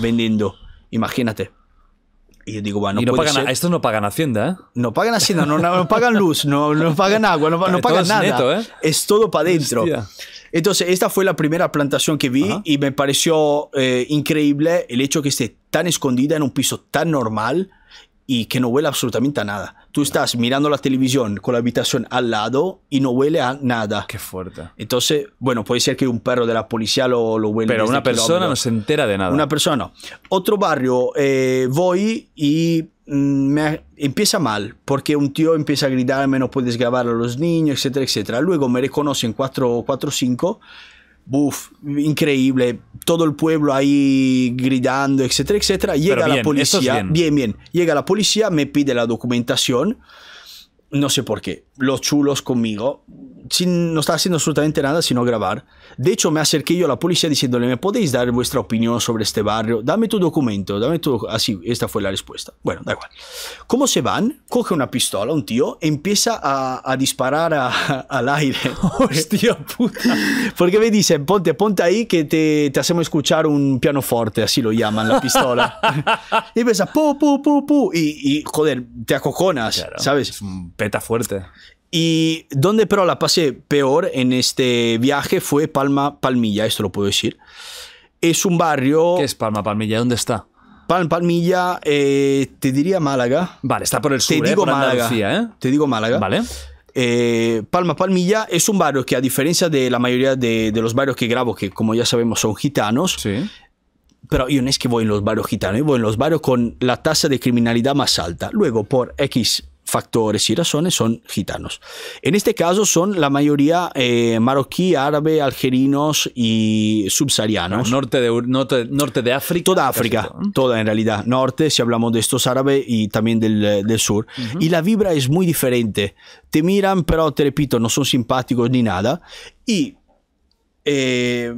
vendiendo, imagínate. Y yo digo, bueno, no, Estos no pagan Hacienda, ¿eh? No pagan Hacienda, no, pagan luz, no, no pagan agua, no, pagan nada. ¿eh? Es todo para adentro. Entonces, esta fue la primera plantación que vi y me pareció eh, increíble el hecho que esté tan escondida en un piso tan normal y que no huele absolutamente a nada. Tú estás mirando la televisión con la habitación al lado y no huele a nada. Qué fuerte. Entonces, bueno, puede ser que un perro de la policía lo, lo huele. Pero una persona no se entera de nada. Una persona. Otro barrio, eh, voy y mm, me empieza mal, porque un tío empieza a gritarme, no puedes grabar a los niños, etcétera, etcétera. Luego me reconocen 4 o 5 Buf, increíble, todo el pueblo ahí gritando, etcétera, etcétera. Llega la policía, bien, bien, llega la policía, me pide la documentación no sé por qué, los chulos conmigo, sin, no estaba haciendo absolutamente nada sino grabar. De hecho, me acerqué yo a la policía diciéndole, ¿me podéis dar vuestra opinión sobre este barrio? Dame tu documento, dame tu... Así, esta fue la respuesta. Bueno, da igual. ¿Cómo se van? Coge una pistola, un tío, empieza a, disparar al aire. Hostia puta. Porque me dice ponte, ponte ahí que te, hacemos escuchar un pianoforte, así lo llaman, la pistola. y empieza, pu, pu, pu, pu. Y, y, joder, te acoconas, ¿sabes? Es Peta fuerte. Y donde pero la pasé peor en este viaje fue Palma Palmilla, esto lo puedo decir. Es un barrio... ¿Qué es Palma Palmilla? ¿Dónde está? Palma Palmilla, eh, te diría Málaga. Vale, está por el sur, te eh, digo Málaga, eh. Te digo Málaga. Vale. Palma Palmilla es un barrio que a diferencia de la mayoría de, los barrios que grabo, que como ya sabemos son gitanos, sí. pero yo no es que voy en los barrios gitanos, voy en los barrios con la tasa de criminalidad más alta. Luego, por X factores y razones son gitanos. En este caso son la mayoría eh, marroquí, árabe, algerinos y subsaharianos. Ah, norte, de, norte, de, África. Toda África, toda en realidad. Norte, si hablamos de estos árabes y también del, eh, del sur. Y la vibra es muy diferente. Te miran, pero te repito, no son simpáticos ni nada. Y... Eh,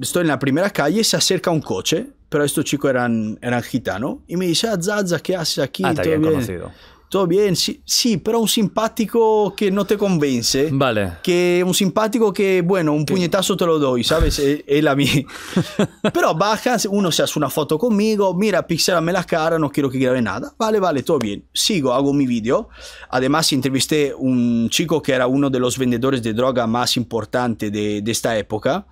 estoy en la primera calle, se acerca un coche, pero estos chicos eran, eran gitanos, y me dice, ah, Zaza, ¿qué haces aquí? Ah, conocido. Todo bien, sí, sí, pero un simpático que no te convence. Vale. Que un simpático que, bueno, un puñetazo te lo doy, ¿sabes? Él a mí. pero bajas, uno se hace una foto conmigo, mira, pixelame la cara, no quiero que grabe nada. Vale, vale, todo bien. Sigo, hago mi vídeo. Además, entrevisté un chico que era uno de los vendedores de droga más importante de, esta época.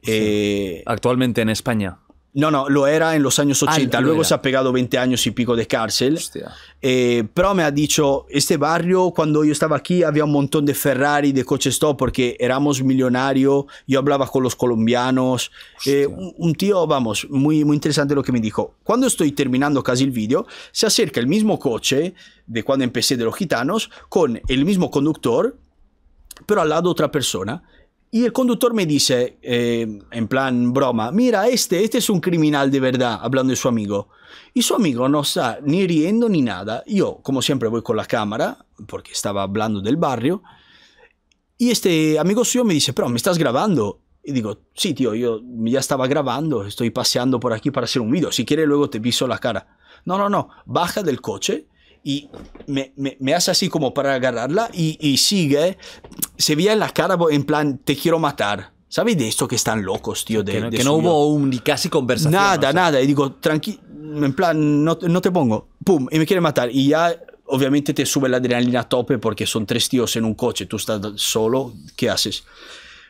Eh, Actualmente en España. No, no, lo era en los años 80, ah, luego se ha pegado 20 años y pico de cárcel. Eh, pero me ha dicho, este barrio, cuando yo estaba aquí, había un montón de Ferrari, de coches top, porque éramos millonarios, yo hablaba con los colombianos. Eh, un, tío, vamos, muy, muy interesante lo que me dijo. Cuando estoy terminando casi el vídeo, se acerca el mismo coche de cuando empecé de los gitanos, con el mismo conductor, pero al lado otra persona. Y el conductor me dice, eh, en plan broma, mira, este, este es un criminal de verdad, hablando de su amigo. Y su amigo no está ni riendo ni nada. Yo, como siempre, voy con la cámara, porque estaba hablando del barrio. Y este amigo suyo me dice, pero me estás grabando. Y digo, sí, tío, yo ya estaba grabando, estoy paseando por aquí para hacer un video. Si quieres, luego te piso la cara. No, no, no, baja del coche y me, hace así como para agarrarla y, sigue. Se veía en la cara en plan, te quiero matar. ¿Sabes de esto que están locos, tío? De, que no, hubo ni casi conversación. Nada, nada. Y digo, tranquilo, en plan, no, te pongo. Pum, y me quiere matar. Y ya obviamente te sube la adrenalina a tope porque son tres tíos en un coche, tú estás solo, ¿qué haces?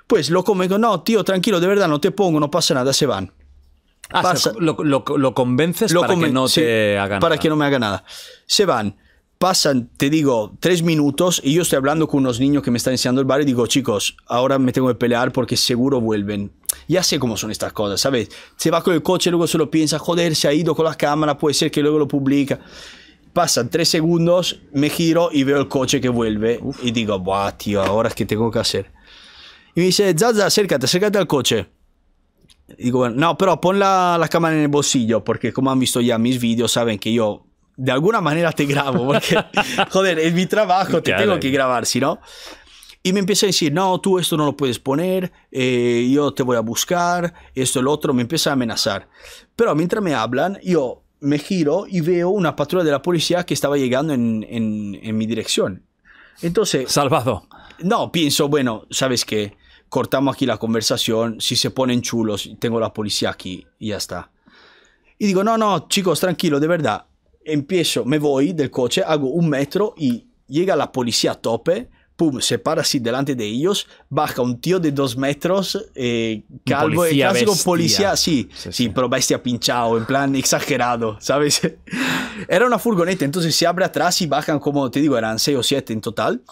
Pues loco me digo no, tío, tranquilo, de verdad, no te pongo, no pasa nada, se van. Ah, lo, convences para que no te haga Para que no me haga nada. Se van, pasan, te digo, tres minutos y yo estoy hablando con unos niños que me están enseñando el bar y digo, chicos, ahora me tengo que pelear porque seguro vuelven. Ya sé cómo son estas cosas, ¿sabes? Se va con el coche, luego se lo piensa, joder, se ha ido con la cámara, puede ser que luego lo publica. Pasan tres segundos, me giro y veo el coche que vuelve y digo, buah, tío, ahora es que tengo que hacer. Y me dice, Zaza, acércate, acércate al coche. Digo, no, pero pon la, la, cámara en el bolsillo, porque como han visto ya mis vídeos, saben que yo de alguna manera te grabo, porque, joder, es mi trabajo, te tengo que grabar, si no. Y me empieza a decir, no, tú esto no lo puedes poner, eh, yo te voy a buscar, esto, el otro, me empieza a amenazar. Pero mientras me hablan, yo me giro y veo una patrulla de la policía que estaba llegando en, en, en mi dirección. Entonces... Salvado. No, pienso, bueno, ¿sabes qué? cortamos aquí la conversación, si se ponen chulos, tengo la policía aquí y ya está. Y digo, no, no, chicos, tranquilo, de verdad. Empiezo, me voy del coche, hago un metro y llega la policía a tope, pum, se para así delante de ellos, baja un tío de dos metros, eh, calvo, policía clásico policía, sí, sí, sí, pero bestia pinchado, en plan exagerado, ¿sabes? Era una furgoneta, entonces se abre atrás y bajan como, te digo, eran seis o siete en total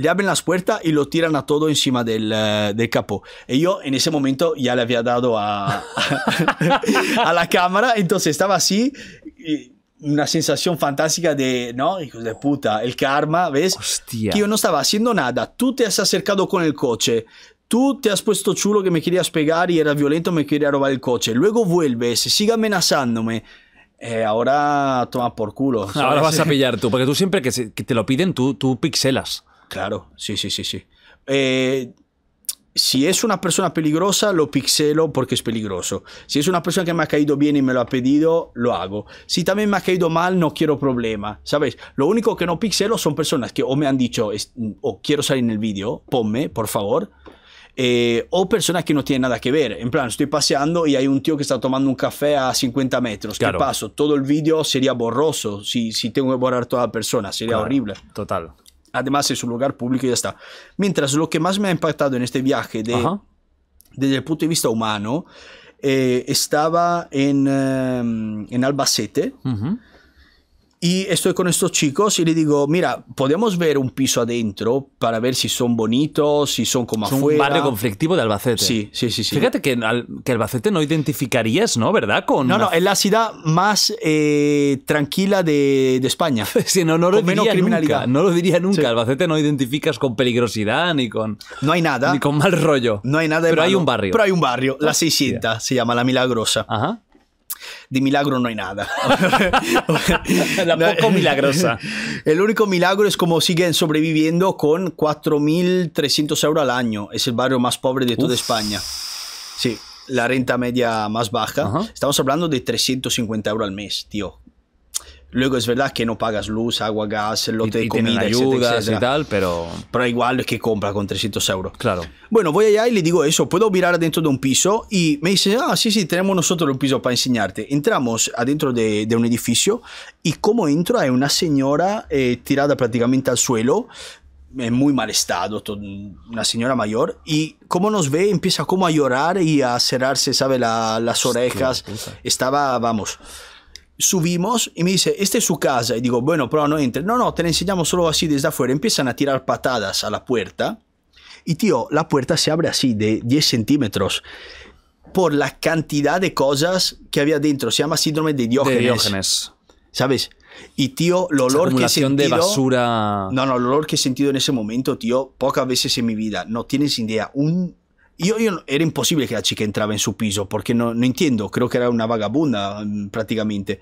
le abren las puertas y lo tiran a todo encima del, eh, del capó. Y yo en ese momento ya le había dado a, a, la cámara, entonces estaba así. una sensación fantástica de, ¿no? Hijos de puta, el karma, ¿ves? Hostia. Que yo no estaba haciendo nada. Tú te has acercado con el coche. Tú te has puesto chulo que me querías pegar y era violento, me quería robar el coche. Luego vuelves, sigue amenazándome. Eh, ahora toma por culo. Ahora vas a pillar tú, porque tú siempre que, te lo piden, tú, tú pixelas. Claro, sí, sí, sí, sí. Eh, si es una persona peligrosa, lo pixelo porque es peligroso. Si es una persona que me ha caído bien y me lo ha pedido, lo hago. Si también me ha caído mal, no quiero problema, ¿sabes? Lo único que no pixelo son personas que o me han dicho, mm, o quiero salir en el vídeo, ponme, por favor. Eh, o personas que no tienen nada que ver. En plan, estoy paseando y hay un tío que está tomando un café a 50 metros. ¿Qué paso? Todo el vídeo sería borroso si, tengo que borrar toda la persona. Sería horrible. Total. Además es un lugar público y ya está. Mientras lo que más me ha impactado en este viaje de, desde el punto de vista humano eh, estaba en, em, en Albacete. Y estoy con estos chicos y le digo, mira, podemos ver un piso adentro para ver si son bonitos, si son como afuera. Un barrio conflictivo de Albacete. Sí, sí, sí. Fíjate que, Albacete no identificarías, ¿no? ¿Verdad? Con no, no, es la ciudad más eh, tranquila de, de España. sí, no, lo diría criminalidad. Nunca, no lo diría nunca. Albacete no identificas con peligrosidad ni con. No hay nada. Ni con mal rollo. No hay nada de Pero hay un barrio. Pero hay un barrio. La 600 se llama La Milagrosa. Ajá de milagro no hay nada. La poco milagrosa. El único milagro es cómo siguen sobreviviendo con 4.300 euros al año. Es el barrio más pobre de toda España. Sí, la renta media más baja. Estamos hablando de 350 euros al mes, tío. Luego es verdad que no pagas luz, agua, gas, lote de comida, ayudas y tal, pero... Pero igual es que compra con 300 euros. Claro. Bueno, voy allá y le digo eso, ¿puedo mirar dentro de un piso? Y me dice, ah, sí, sí, tenemos nosotros un piso para enseñarte. Entramos adentro de, de un edificio y como entro hay una señora eh, tirada prácticamente al suelo, en muy mal estado, una señora mayor, y como nos ve empieza como a llorar y a cerrarse, ¿sabe? las orejas. Estaba, vamos subimos y me dice, esta es su casa. Y digo, bueno, pero no entre. No, no, te la enseñamos solo así desde afuera. Empiezan a tirar patadas a la puerta. Y tío, la puerta se abre así de 10 centímetros por la cantidad de cosas que había dentro. Se llama síndrome de Diógenes. De Diógenes. ¿Sabes? Y tío, el olor que he sentido. de basura. No, no, el olor que he sentido en ese momento, tío, pocas veces en mi vida. No tienes idea. Un yo era imposible que la chica entraba en su piso, porque no, no entiendo, creo que era una vagabunda mm, prácticamente.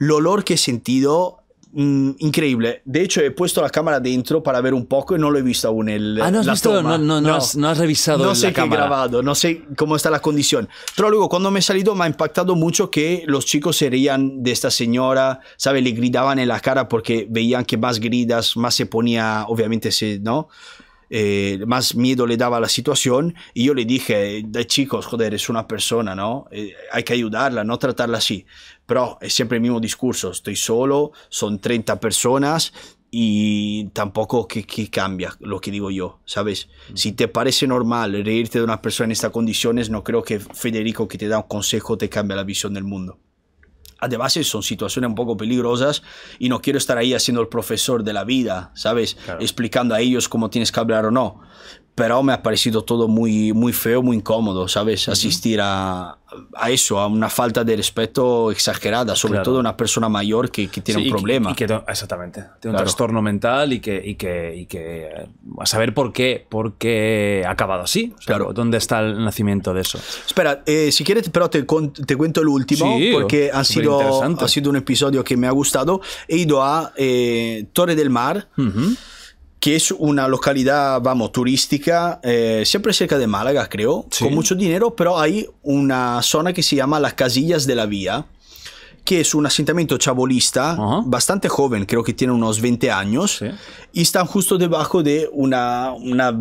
El olor que he sentido, mm, increíble. De hecho, he puesto la cámara dentro para ver un poco y no lo he visto aún. El, ah, no has visto, No, has, no, has, revisado no sé qué grabado, no sé cómo está la condición. Pero luego, cuando me he salido, me ha impactado mucho que los chicos se de esta señora, ¿sabe? Le gritaban en la cara porque veían que más gridas, más se ponía, obviamente, se, ¿no? Eh, más miedo le daba la situación. Y yo le dije, de chicos, joder, es una persona, ¿no? Eh, hay que ayudarla, no tratarla así. Pero es siempre el mismo discurso, estoy solo, son 30 personas y tampoco que, cambia lo que digo yo, ¿sabes? Si te parece normal reírte de una persona en estas condiciones, no creo que Federico que te da un consejo te cambie la visión del mundo. Además, base son situaciones un poco peligrosas y no quiero estar ahí haciendo el profesor de la vida, ¿sabes? Explicando a ellos cómo tienes que hablar o no pero me ha parecido todo muy, muy feo, muy incómodo, ¿sabes? Asistir a, eso, a una falta de respeto exagerada, sobre todo a una persona mayor que, que tiene un problema. Que, exactamente, tiene un trastorno mental y que, y que, y que a saber por qué, por qué ha acabado así. claro. ¿Dónde está el nacimiento de eso? Espera, eh, si quieres, pero te, te cuento el último, porque ha sido, ha sido un episodio que me ha gustado. He ido a eh, Torre del Mar que es una localidad, vamos, turística, eh, siempre cerca de Málaga, creo, con mucho dinero, pero hay una zona que se llama las Casillas de la Vía, que es un asentamiento chabolista, bastante joven, creo que tiene unos 20 años, y están justo debajo de unas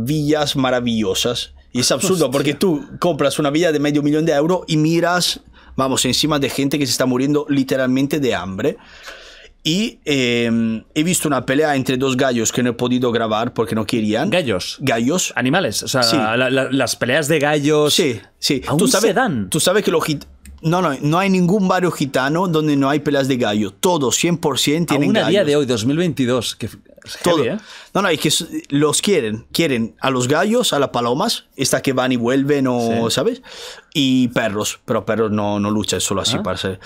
villas maravillosas. Y es absurdo, porque tú compras una villa de medio millón de euros y miras, vamos, encima de gente que se está muriendo literalmente de hambre. Y em, he visto una pelea entre dos gallos que no he podido grabar porque no querían. ¿Gallos? Gallos. Animales. O sea, las peleas de gallos. Sí, sí. ¿Aún ¿Tú sabes, se dan? Tú sabes que los no, no, no hay ningún barrio gitano donde no hay peleas de gallo. Todos, 100% tienen Aún a día de hoy, 2022. Que ¿eh? No, no, es que los quieren. Quieren a los gallos, a las palomas, estas que van y vuelven o, ¿sabes? Y perros, pero perros no, no es solo así parece. para ser.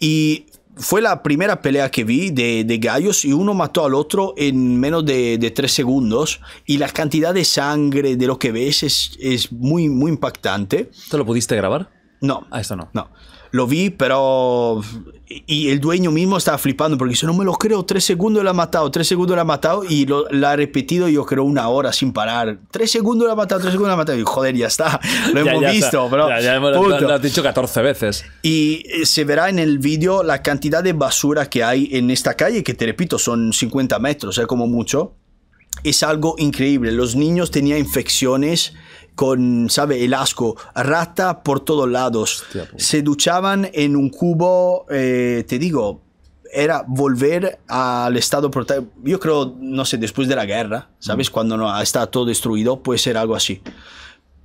Y fue la primera pelea que vi de, gallos y uno mató al otro en menos de, tres segundos y la cantidad de sangre de lo que ves es, es muy, muy impactante. ¿Te lo pudiste grabar? No. Ah, esto no. No. Lo vi, pero y el dueño mismo estaba flipando porque dice, no me lo creo, tres segundos la ha matado, tres segundos la ha matado y lo, la ha repetido yo creo una hora sin parar. Tres segundos la ha matado, tres segundos la ha matado. Y joder, ya está, lo hemos visto, bro. Ya, hemos, lo, has dicho 14 veces. Y eh, se verá en el vídeo la cantidad de basura que hay en esta calle, que te repito, son 50 metros, es sea como mucho. Es algo increíble. Los niños tenían infecciones con, ¿sabe? El asco, rata por todos lados. Se duchaban en un cubo, eh, te digo, era volver al estado Yo creo, no sé, después de la guerra, ¿sabes? Mm. Cuando no, está todo destruido, puede ser algo así.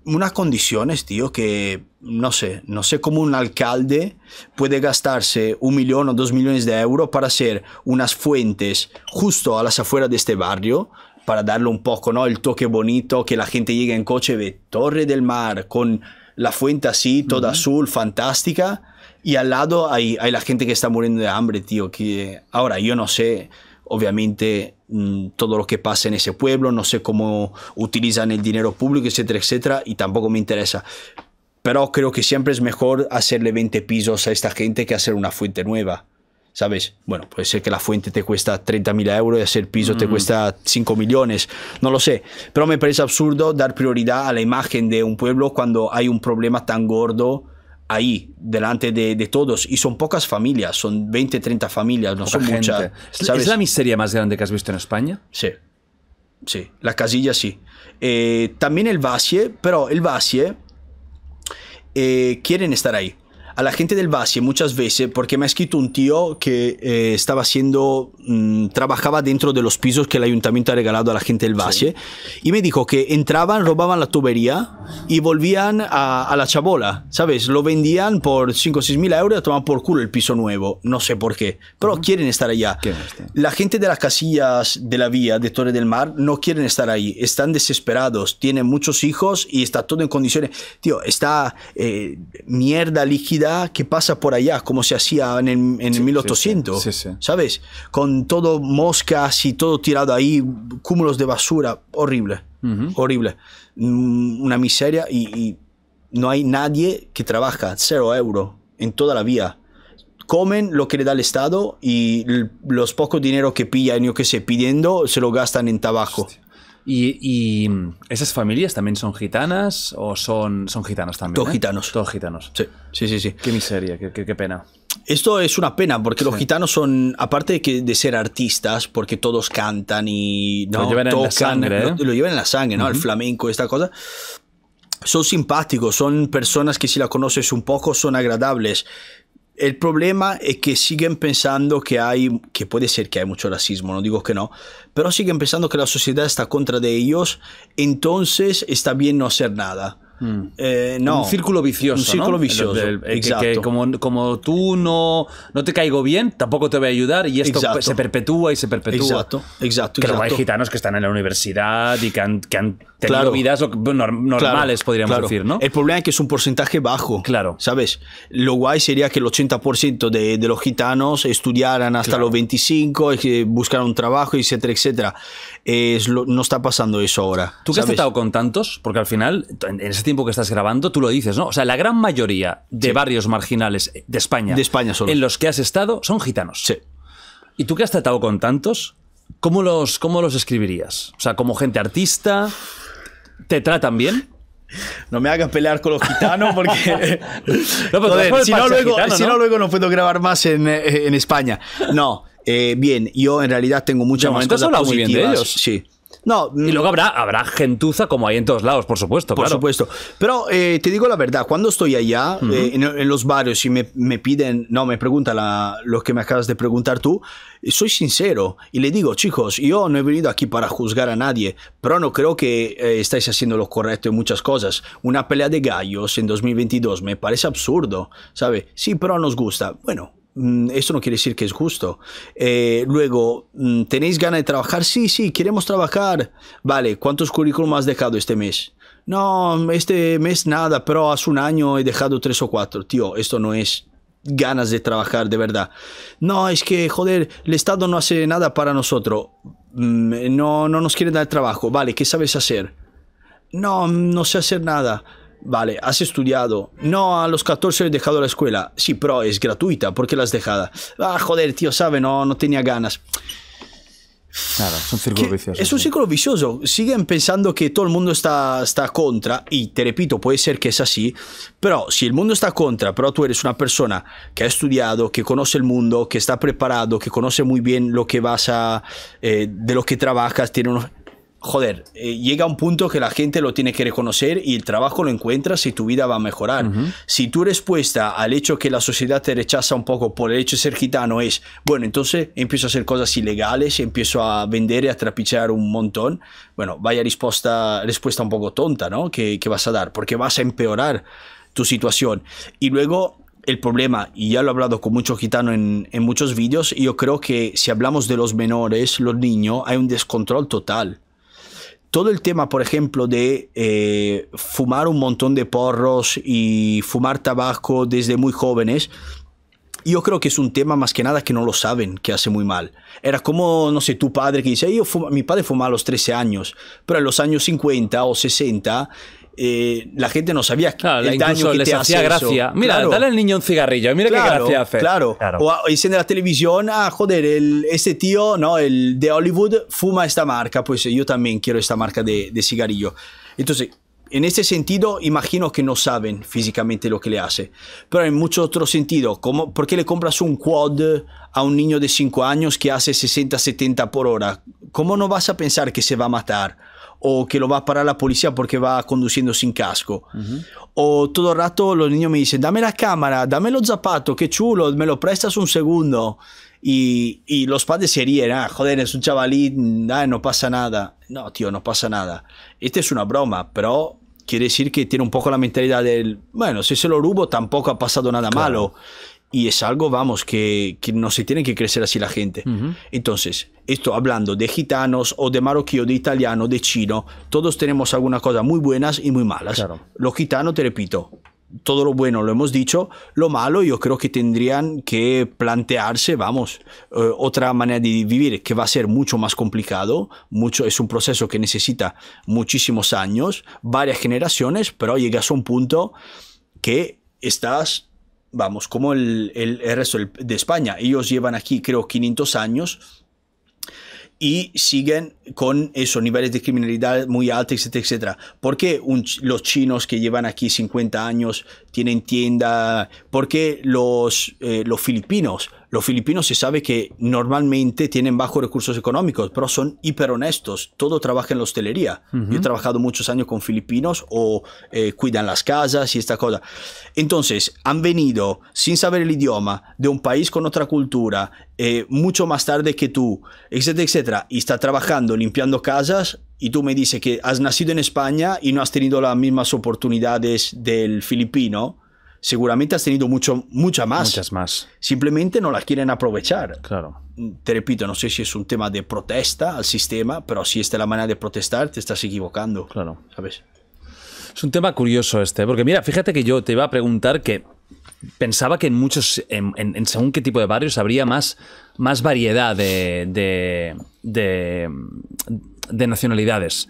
Unas condiciones, tío, que no sé, no sé cómo un alcalde puede gastarse un millón o dos millones de euros para hacer unas fuentes justo a las afueras de este barrio, para darle un poco ¿no? el toque bonito, que la gente llegue en coche ve Torre del Mar, con la fuente así, toda azul, fantástica, y al lado hay, hay la gente que está muriendo de hambre, tío, que ahora yo no sé, obviamente mm, todo lo que pasa en ese pueblo, no sé cómo utilizan el dinero público, etcétera, etcétera, y tampoco me interesa. Pero creo que siempre es mejor hacerle 20 pisos a esta gente que hacer una fuente nueva. ¿sabes? Bueno, puede ser que la fuente te cuesta 30.000 euros y hacer piso te mm. cuesta 5 millones, no lo sé. Pero me parece absurdo dar prioridad a la imagen de un pueblo cuando hay un problema tan gordo ahí, delante de, todos. Y son pocas familias, son 20, 30 familias, no son muchas. ¿Es la miseria más grande que has visto en España? Sí, sí, la casilla sí. Eh, también el Vasie, pero el Vasie eh, quieren estar ahí a la gente del base muchas veces porque me ha escrito un tío que eh, estaba haciendo, mm, trabajaba dentro de los pisos que el ayuntamiento ha regalado a la gente del base y me dijo que entraban, robaban la tubería y volvían a, la chabola, ¿sabes? Lo vendían por 5 o 6 mil euros y tomaban por culo el piso nuevo, no sé por qué, pero quieren estar allá. La gente de las casillas de la vía de Torre del Mar no quieren estar ahí, están desesperados, tienen muchos hijos y está todo en condiciones, tío, está eh, mierda líquida que pasa por allá, como se hacía en, el, 1800, ¿sabes? Con todo moscas y todo tirado ahí, cúmulos de basura, horrible, horrible. Mm, una miseria y, no hay nadie que trabaja, cero euro en toda la vía. Comen lo que le da el Estado y los pocos dinero que pillan, yo que sé, pidiendo, se lo gastan en tabaco. Y, mm, esas familias también son gitanas o son, son gitanos también. Todos ¿eh? gitanos. Todos gitanos. Sí, sí, sí. Qué miseria, qué, pena. Esto es una pena porque los gitanos son, aparte de, que, de ser artistas, porque todos cantan y ¿no? lo llevan en la sangre. ¿eh? Lo, llevan en la sangre, ¿no? El flamenco, esta cosa. Son simpáticos, son personas que si la conoces un poco son agradables el problema es que siguen pensando que hay, que puede ser que hay mucho racismo, no digo que no, pero siguen pensando que la sociedad está contra de ellos, entonces está bien no hacer nada. Mm. Eh, no. Un círculo vicioso. Un círculo vicioso. Eh, exacto. como, como, tú no, no te caigo bien, tampoco te voy a ayudar y esto pues, se perpetúa y se perpetúa. Exacto. Exacto. Pero hay gitanos que están en la universidad y que han teniendo claro. vidas normales, podríamos decir, ¿no? El problema es que es un porcentaje bajo. Claro. ¿Sabes? Lo guay sería que el 80% de, los gitanos estudiaran hasta los 25, buscaran un trabajo, etcétera, etcétera. Es no está pasando eso ahora. ¿Tú qué has tratado con tantos? Porque al final, en ese tiempo que estás grabando, tú lo dices, ¿no? O sea, la gran mayoría de barrios marginales de España, de España solo. en los que has estado son gitanos. Sí. ¿Y tú qué has tratado con tantos? ¿Cómo los, ¿Cómo los escribirías? O sea, como gente artista, ¿Te tratan bien? No me hagan pelear con los gitanos porque. si, no luego, ¿no? puedo grabar más en, eh, España. No, eh, bien, yo en realidad tengo muchas más cosas Muy bien de ellos. Sí. No. Y mm. luego habrá, habrá gentuza como hay en todos lados, por supuesto. Por supuesto. Pero eh, te digo la verdad, cuando estoy allá, eh, en, los barrios, y me, piden, no, me preguntan lo que me acabas de preguntar tú, eh, soy sincero y le digo, chicos, yo no he venido aquí para juzgar a nadie, pero no creo que estáis haciendo lo correcto en muchas cosas. Una pelea de gallos en 2022 me parece absurdo, ¿sabes? Sí, pero nos gusta. Bueno, Mm, eso no quiere decir que es justo. Eh, luego, mm, ¿tenéis ganas de trabajar? Sí, sí, queremos trabajar. Vale, ¿cuántos currículum has dejado este mes? No, este mes nada, pero hace un año he dejado tres o cuatro. Tío, esto no es ganas de trabajar de verdad. No, es que, joder, el Estado no hace nada para nosotros. Mm, no, no nos quiere dar trabajo. Vale, ¿qué sabes hacer? No, no sé hacer nada. Vale, has estudiado. No, a los 14 he dejado la escuela. Sí, pero es gratuita. ¿Por qué la has dejada Ah, joder, tío, sabe, no, no tenía ganas. es un círculo vicioso. Es un círculo vicioso. Siguen pensando que todo el mundo está, está contra, y te repito, puede ser que es así, pero si el mundo está contra, pero tú eres una persona que ha estudiado, que conoce el mundo, que está preparado, que conoce muy bien lo que vas a, eh, de lo que trabajas, tiene unos joder, eh, llega un punto que la gente lo tiene que reconocer y el trabajo lo encuentras y tu vida va a mejorar. Si tu respuesta al hecho que la sociedad te rechaza un poco por el hecho de ser gitano es, bueno, entonces empiezo a hacer cosas ilegales, empiezo a vender y a trapichear un montón, bueno, vaya respuesta, respuesta un poco tonta, ¿no? Que, vas a dar, porque vas a empeorar tu situación. Y luego el problema, y ya lo he hablado con muchos gitano en, en, muchos vídeos, yo creo que si hablamos de los menores, los niños, hay un descontrol total todo el tema, por ejemplo, de eh, fumar un montón de porros y fumar tabaco desde muy jóvenes, yo creo que es un tema más que nada que no lo saben, que hace muy mal. Era como, no sé, tu padre que dice, yo mi padre fumaba a los 13 años, pero en los años 50 o 60 eh, la gente no sabía el daño que les hacía gracia. Mira, dale al niño un cigarrillo, mira qué gracia hace. Claro, O diciendo la televisión, ah, joder, el, este tío, ¿no? El de Hollywood fuma esta marca, pues yo también quiero esta marca de, cigarrillo. Entonces, en este sentido, imagino que no saben físicamente lo que le hace. Pero en mucho otro sentido, como, ¿por qué le compras un quad a un niño de 5 años que hace 60-70 por hora? ¿Cómo no vas a pensar que se va a matar? o que lo va a parar la policía porque va conduciendo sin casco. O todo el rato los niños me dicen, dame la cámara, dame los zapatos, qué chulo, me lo prestas un segundo. Y, los padres se ríen, ah, joder, es un chavalín, ah, no pasa nada. No, tío, no pasa nada. Esta es una broma, pero quiere decir que tiene un poco la mentalidad del, bueno, si se lo rubo tampoco ha pasado nada malo. Y es algo, vamos, que, que no se tiene que crecer así la gente. Entonces, esto hablando de gitanos o de marroquí de italiano, de chino, todos tenemos algunas cosas muy buenas y muy malas. Los gitanos, te repito, todo lo bueno lo hemos dicho, lo malo yo creo que tendrían que plantearse, vamos, eh, otra manera de vivir que va a ser mucho más complicado, mucho, es un proceso que necesita muchísimos años, varias generaciones, pero llegas a un punto que estás vamos, como el, resto de España. Ellos llevan aquí, creo, 500 años y siguen con esos niveles de criminalidad muy altos, etcétera, etcétera. ¿Por qué los chinos que llevan aquí 50 años tienen tienda? ¿Por qué los, eh, los filipinos los filipinos se sabe que normalmente tienen bajos recursos económicos, pero son hiper honestos. Todo trabaja en la hostelería. Yo he trabajado muchos años con filipinos o eh, cuidan las casas y esta cosa. Entonces, han venido sin saber el idioma de un país con otra cultura, eh, mucho más tarde que tú, etcétera, etcétera, y está trabajando limpiando casas, y tú me dices que has nacido en España y no has tenido las mismas oportunidades del filipino, seguramente has tenido mucho, mucha más. Muchas más. Simplemente no las quieren aprovechar. Claro. Te repito, no sé si es un tema de protesta al sistema, pero si esta es la manera de protestar, te estás equivocando. Claro. ¿Sabes? Es un tema curioso este, ¿eh? porque mira, fíjate que yo te iba a preguntar que pensaba que en muchos, en, según qué tipo de barrios, habría más, más variedad de, de, de, de nacionalidades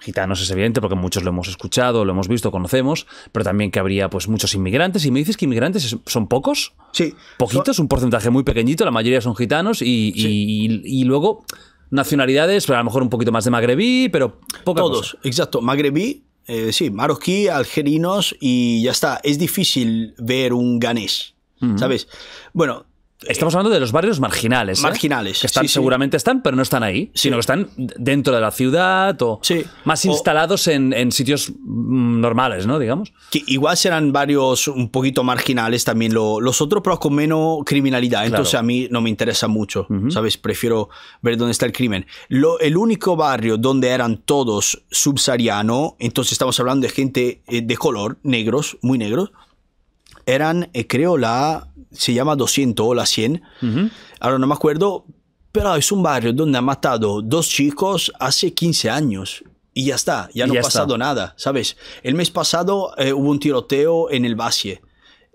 gitanos es evidente porque muchos lo hemos escuchado, lo hemos visto, conocemos, pero también que habría pues muchos inmigrantes. ¿Y me dices que inmigrantes son pocos? Sí. Poquitos, un porcentaje muy pequeñito, la mayoría son gitanos y, luego nacionalidades, pero a lo mejor un poquito más de magrebí, pero pocos. Todos, exacto. Magrebí, eh, sí, marroquí, algerinos y ya está. Es difícil ver un ganés, ¿sabes? Bueno, Estamos hablando de los barrios marginales. ¿eh? Marginales. Que seguramente están, pero no están ahí, sino que están dentro de la ciudad o más instalados en, sitios mm, normales, ¿no? Digamos. Que igual serán barrios un poquito marginales también los otros, pero con menos criminalidad. Entonces a mí no me interesa mucho, ¿sabes? Prefiero ver dónde está el crimen. el único barrio donde eran todos subsaharianos, entonces estamos hablando de gente eh, de color, negros, muy negros eran, eh, creo, la, se llama 200 o la 100, ahora no me acuerdo, pero es un barrio donde han matado dos chicos hace 15 años. Y ya está, ya no ha pasado nada, ¿sabes? El mes pasado eh, hubo un tiroteo en el Basie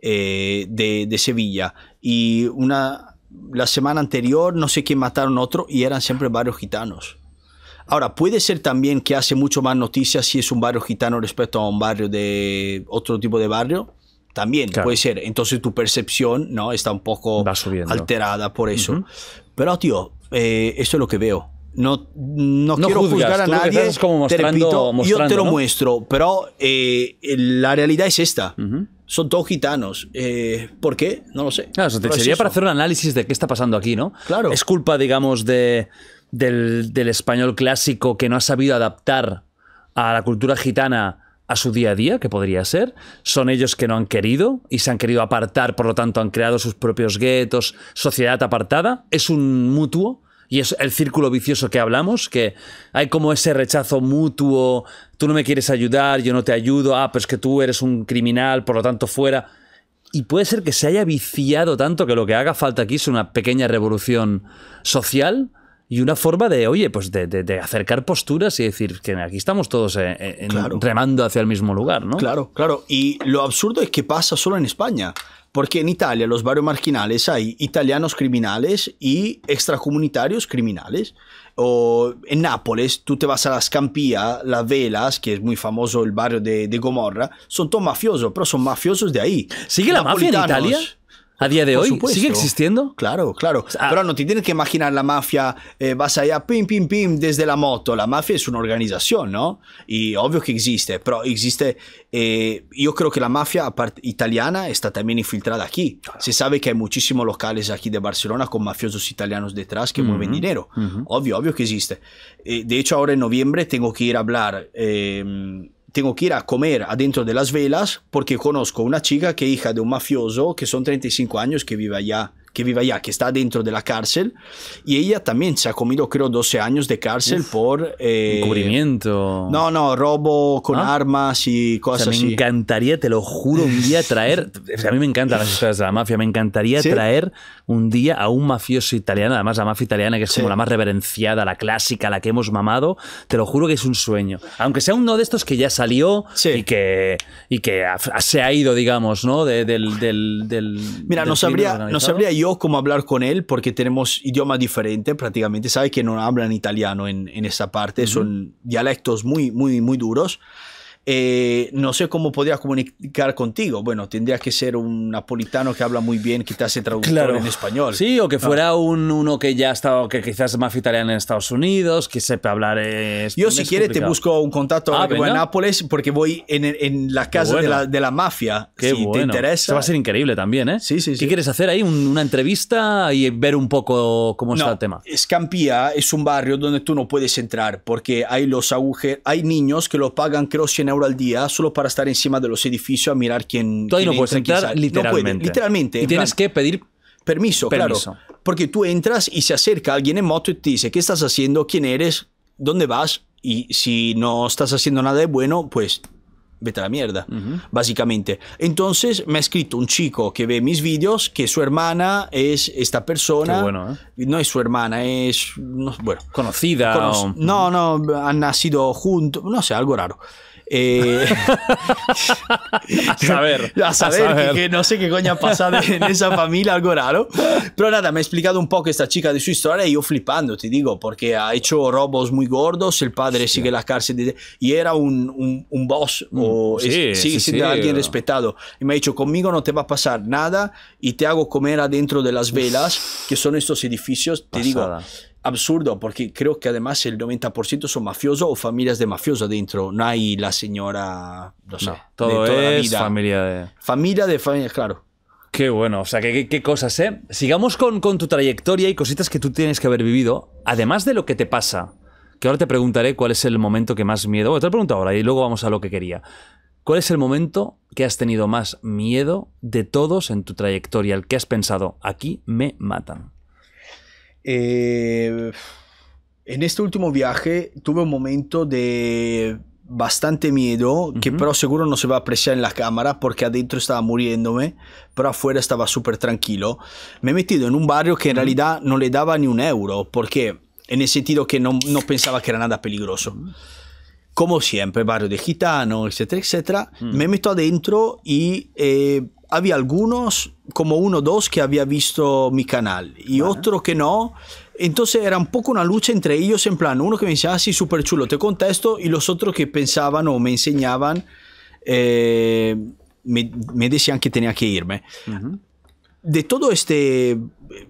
eh, de, Sevilla y una, la semana anterior no sé quién mataron otro y eran siempre varios gitanos. Ahora, puede ser también que hace mucho más noticias si es un barrio gitano respecto a un barrio de otro tipo de barrio, también puede ser. Entonces tu percepción ¿no? está un poco alterada por eso. Pero, tío, eh, eso es lo que veo. No, no, quiero juzgar a nadie. Te como te yo te lo muestro, pero eh, la realidad es esta. Son todos gitanos. Eh, ¿Por qué? No lo sé. sería para hacer un análisis de qué está pasando aquí, ¿no? Claro. Es culpa, digamos, de, del, del español clásico que no ha sabido adaptar a la cultura gitana a su día a día, que podría ser. Son ellos que no han querido y se han querido apartar, por lo tanto han creado sus propios guetos, sociedad apartada. Es un mutuo y es el círculo vicioso que hablamos, que hay como ese rechazo mutuo, tú no me quieres ayudar, yo no te ayudo, ah, pero es que tú eres un criminal, por lo tanto fuera. Y puede ser que se haya viciado tanto que lo que haga falta aquí es una pequeña revolución social y una forma de, oye, pues de, de, acercar posturas y decir que aquí estamos todos eh, eh, remando hacia el mismo lugar, ¿no? Claro, claro. Y lo absurdo es que pasa solo en España, porque en Italia, los barrios marginales, hay italianos criminales y extracomunitarios criminales. O en Nápoles, tú te vas a la Scampia, las Velas, que es muy famoso el barrio de, de Gomorra, son todos mafiosos, pero son mafiosos de ahí. ¿Sigue la mafia en Italia? A día de hoy sigue existiendo. Claro, claro. Pero no te tienes que imaginar la mafia, eh, vas allá, pim, pim, pim, desde la moto. La mafia es una organización, ¿no? Y obvio que existe, pero existe. Eh, yo creo que la mafia italiana está también infiltrada aquí. Se sabe que hay muchísimos locales aquí de Barcelona con mafiosos italianos detrás que mueven dinero. Obvio, obvio que existe. Eh, de hecho, ahora en noviembre tengo que ir a hablar eh, tengo que ir a comer adentro de las velas porque conozco una chica que es hija de un mafioso que son 35 años que vive allá que vive allá, que está dentro de la cárcel, y ella también se ha comido, creo, 12 años de cárcel por... Eh, encubrimiento. No, no, robo con ¿Ah? armas y cosas me así. Me encantaría, te lo juro, un día traer... a mí me encantan las historias de la mafia, me encantaría traer un día a un mafioso italiano, además la mafia italiana que es como la más reverenciada, la clásica, la que hemos mamado, te lo juro que es un sueño. Aunque sea uno de estos que ya salió y que, y que se ha ido, digamos, ¿no? del, del, Mira, no, sabría, no sabría yo yo cómo hablar con él porque tenemos idioma diferente prácticamente. Sabe que no hablan italiano en, en esa parte, son dialectos muy, muy, muy duros. Eh, no sé cómo podría comunicar contigo. Bueno, tendría que ser un napolitano que habla muy bien, quizás se traduzca en español. Sí, o que ah. fuera un, uno que ya ha estado que quizás es más en Estados Unidos, que sepa hablar es, eh, Yo, si quieres quiere, te busco un contacto ah, Nápoles porque voy en, en la casa de, la, de, la, mafia. Qué te interesa. va a ser increíble también, ¿eh? Sí, sí, ¿Qué quieres hacer ahí? ¿Una entrevista y ver un poco cómo está el tema? Escampía es un barrio donde tú no puedes entrar porque hay los agujeros, hay niños que lo pagan, creo, 100 euros euros al día solo para estar encima de los edificios a mirar quién. no puedes entra, entrar literalmente. Y tienes que pedir permiso, claro. Porque tú entras y se acerca alguien en moto y te dice: ¿Qué estás haciendo? ¿Quién eres? ¿Dónde vas? Y si no estás haciendo nada de bueno, pues vete a la mierda, básicamente. Entonces me ha escrito un chico que ve mis vídeos, que su hermana es esta persona. ¿eh? No es su hermana, es... bueno. Conocida. No, no, han nacido juntos, no sé, algo raro. Eh, a saber. A saber, a saber. sé qué ha pasado en esa familia algo raro. Pero nada, me ha explicado un poco esta chica de su historia y yo flipando, te digo, porque ha hecho robos muy gordos, el padre sigue la cárcel y era un, un, boss mm, o sí, sí, alguien respetado. Y me ha dicho, conmigo no te va a pasar nada y te hago comer adentro de las velas, que son estos edificios, te digo absurdo porque creo que además el 90% son mafiosos o familias de mafiosos dentro. No hay la señora, no sé, todo toda la vida. familia de... Familia de familias claro. Qué bueno, o sea, qué, qué cosas, ¿eh? Sigamos con, con, tu trayectoria y cositas que tú tienes que haber vivido, además de lo que te pasa, que ahora te preguntaré cuál es el momento que más miedo... Bueno, te lo pregunto ahora y luego vamos a lo que quería. ¿Cuál es el momento que has tenido más miedo de todos en tu trayectoria, el que has pensado, aquí me matan? Eh, en este último viaje tuve un momento de bastante miedo, que pero seguro no se va a apreciar en la cámara porque adentro estaba muriéndome, pero afuera estaba súper tranquilo. Me he metido en un barrio que en realidad no le daba ni un euro, porque en el sentido que no, pensaba que era nada peligroso. Como siempre, barrio de gitano, etcétera, etcétera. Me meto adentro y eh, había algunos, como uno o dos, que había visto mi canal y otro que no. Entonces era un poco una lucha entre ellos, en plan, uno que me decía, ah, sí, súper chulo, te contesto, y los otros que pensaban o me enseñaban, eh, me, decían que tenía que irme. De todo este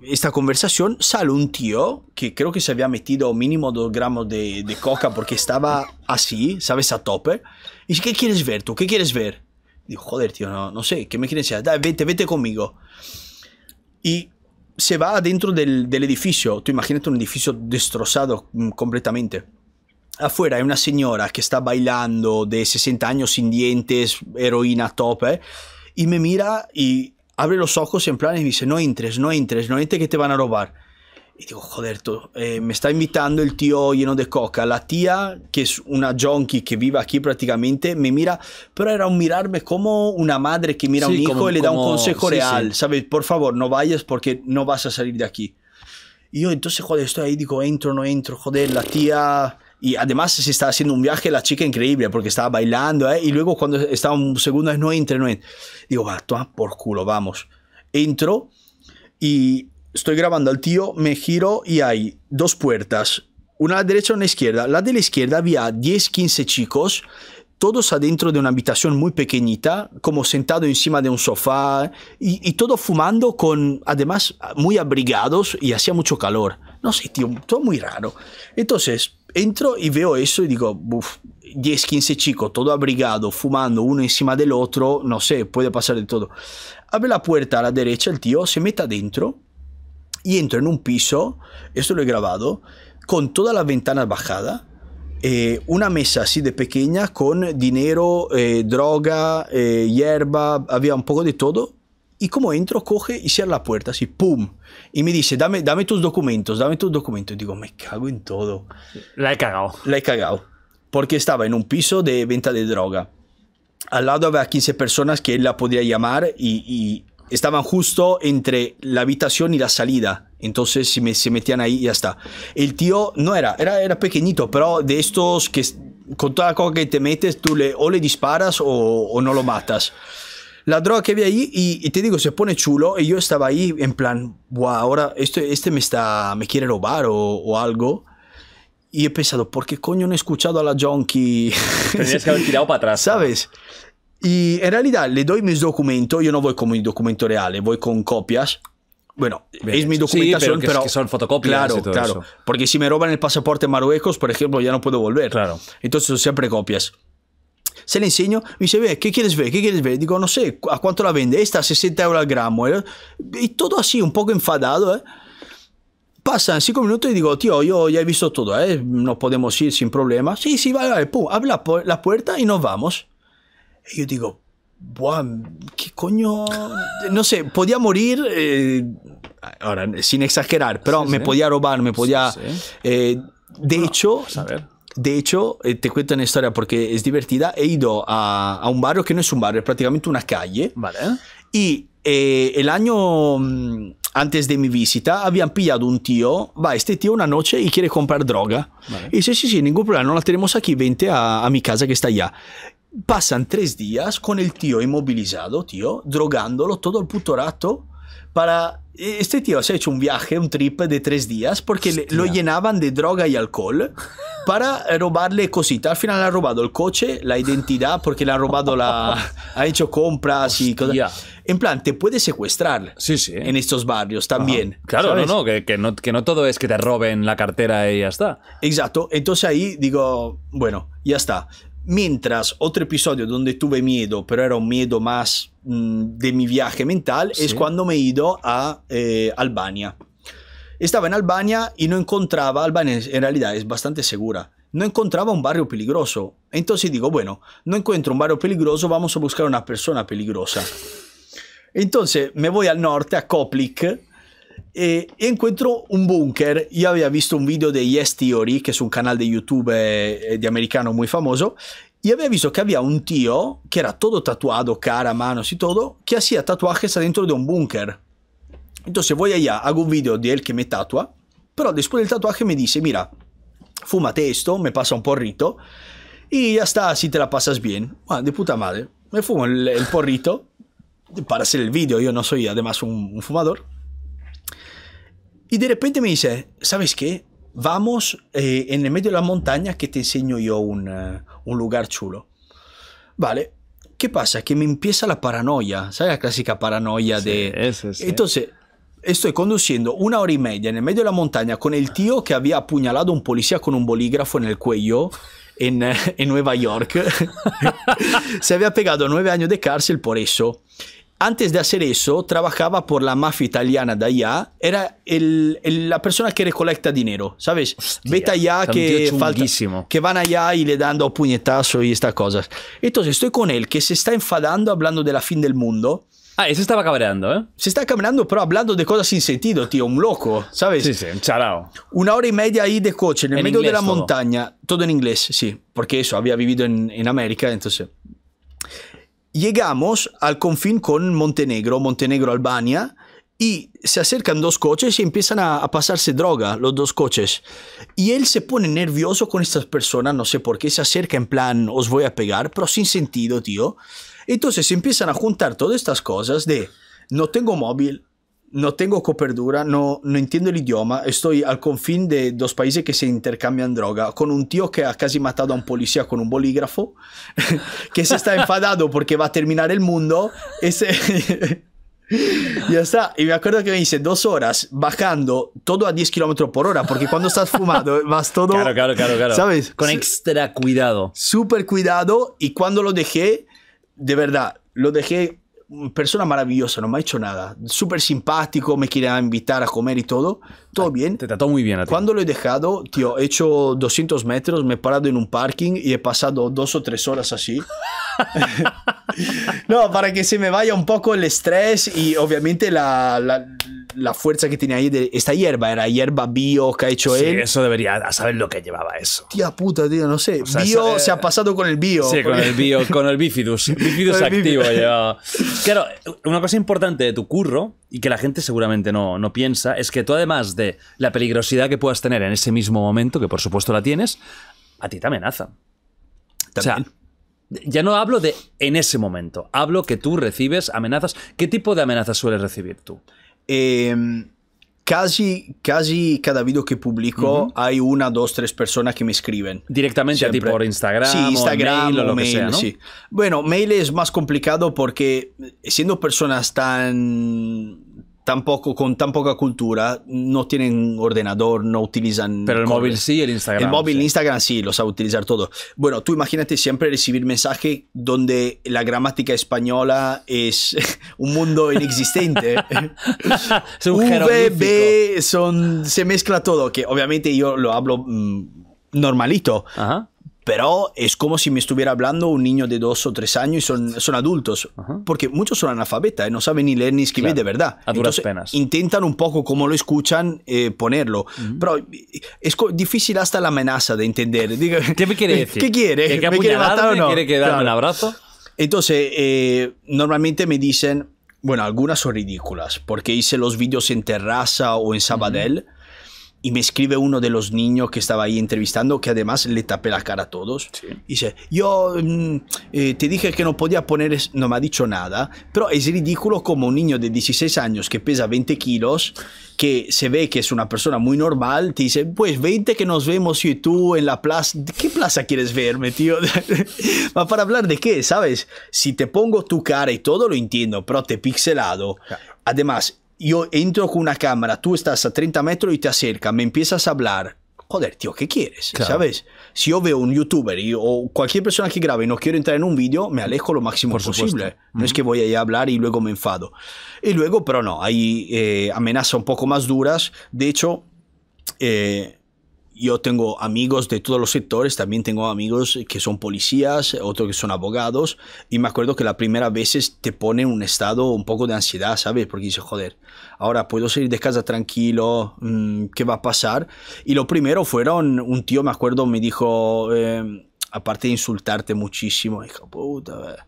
esta conversación sale un tío que creo que se había metido mínimo dos gramos de, de coca porque estaba así, ¿sabes? A tope. Y dice, ¿qué quieres ver tú? ¿Qué quieres ver? Digo, joder, tío, no, sé, ¿qué me quieren decir? vete, vete conmigo. Y se va adentro del, edificio. Tú imagínate un edificio destrozado mm, completamente. Afuera hay una señora que está bailando de 60 años sin dientes, heroína tope, y me mira y abre los ojos en plan y me dice, no entres, no entres, no entres que te van a robar. Y digo, joder, eh, me está invitando el tío lleno de coca. La tía, que es una junkie que vive aquí prácticamente, me mira, pero era un mirarme como una madre que mira a un hijo y le da un consejo real, ¿sabes? Por favor, no vayas porque no vas a salir de aquí. Y yo entonces, joder, estoy ahí, digo, entro, no entro, joder, la tía... Y además se está haciendo un viaje, la chica increíble, porque estaba bailando, ¿eh? Y luego cuando estaba un segundo, no entre, no entre. Digo, va, toma por culo, vamos. Entro y estoy grabando al tío, me giro y hay dos puertas, una a la derecha y una a la izquierda. La de la izquierda había 10, 15 chicos, todos adentro de una habitación muy pequeñita, como sentado encima de un sofá y, y todo fumando con, además, muy abrigados y hacía mucho calor. No sé, tío, todo muy raro. Entonces, entro y veo eso y digo, uff, 10, 15 chicos, todo abrigado, fumando uno encima del otro, no sé, puede pasar de todo. Abre la puerta a la derecha, el tío se mete adentro y entro en un piso, esto lo he grabado, con todas las ventanas bajadas, eh, una mesa así de pequeña con dinero, eh, droga, eh, hierba, había un poco de todo. Y como entro, coge y cierra la puerta, así, ¡pum! Y me dice, dame, dame tus documentos, dame tus documentos. Y digo, me cago en todo. La he cagado. La he cagado. Porque estaba en un piso de venta de droga. Al lado había 15 personas que él la podía llamar y estaban justo entre la habitación y la salida. Entonces si me, se metían ahí ya está. El tío no era, era, era pequeñito, pero de estos que con toda la cosa que te metes, tú le, o le disparas o, no lo matas. La droga que había ahí, y, te digo, se pone chulo, y yo estaba ahí en plan, guau, ahora este, este me, está, me quiere robar o, algo. Y he pensado, ¿por qué coño no he escuchado a la junkie Tendrías que haber tirado para atrás. ¿Sabes? Y en realidad le doy mis documentos, yo no voy con mi documento real, eh, voy con copias. Bueno, es mi documentación, pero, que son fotocopias. Claro, y todo claro. Porque si me roban el pasaporte en Marruecos, por ejemplo, ya no puedo volver. Claro. Entonces son siempre copias. Se le enseño, me dice, ve, ¿qué quieres ver? ¿Qué quieres ver? Digo, no sé, ¿a cuánto la vende? Esta, 60 euros al gramo. ¿eh? Y todo así, un poco enfadado, ¿eh? Pasan cinco minutos y digo, tío, yo ya he visto todo, ¿eh? Nos podemos ir sin problema. Sí, sí, vale, vale, pum, abre la puerta y nos vamos. E io dico, buon, che coño, non so, podía morire, eh, ahora, sin exagerare, però sí, me sí. podía robar, me podía... Sí, eh, de hecho... A De hecho, eh, te cuento una storia perché è divertida. He ido a, a, un barrio che non è un barrio, è praticamente una calle. Vale. Y eh, el mm, antes de mi visita abbiamo pillado un tío. Va, este tío una noche e quiere comprar droga. Vale. Y dice, sì, sì, ningún problema, non la tenemos aquí, vente a, a mi casa che sta allá. pasan tres días con el tío inmovilizado, tío, drogándolo todo el puto rato para... E, este tío se ha hecho un viaje, un trip de tres días porque lo llenaban de droga y alcohol para robarle cositas. Al final le han robado el coche, la identidad, porque le han robado la... ha hecho compras y cosas. En plan, te puede secuestrar sí, sí. en estos barrios también. Claro, no, que, no, que no todo es que te roben la cartera y ya está. Exacto, entonces ahí digo, bueno, ya está. Mientras otro episodio donde tuve miedo, pero era un miedo más mm, de mi viaje mental, es cuando me he ido a eh, Albania. Estaba en Albania y no encontraba, Albania en realidad es bastante segura, no encontraba un barrio peligroso. Entonces digo, bueno, no encuentro un barrio peligroso, vamos a buscar una persona peligrosa. Entonces me voy al norte, a Koplik, e, e incontro un bunker. Io avevo visto un video degli Yes Theory, che su un canale di YouTube eh, di americano molto famoso, y avevo visto che aveva un tío che era tutto tatuato, cara, manos y todo, que hacía tatuajes dentro di un búnker. Entonces voy allá, hago un video di él che me tatua, però dopo del tatuaje mi dice, mira, fúmate esto, me pasa un porrito e ya sta, si te la pasas bien. Ma de puta madre, me fumo il, el porrito para essere il video, yo no soy además un, un fumador. Y de repente me dice, ¿sabes qué? Vamos eh, en el medio de la montaña que te enseño yo eh, un, lugar chulo. Vale, ¿qué pasa? Que me empieza la paranoia, ¿sabes? La clásica paranoia de... Entonces, estoy conduciendo una hora y media en el medio de la montaña con el tío que había apuñalado a un policía con un bolígrafo en el cuello en, en Nueva York. Se había pegado nueve años de cárcel por eso antes de hacer eso, trabajaba por la mafia italiana de allá. Era el, la persona que recolecta dinero, ¿sabes? Hostia, Vete allá que, va que van allá y le dando puñetazos y estas cosas. Entonces estoy con él que se está enfadando hablando de la fin del mundo. Ah, se estaba cabreando, ¿eh? Se está cabreando, pero hablando de cosas sin sentido, tío, un loco, ¿sabes? Sí, sí, un charao. Una hora y media ahí de coche, en el medio de la montaña, todo en inglés, sí, porque eso, había vivido en, en América, entonces llegamos al confín con Montenegro, Montenegro-Albania, y se acercan dos coches y empiezan a, pasarse droga, los dos coches. Y él se pone nervioso con estas personas, no sé por qué, se acerca en plan, os voy a pegar, pero sin sentido, tío. Entonces empiezan a juntar todas estas cosas de, no tengo móvil, no tengo coperdura, no, no entiendo el idioma, estoy al confín de dos países que se intercambian droga, con un tío que ha casi matado a un policía con un bolígrafo, que se está enfadado porque va a terminar el mundo. Ese... ya está. Y me acuerdo que me hice dos horas bajando todo a 10 kilómetros por hora, porque cuando estás fumado vas todo. claro, claro, claro. ¿Sabes? Con extra cuidado. Súper cuidado. Y cuando lo dejé, de verdad, lo dejé persona maravillosa, no me ha hecho nada. Súper simpático, me quiere invitar a comer y todo. Todo ah, bien. Te trató muy bien Cuando lo he dejado, tío, he hecho 200 metros, me he parado en un parking y he pasado dos o tres horas así. no, para que se me vaya un poco el estrés y obviamente la, la fuerza que tiene ahí de esta hierba, era hierba bio que ha hecho sí, Eso debería saber lo que llevaba eso. Tía puta, tío, no sé. bio se ha eh, pasado con el bio. Sí, con el bio, con el bifidus. Bifidus activo llevaba. Claro, una cosa importante de tu curro y que la gente seguramente no, no piensa es que tú, además de la peligrosidad que puedas tener en ese mismo momento, que por supuesto la tienes, a ti te amenaza O sea, ya no hablo de en ese momento, hablo que tú recibes amenazas. ¿Qué tipo de amenazas sueles recibir tú? Em, casi, casi cada video que publico hay una, dos, tres personas que me escriben. Directamente a ti por Instagram. Sí, Instagram o lo mail, Bueno, mail es más complicado porque siendo personas tan tampoco con tan poca cultura, no tienen ordenador, no utilizan... Pero el móvil sí, el Instagram. El móvil, Instagram sí, lo sabe utilizar todo. Bueno, tú imagínate siempre recibir mensaje donde la gramática española es un mundo inexistente. es un v, B, son, se mezcla todo, que obviamente yo lo hablo mm, normalito, Ajá pero es como si me estuviera hablando un niño de dos o tres años y son, son adultos, porque muchos son analfabetas y ¿eh? no saben ni leer ni escribir de verdad. Intentan un poco como lo escuchan eh, ponerlo, pero eh, es difícil hasta la amenaza de entender. ¿Qué quiere decir? ¿Qué quiere? ¿Que, me quiere matar o no? ¿Quiere darme un abrazo? Entonces, normalmente me dicen, bueno, algunas son ridículas, porque hice los vídeos en terraza o en Sabadell. Y me escribe uno de los niños que estaba ahí entrevistando, que además le tapé la cara a todos. dice, yo mm, eh, te dije que no podía poner, no me ha dicho nada, pero es ridículo como un niño de 16 años que pesa 20 kilos, que se ve que es una persona muy normal, te dice, pues 20 que nos vemos y tú en la plaza. ¿Qué plaza quieres verme, tío? para hablar de qué, ¿sabes? Si te pongo tu cara y todo lo entiendo, pero te pixelado. Además, yo entro con una cámara, tú estás a 30 metros y te acercas, me empiezas a hablar. Joder, tío, ¿qué quieres? ¿Sabes? Si yo veo un youtuber o cualquier persona que grabe y no quiero entrar en un vídeo, me alejo lo máximo posible. No es que voy a hablar y luego me enfado. Y luego, pero no, hay eh, amenazas un poco más duras. De hecho, eh, yo tengo amigos de todos los sectores, también tengo amigos que son policías, otros que son abogados, y me acuerdo que la primera vez te ponen un estado un poco de ansiedad, ¿sabes? Porque dices, joder, ahora puedo salir de casa tranquilo, mm, ¿qué va a pasar? Y lo primero fueron, un tío me acuerdo me dijo, em, aparte de insultarte muchísimo, dijo, puta,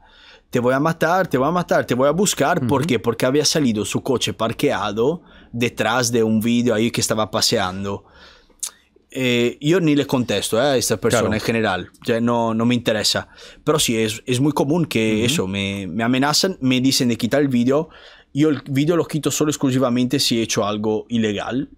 te voy a matar, te voy a matar, te voy a buscar. porque ¿Por qué? Porque había salido su coche parqueado detrás de un vídeo ahí que estaba paseando. Eh, yo ni les contesto eh, a esta persona en general, no, no me interesa. Pero sí, es, es muy común que eso, me, amenazan, me dicen de quitar el vídeo. Yo el vídeo lo quito solo exclusivamente si he hecho algo ilegal.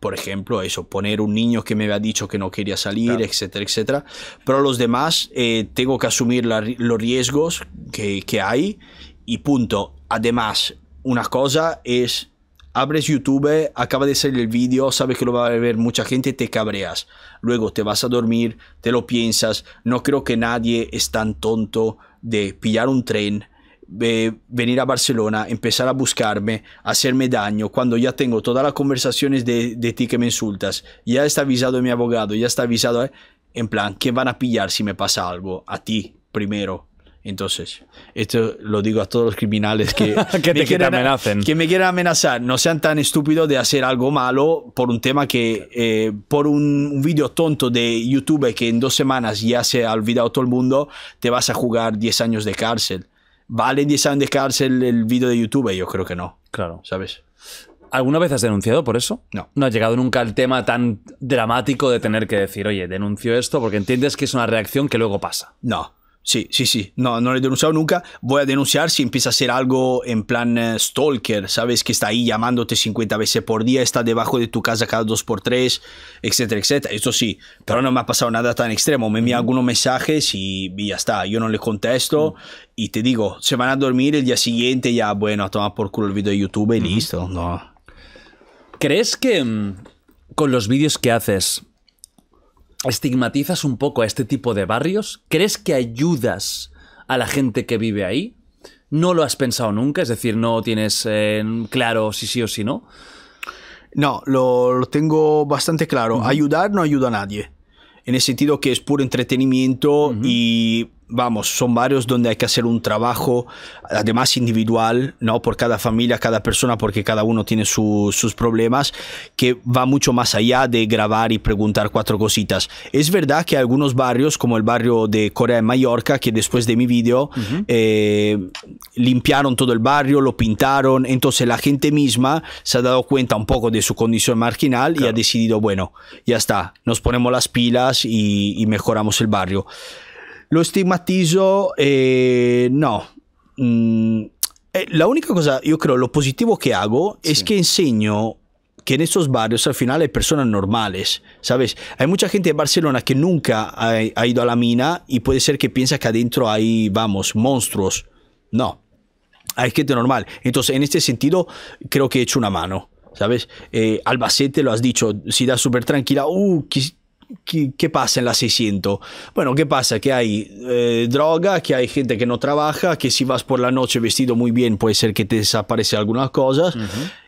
Por ejemplo, eso, poner un niño que me había dicho que no quería salir, etcétera, etcétera. Pero los demás eh, tengo que asumir los riesgos que, que hay y punto. Además, una cosa es abres YouTube, acaba de salir el vídeo, sabes que lo va a ver mucha gente, te cabreas. Luego te vas a dormir, te lo piensas. No creo que nadie es tan tonto de pillar un tren, venir a Barcelona, empezar a buscarme, hacerme daño, cuando ya tengo todas las conversaciones de, ti que me insultas. Ya está avisado mi abogado, ya está avisado, ¿eh? en plan, ¿qué van a pillar si me pasa algo? A ti primero entonces, esto lo digo a todos los criminales que, me quieren, amenacen. que me quieran amenazar. No sean tan estúpidos de hacer algo malo por un tema que, eh, por un, un vídeo tonto de YouTube que en dos semanas ya se ha olvidado todo el mundo, te vas a jugar 10 años de cárcel. ¿Vale 10 años de cárcel el vídeo de YouTube? Yo creo que no. Claro. ¿Sabes? ¿Alguna vez has denunciado por eso? No. No ha llegado nunca al tema tan dramático de tener que decir, oye, denuncio esto porque entiendes que es una reacción que luego pasa. No. Sí, sí, sí. No, no le he denunciado nunca. Voy a denunciar si empieza a ser algo en plan eh, stalker, ¿sabes? Que está ahí llamándote 50 veces por día, está debajo de tu casa cada dos por tres, etcétera, etcétera. Esto sí, pero no me ha pasado nada tan extremo. Me envía algunos mensajes y, ya está. Yo no le contesto y te digo, se van a dormir el día siguiente, ya, bueno, toma por culo el video de YouTube y listo, ¿no? ¿Crees que mm, con los vídeos que haces estigmatizas un poco a este tipo de barrios? ¿Crees que ayudas a la gente que vive ahí? ¿No lo has pensado nunca? Es decir, no tienes eh, claro si sí o si no. No, lo, tengo bastante claro. Ayudar no ayuda a nadie. En el sentido que es puro entretenimiento y vamos, son barrios donde hay que hacer un trabajo, además individual, ¿no? Por cada familia, cada persona, porque cada uno tiene sus problemas, que va mucho más allá de grabar y preguntar cuatro cositas. Es verdad que algunos barrios, como el barrio de Corea de Mallorca, que después de mi video, eh, limpiaron todo el barrio, lo pintaron, entonces la gente misma se ha dado cuenta un poco de su condición marginal y ha decidido, bueno, ya está, nos ponemos las pilas y, y mejoramos el barrio. Lo estigmatizo, eh, no. Mm, eh, la única cosa, yo creo, lo positivo que hago es que enseño que en estos barrios al final hay personas normales, ¿sabes? Hay mucha gente de Barcelona que nunca ha, ido a la mina y puede ser que piensa que adentro hay, vamos, monstruos. No, hay gente normal. Entonces, en este sentido, creo que he hecho una mano. ¿Sabes? Eh, Albacete lo has dicho, si da súper tranquila. Uh, ¿qué, pasa en la 600? Bueno, ¿qué pasa? Que hay eh, droga, que hay gente que no trabaja, que si vas por la noche vestido muy bien puede ser que te desaparezca algunas cosas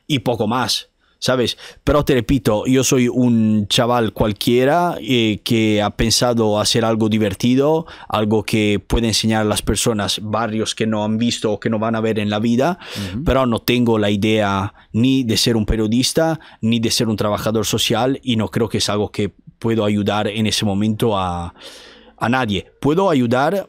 y poco más. ¿Sabes? Pero te repito, yo soy un chaval cualquiera eh, que ha pensado hacer algo divertido, algo que puede enseñar a las personas barrios que no han visto o que no van a ver en la vida, pero no tengo la idea ni de ser un periodista, ni de ser un trabajador social y no creo que es algo que puedo ayudar en ese momento a, a nadie. Puedo ayudar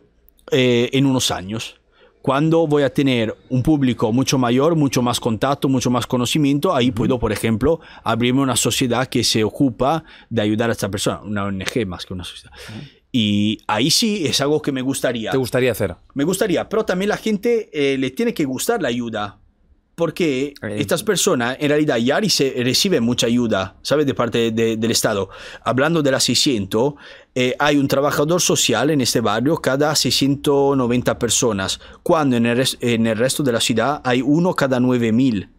eh, en unos años. Cuando voy a tener un público mucho mayor, mucho más contacto, mucho más conocimiento, ahí puedo, por ejemplo, abrirme una sociedad que se ocupa de ayudar a esta persona, una ONG más que una sociedad. Y ahí sí es algo que me gustaría. ¿Te gustaría hacer? Me gustaría, pero también la gente eh, le tiene que gustar la ayuda, porque estas personas en realidad ya reciben mucha ayuda, ¿sabes? De parte del Estado. Hablando de las 600, eh, hay un trabajador social en este barrio cada 690 personas, cuando en el, resto de la ciudad hay uno cada 9000.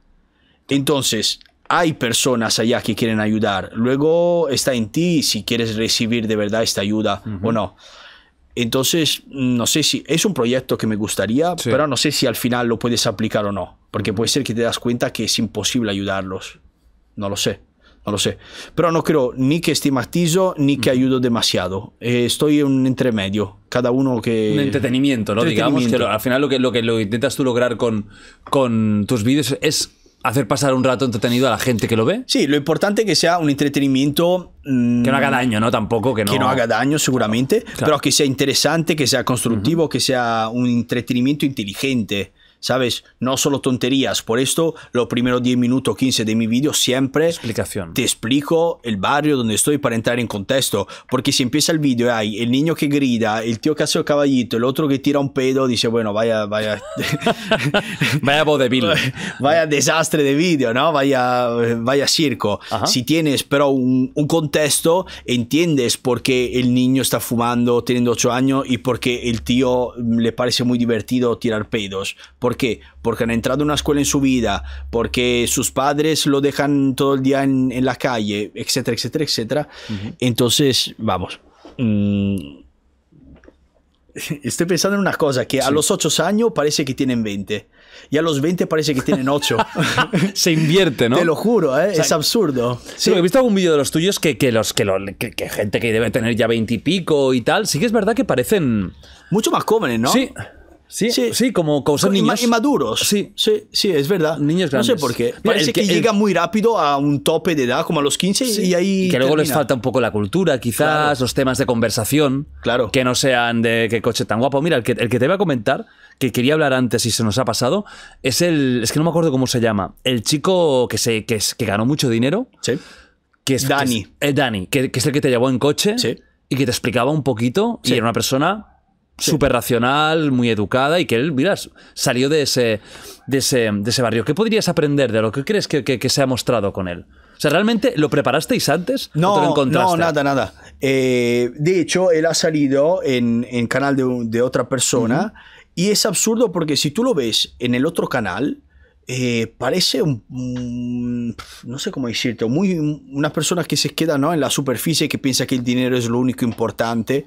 Entonces, hay personas allá que quieren ayudar. Luego está en ti si quieres recibir de verdad esta ayuda o no. Entonces, no sé si es un proyecto que me gustaría, pero no sé si al final lo puedes aplicar o no, porque puede ser que te das cuenta que es imposible ayudarlos. No lo sé, no lo sé. Pero no creo ni que estigmatizo ni que ayudo demasiado. Eh, estoy en un entremedio, cada uno que... Un entretenimiento, ¿no? Digamos que al final lo que, lo que lo intentas tú lograr con, con tus vídeos es hacer pasar un rato entretenido a la gente que lo ve. Sí, lo importante es que sea un entretenimiento... Mm, que no haga daño, ¿no? Tampoco que no... Que no haga daño, seguramente, pero que sea interesante, que sea constructivo, que sea un entretenimiento inteligente. ¿sabes? No solo tonterías. Por esto, los primeros 10 minutos, 15 de mi vídeo, siempre te explico el barrio donde estoy para entrar en contexto. Porque si empieza el vídeo, hay el niño que grita, el tío que hace el caballito, el otro que tira un pedo, dice, bueno, vaya, vaya. vaya Vaya desastre de vídeo, ¿no? Vaya, vaya circo. Si tienes, pero, un, contexto, entiendes por qué el niño está fumando teniendo 8 años y por qué el tío le parece muy divertido tirar pedos. ¿Por qué? Porque han entrado en una escuela en su vida, porque sus padres lo dejan todo el día en, la calle, etcétera, etcétera, etcétera. Entonces, vamos. Mm, estoy pensando en una cosa, que a los 8 años parece que tienen 20 y a los 20 parece que tienen 8. Se invierte, ¿no? Te lo juro, ¿eh? es absurdo. Sí, he visto algún vídeo de los tuyos que, que los, que, lo, que, gente que debe tener ya 20 y pico y tal, sí que es verdad que parecen... Mucho más jóvenes, ¿no? Sí. Sí, sí, como, como son niños. Inmaduros. Sí. sí, sí, es verdad. Niños grandes. No sé por qué. Parece que, llega muy rápido a un tope de edad, como a los 15, y ahí. que luego les falta un poco la cultura, quizás, los temas de conversación. Claro. Que no sean de qué coche tan guapo. Mira, el que, te iba a comentar, que quería hablar antes y se nos ha pasado, es el. Es que no me acuerdo cómo se llama. El chico que, se, que, que ganó mucho dinero. Sí. Que es. Dani. Dani, que, es el que te llevó en coche. Y que te explicaba un poquito. Y era una persona súper racional, muy educada y que él, miras, salió de ese, de ese, barrio. ¿Qué podrías aprender de lo que crees que, se ha mostrado con él? O sea, ¿realmente lo preparasteis antes? No, no, nada, nada. Eh, de hecho, él ha salido en, en canal de, otra persona y es absurdo porque si tú lo ves en el otro canal, eh, parece un, no sé cómo decirte, muy, unas personas que se quedan ¿no? en la superficie que piensa que el dinero es lo único importante.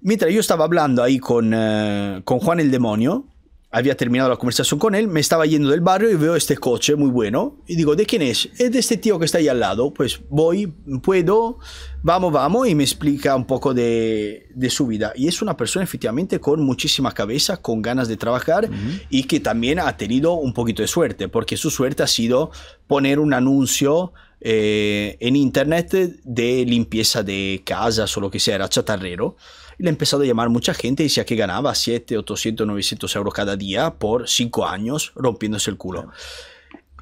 Mientras yo estaba hablando ahí con, eh, con Juan el Demonio, había terminado la conversación con él, me estaba yendo del barrio y veo este coche muy bueno. Y digo, ¿de quién es? Es de este tío que está ahí al lado. Pues voy, puedo, vamos, vamos. Y me explica un poco de, de su vida. Y es una persona efectivamente con muchísima cabeza, con ganas de trabajar y que también ha tenido un poquito de suerte, porque su suerte ha sido poner un anuncio. Eh, en internet de limpieza de casas o lo que sea, era chatarrero y le ha empezado a llamar mucha gente. y Decía que ganaba 7, 800, 900 euros cada día por 5 años rompiéndose el culo.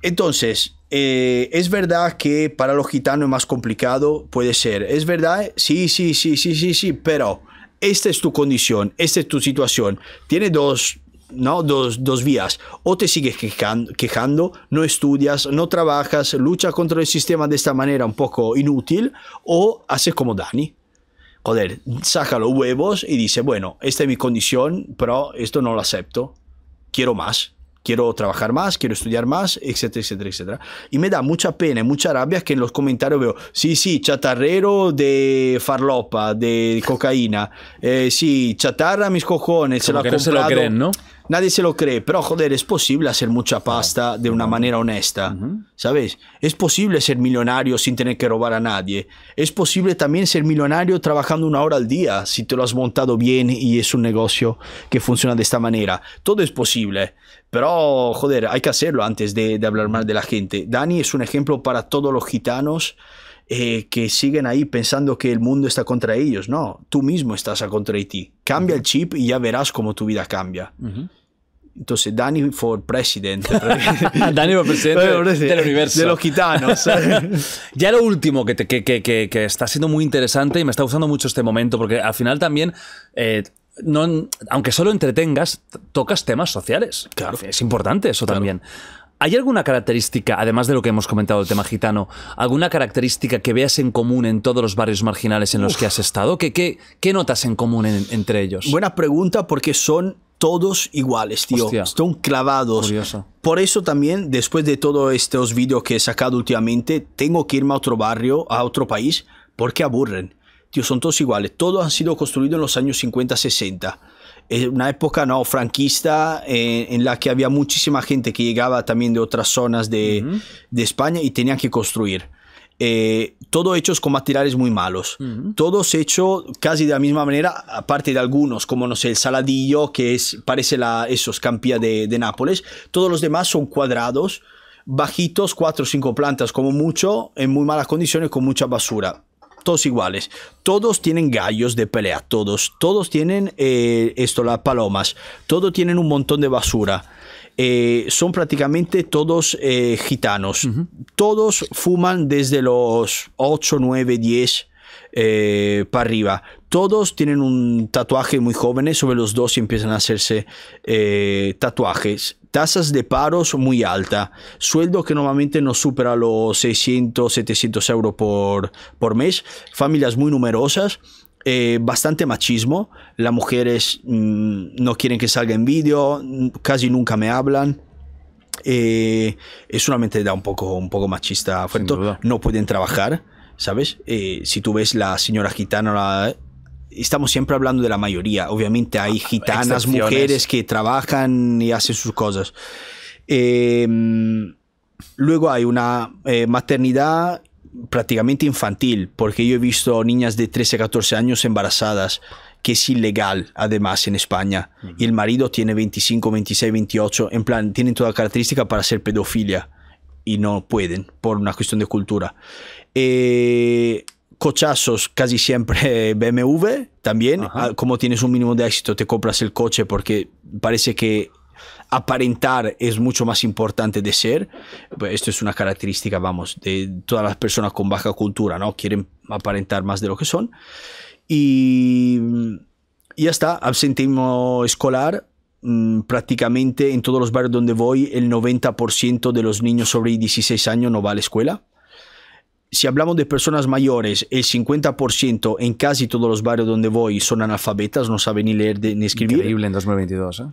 Entonces, eh, es verdad que para los gitanos es más complicado, puede ser. Es verdad, sí, sí, sí, sí, sí, sí, pero esta es tu condición, esta es tu situación. Tiene dos, ¿no? Dos, dos, vías. O te sigues quejando, quejando, no estudias, no trabajas, luchas contra el sistema de esta manera un poco inútil, o haces como Dani joder, saca los huevos y dice, bueno, esta es mi condición, pero esto no lo acepto, quiero más, quiero trabajar más, quiero estudiar más, etcétera, etcétera, etcétera. Y me da mucha pena y mucha rabia que en los comentarios veo, sí, sí, chatarrero de farlopa, de cocaína, eh, sí, chatarra mis cojones, se la se lo creen, ¿no? Nadie se lo cree, pero joder, es posible hacer mucha pasta de una manera honesta, ¿sabes? Es posible ser millonario sin tener que robar a nadie. Es posible también ser millonario trabajando una hora al día, si te lo has montado bien y es un negocio que funciona de esta manera. Todo es posible, pero joder, hay que hacerlo antes de, hablar mal de la gente. Dani es un ejemplo para todos los gitanos. Eh, que siguen ahí pensando que el mundo está contra ellos. No, tú mismo estás a contra de ti. Cambia el chip y ya verás cómo tu vida cambia. Entonces, Dani for president. Dani for presidente del universo. De los gitanos. ya lo último que, que, que, está siendo muy interesante y me está gustando mucho este momento, porque al final también. Eh, no, aunque solo entretengas, tocas temas sociales. Claro. Es importante eso también. ¿Hay alguna característica, además de lo que hemos comentado del tema gitano, alguna característica que veas en común en todos los barrios marginales en los que has estado? ¿Qué, qué, notas en común entre ellos? Buena pregunta porque son todos iguales, tío. Están clavados. Por eso también, después de todos estos vídeos que he sacado últimamente, tengo que irme a otro barrio, a otro país, porque aburren. Tío, son todos iguales. Todos han sido construidos en los años 50-60 una época no franquista eh, en la que había muchísima gente que llegaba también de otras zonas de, España y tenían que construir. Eh, todo hechos con materiales muy malos, Todo hecho todos hechos casi de la misma manera, aparte de algunos, como no sé, el saladillo, que parece la esos escampía de, de Nápoles, todos los demás son cuadrados, bajitos, cuatro o cinco plantas como mucho, en muy malas condiciones, con mucha basura todos iguales. Todos tienen gallos de pelea, todos. Todos tienen eh, esto, las palomas. Todos tienen un montón de basura. Eh, son prácticamente todos eh, gitanos. Todos fuman desde los 8, 9, 10 para arriba. Todos tienen un tatuaje muy jóvenes, sobre los dos y empiezan a hacerse tatuajes tasas de paros muy alta, sueldo que normalmente no supera los 600, 700 euros por, por mes, familias muy numerosas, eh, bastante machismo, las mujeres mm, no quieren que salga en vídeo, casi nunca me hablan. Eh, es una mentalidad un poco, un poco machista, no pueden trabajar. ¿sabes? Eh, si tú ves la señora gitana estamos siempre hablando de la mayoría. Obviamente hay ah, gitanas, mujeres que trabajan y hacen sus cosas. Em, luego hay una eh, maternidad prácticamente infantil, porque yo he visto niñas de 13 14 años embarazadas, que es ilegal además en España. Y el marido tiene 25, 26, 28, en plan, tienen toda característica para ser pedofilia y no pueden por una cuestión de cultura. Eh, cochazos casi siempre eh, BMW también. Ah, como tienes un mínimo de éxito, te compras el coche porque parece que aparentar es mucho más importante de ser. Pues esto es una característica, vamos, de todas las personas con baja cultura, ¿no? Quieren aparentar más de lo que son. Y ya está, absentismo escolar. Mm, prácticamente en todos los barrios donde voy, el 90% de los niños sobre 16 años no va a la escuela si hablamos de personas mayores, el 50% en casi todos los barrios donde voy son analfabetas, no saben ni leer ni escribir. Increíble en 2022. ¿eh?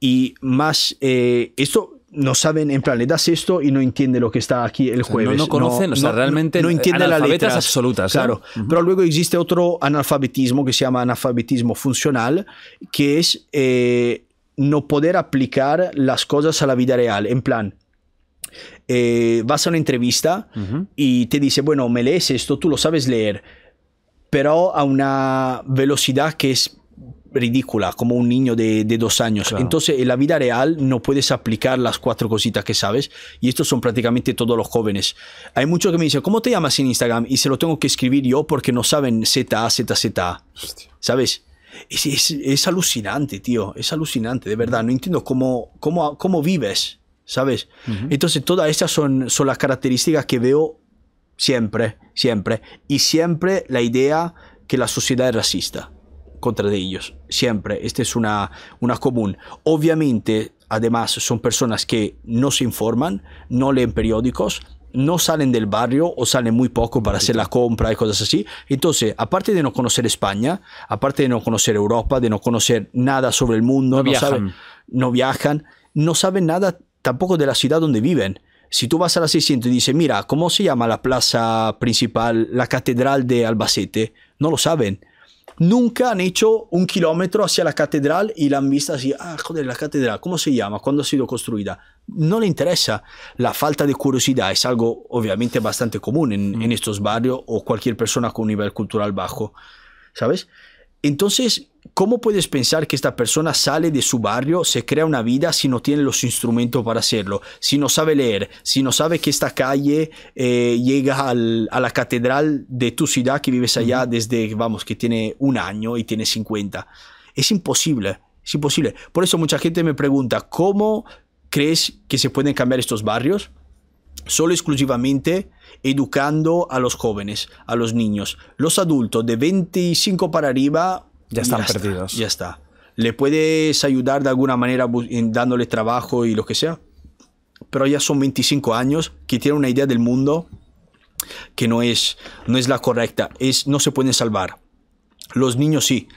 Y más, eh, esto no saben, en plan, le das esto y no entiende lo que está aquí el jueves. no, conocen, no, o sea, realmente no, entiende las letras absolutas. ¿eh? Claro, pero luego existe otro analfabetismo que se llama analfabetismo funcional, que es eh, no poder aplicar las cosas a la vida real. En plan, eh, vas a una entrevista y te dice, bueno, me lees esto, tú lo sabes leer, pero a una velocidad que es ridícula, como un niño de, de dos años. Entonces, en la vida real no puedes aplicar las cuatro cositas que sabes, y estos son prácticamente todos los jóvenes. Hay muchos que me dicen, ¿cómo te llamas en Instagram? Y se lo tengo que escribir yo porque no saben ZA, ZZA. ¿Sabes? Es, es, es, alucinante, tío, es alucinante, de verdad. No entiendo cómo, cómo, cómo vives. ¿sabes? Entonces todas estas son, son las características que veo siempre, siempre. Y siempre la idea que la sociedad es racista contra ellos, siempre. Esta es una, una común. Obviamente, además, son personas que no se informan, no leen periódicos, no salen del barrio o salen muy poco para hacer la compra y cosas así. Entonces, aparte de no conocer España, aparte de no conocer Europa, de no conocer nada sobre el mundo, no, Saben, no viajan, no saben nada tampoco de la ciudad donde viven. Si tú vas a la 600 y dices, mira, ¿cómo se llama la plaza principal, la catedral de Albacete? No lo saben. Nunca han hecho un kilómetro hacia la catedral y la han visto así, ah, joder, la catedral, ¿cómo se llama? ¿Cuándo ha sido construida? No le interesa. La falta de curiosidad es algo obviamente bastante común en, mm. estos barrios o cualquier persona con un nivel cultural bajo, ¿sabes? Entonces, ¿Cómo puedes pensar que esta persona sale de su barrio, se crea una vida si no tiene los instrumentos para hacerlo? Si no sabe leer, si no sabe que esta calle eh, llega a la catedral de tu ciudad que vives allá desde, vamos, que tiene un año y tiene 50. Es imposible, es imposible. Por eso mucha gente me pregunta, ¿cómo crees que se pueden cambiar estos barrios? Solo exclusivamente educando a los jóvenes, a los niños. Los adultos de 25 para arriba ya están perdidos. ya está. ¿Le puedes ayudar de alguna manera dándole trabajo y lo que sea? Pero ya son 25 años, que tienen una idea del mundo que no es, no es la correcta. Es, no se pueden salvar. Los niños sí.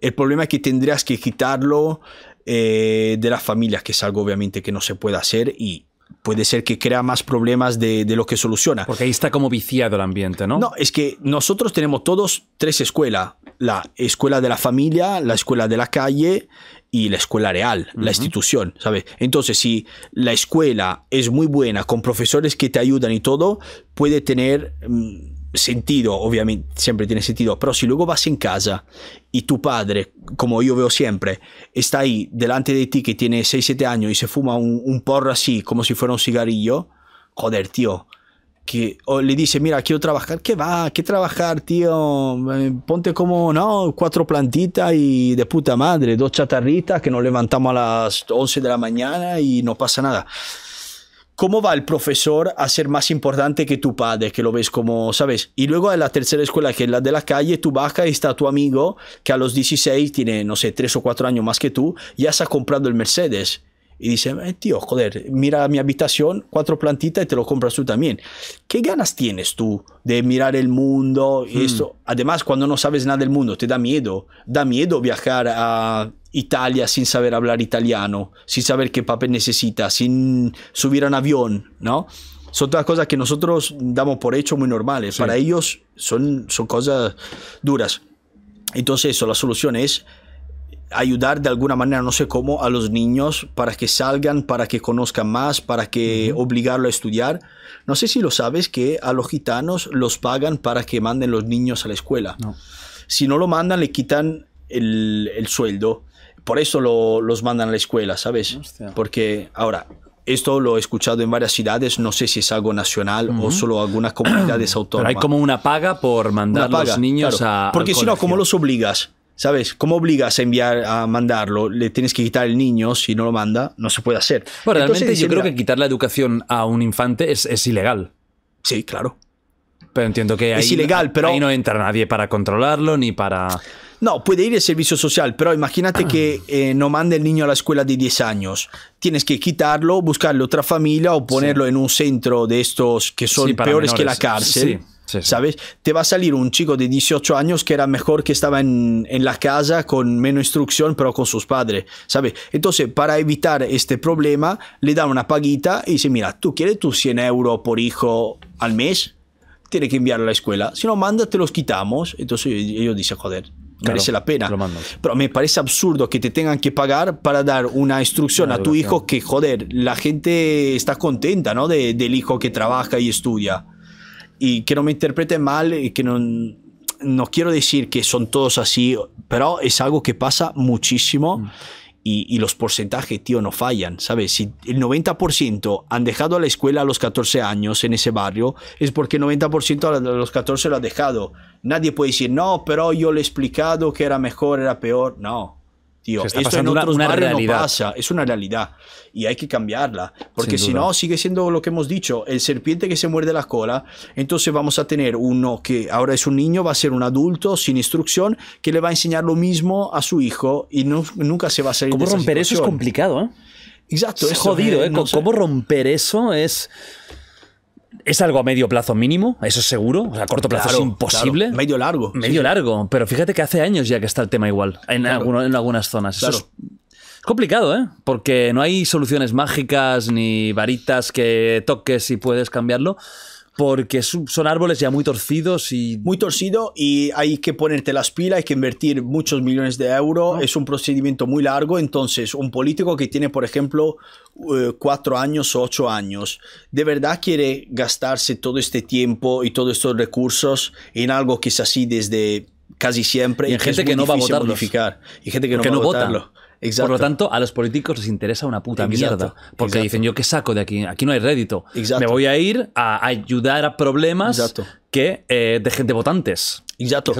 El problema es que tendrías que quitarlo eh, de la familia, que es algo obviamente que no se puede hacer y puede ser que crea más problemas de, de, lo que soluciona. Porque ahí está como viciado el ambiente, ¿no? No, es que nosotros tenemos todos tres escuelas la escuela de la familia, la escuela de la calle y la escuela real, la institución, ¿sabes? Entonces, si la escuela es muy buena, con profesores que te ayudan y todo, puede tener mm, sentido, obviamente, siempre tiene sentido, pero si luego vas en casa y tu padre, como yo veo siempre, está ahí delante de ti que tiene 6, 7 años y se fuma un, un porro así, como si fuera un cigarrillo, joder, tío, que le dice, mira, quiero trabajar, ¿qué va? ¿Qué trabajar, tío? Eh, ponte como, no, cuatro plantitas y de puta madre, dos chatarritas que nos levantamos a las 11 de la mañana y no pasa nada. ¿Cómo va el profesor a ser más importante que tu padre, que lo ves como, sabes? Y luego en la tercera escuela, que es la de la calle, tú baja y está tu amigo, que a los 16 tiene, no sé, tres o cuatro años más que tú, ya se ha comprado el Mercedes y dice, eh, tío, joder, mira mi habitación, cuatro plantitas y te lo compras tú también. ¿Qué ganas tienes tú de mirar el mundo y hmm. esto? Además, cuando no sabes nada del mundo, te da miedo. Da miedo viajar a Italia sin saber hablar italiano, sin saber qué papel necesitas, sin subir a un avión, ¿no? Son todas cosas que nosotros damos por hecho muy normales. Para ellos son, son cosas duras. Entonces eso, la solución es ayudar de alguna manera, no sé cómo, a los niños para que salgan, para que conozcan más, para que obligarlos a estudiar. No sé si lo sabes que a los gitanos los pagan para que manden los niños a la escuela. Si no lo mandan, le quitan el, sueldo. Por eso lo, los mandan a la escuela, ¿sabes? Porque ahora, esto lo he escuchado en varias ciudades, no sé si es algo nacional o solo algunas comunidades autónomas. hay como una paga por mandar a los niños a... Porque si no, ¿cómo los obligas? ¿Sabes? ¿Cómo obligas a enviar, a mandarlo? Le tienes que quitar el niño si no lo manda. No se puede hacer. realmente yo creo que quitar la educación a un infante es, ilegal. Sí, claro. Pero entiendo que ahí, es ilegal, pero... ahí no entra nadie para controlarlo ni para... No, puede ir el servicio social, pero imagínate que eh, no manda el niño a la escuela de 10 años. Tienes que quitarlo, buscarle otra familia o ponerlo en un centro de estos que son peores que la cárcel. ¿Sabes? Te va a salir un chico de 18 años que era mejor que estaba en, la casa con menos instrucción, pero con sus padres, ¿sabes? Entonces, para evitar este problema, le dan una paguita y dice, mira, tú quieres tus 100 euros por hijo al mes, tiene que enviarlo a la escuela. Si no manda, te los quitamos. Entonces ellos dicen, joder, merece la pena. pero me parece absurdo que te tengan que pagar para dar una instrucción a tu hijo que, joder, la gente está contenta, ¿no? De, del hijo que trabaja y estudia y que no me interprete mal, y eh, que no, no quiero decir que son todos así, pero es algo que pasa muchísimo. Mm. Y, y, los porcentajes, tío, no fallan, ¿sabes? Si el 90% han dejado a la escuela a los 14 años en ese barrio, es porque el 90% a los 14 lo ha dejado. Nadie puede decir, no, pero yo le he explicado que era mejor, era peor. No, Tío, una, realidad. es una realidad y hay que cambiarla, porque si no sigue siendo lo que hemos dicho, el serpiente que se muerde la cola, entonces vamos a tener uno que ahora es un niño, va a ser un adulto sin instrucción que le va a enseñar lo mismo a su hijo y nunca se va a salir ¿Cómo romper eso es complicado, eh? Exacto, es jodido, eh, ¿Cómo romper eso es es algo a medio plazo mínimo, eso es seguro. a corto plazo es imposible. Medio largo. Medio largo. Pero fíjate que hace años ya que está el tema igual, en, en algunas zonas. Eso es complicado, ¿eh? Porque no hay soluciones mágicas ni varitas que toques y puedes cambiarlo porque son árboles ya muy torcidos y... Muy torcido y hay que ponerte las pilas, hay que invertir muchos millones de euros, ah. es un procedimiento muy largo, entonces un político que tiene, por ejemplo, eh, cuatro años o ocho años, ¿de verdad quiere gastarse todo este tiempo y todos estos recursos en algo que es así desde casi siempre y, gente que, no va a votar y gente que no va a votarlo por lo tanto, a los políticos les interesa una puta mierda. Porque dicen, yo qué saco de aquí, aquí no hay rédito. Me voy a ir a ayudar a problemas que eh, de gente votantes. Exacto.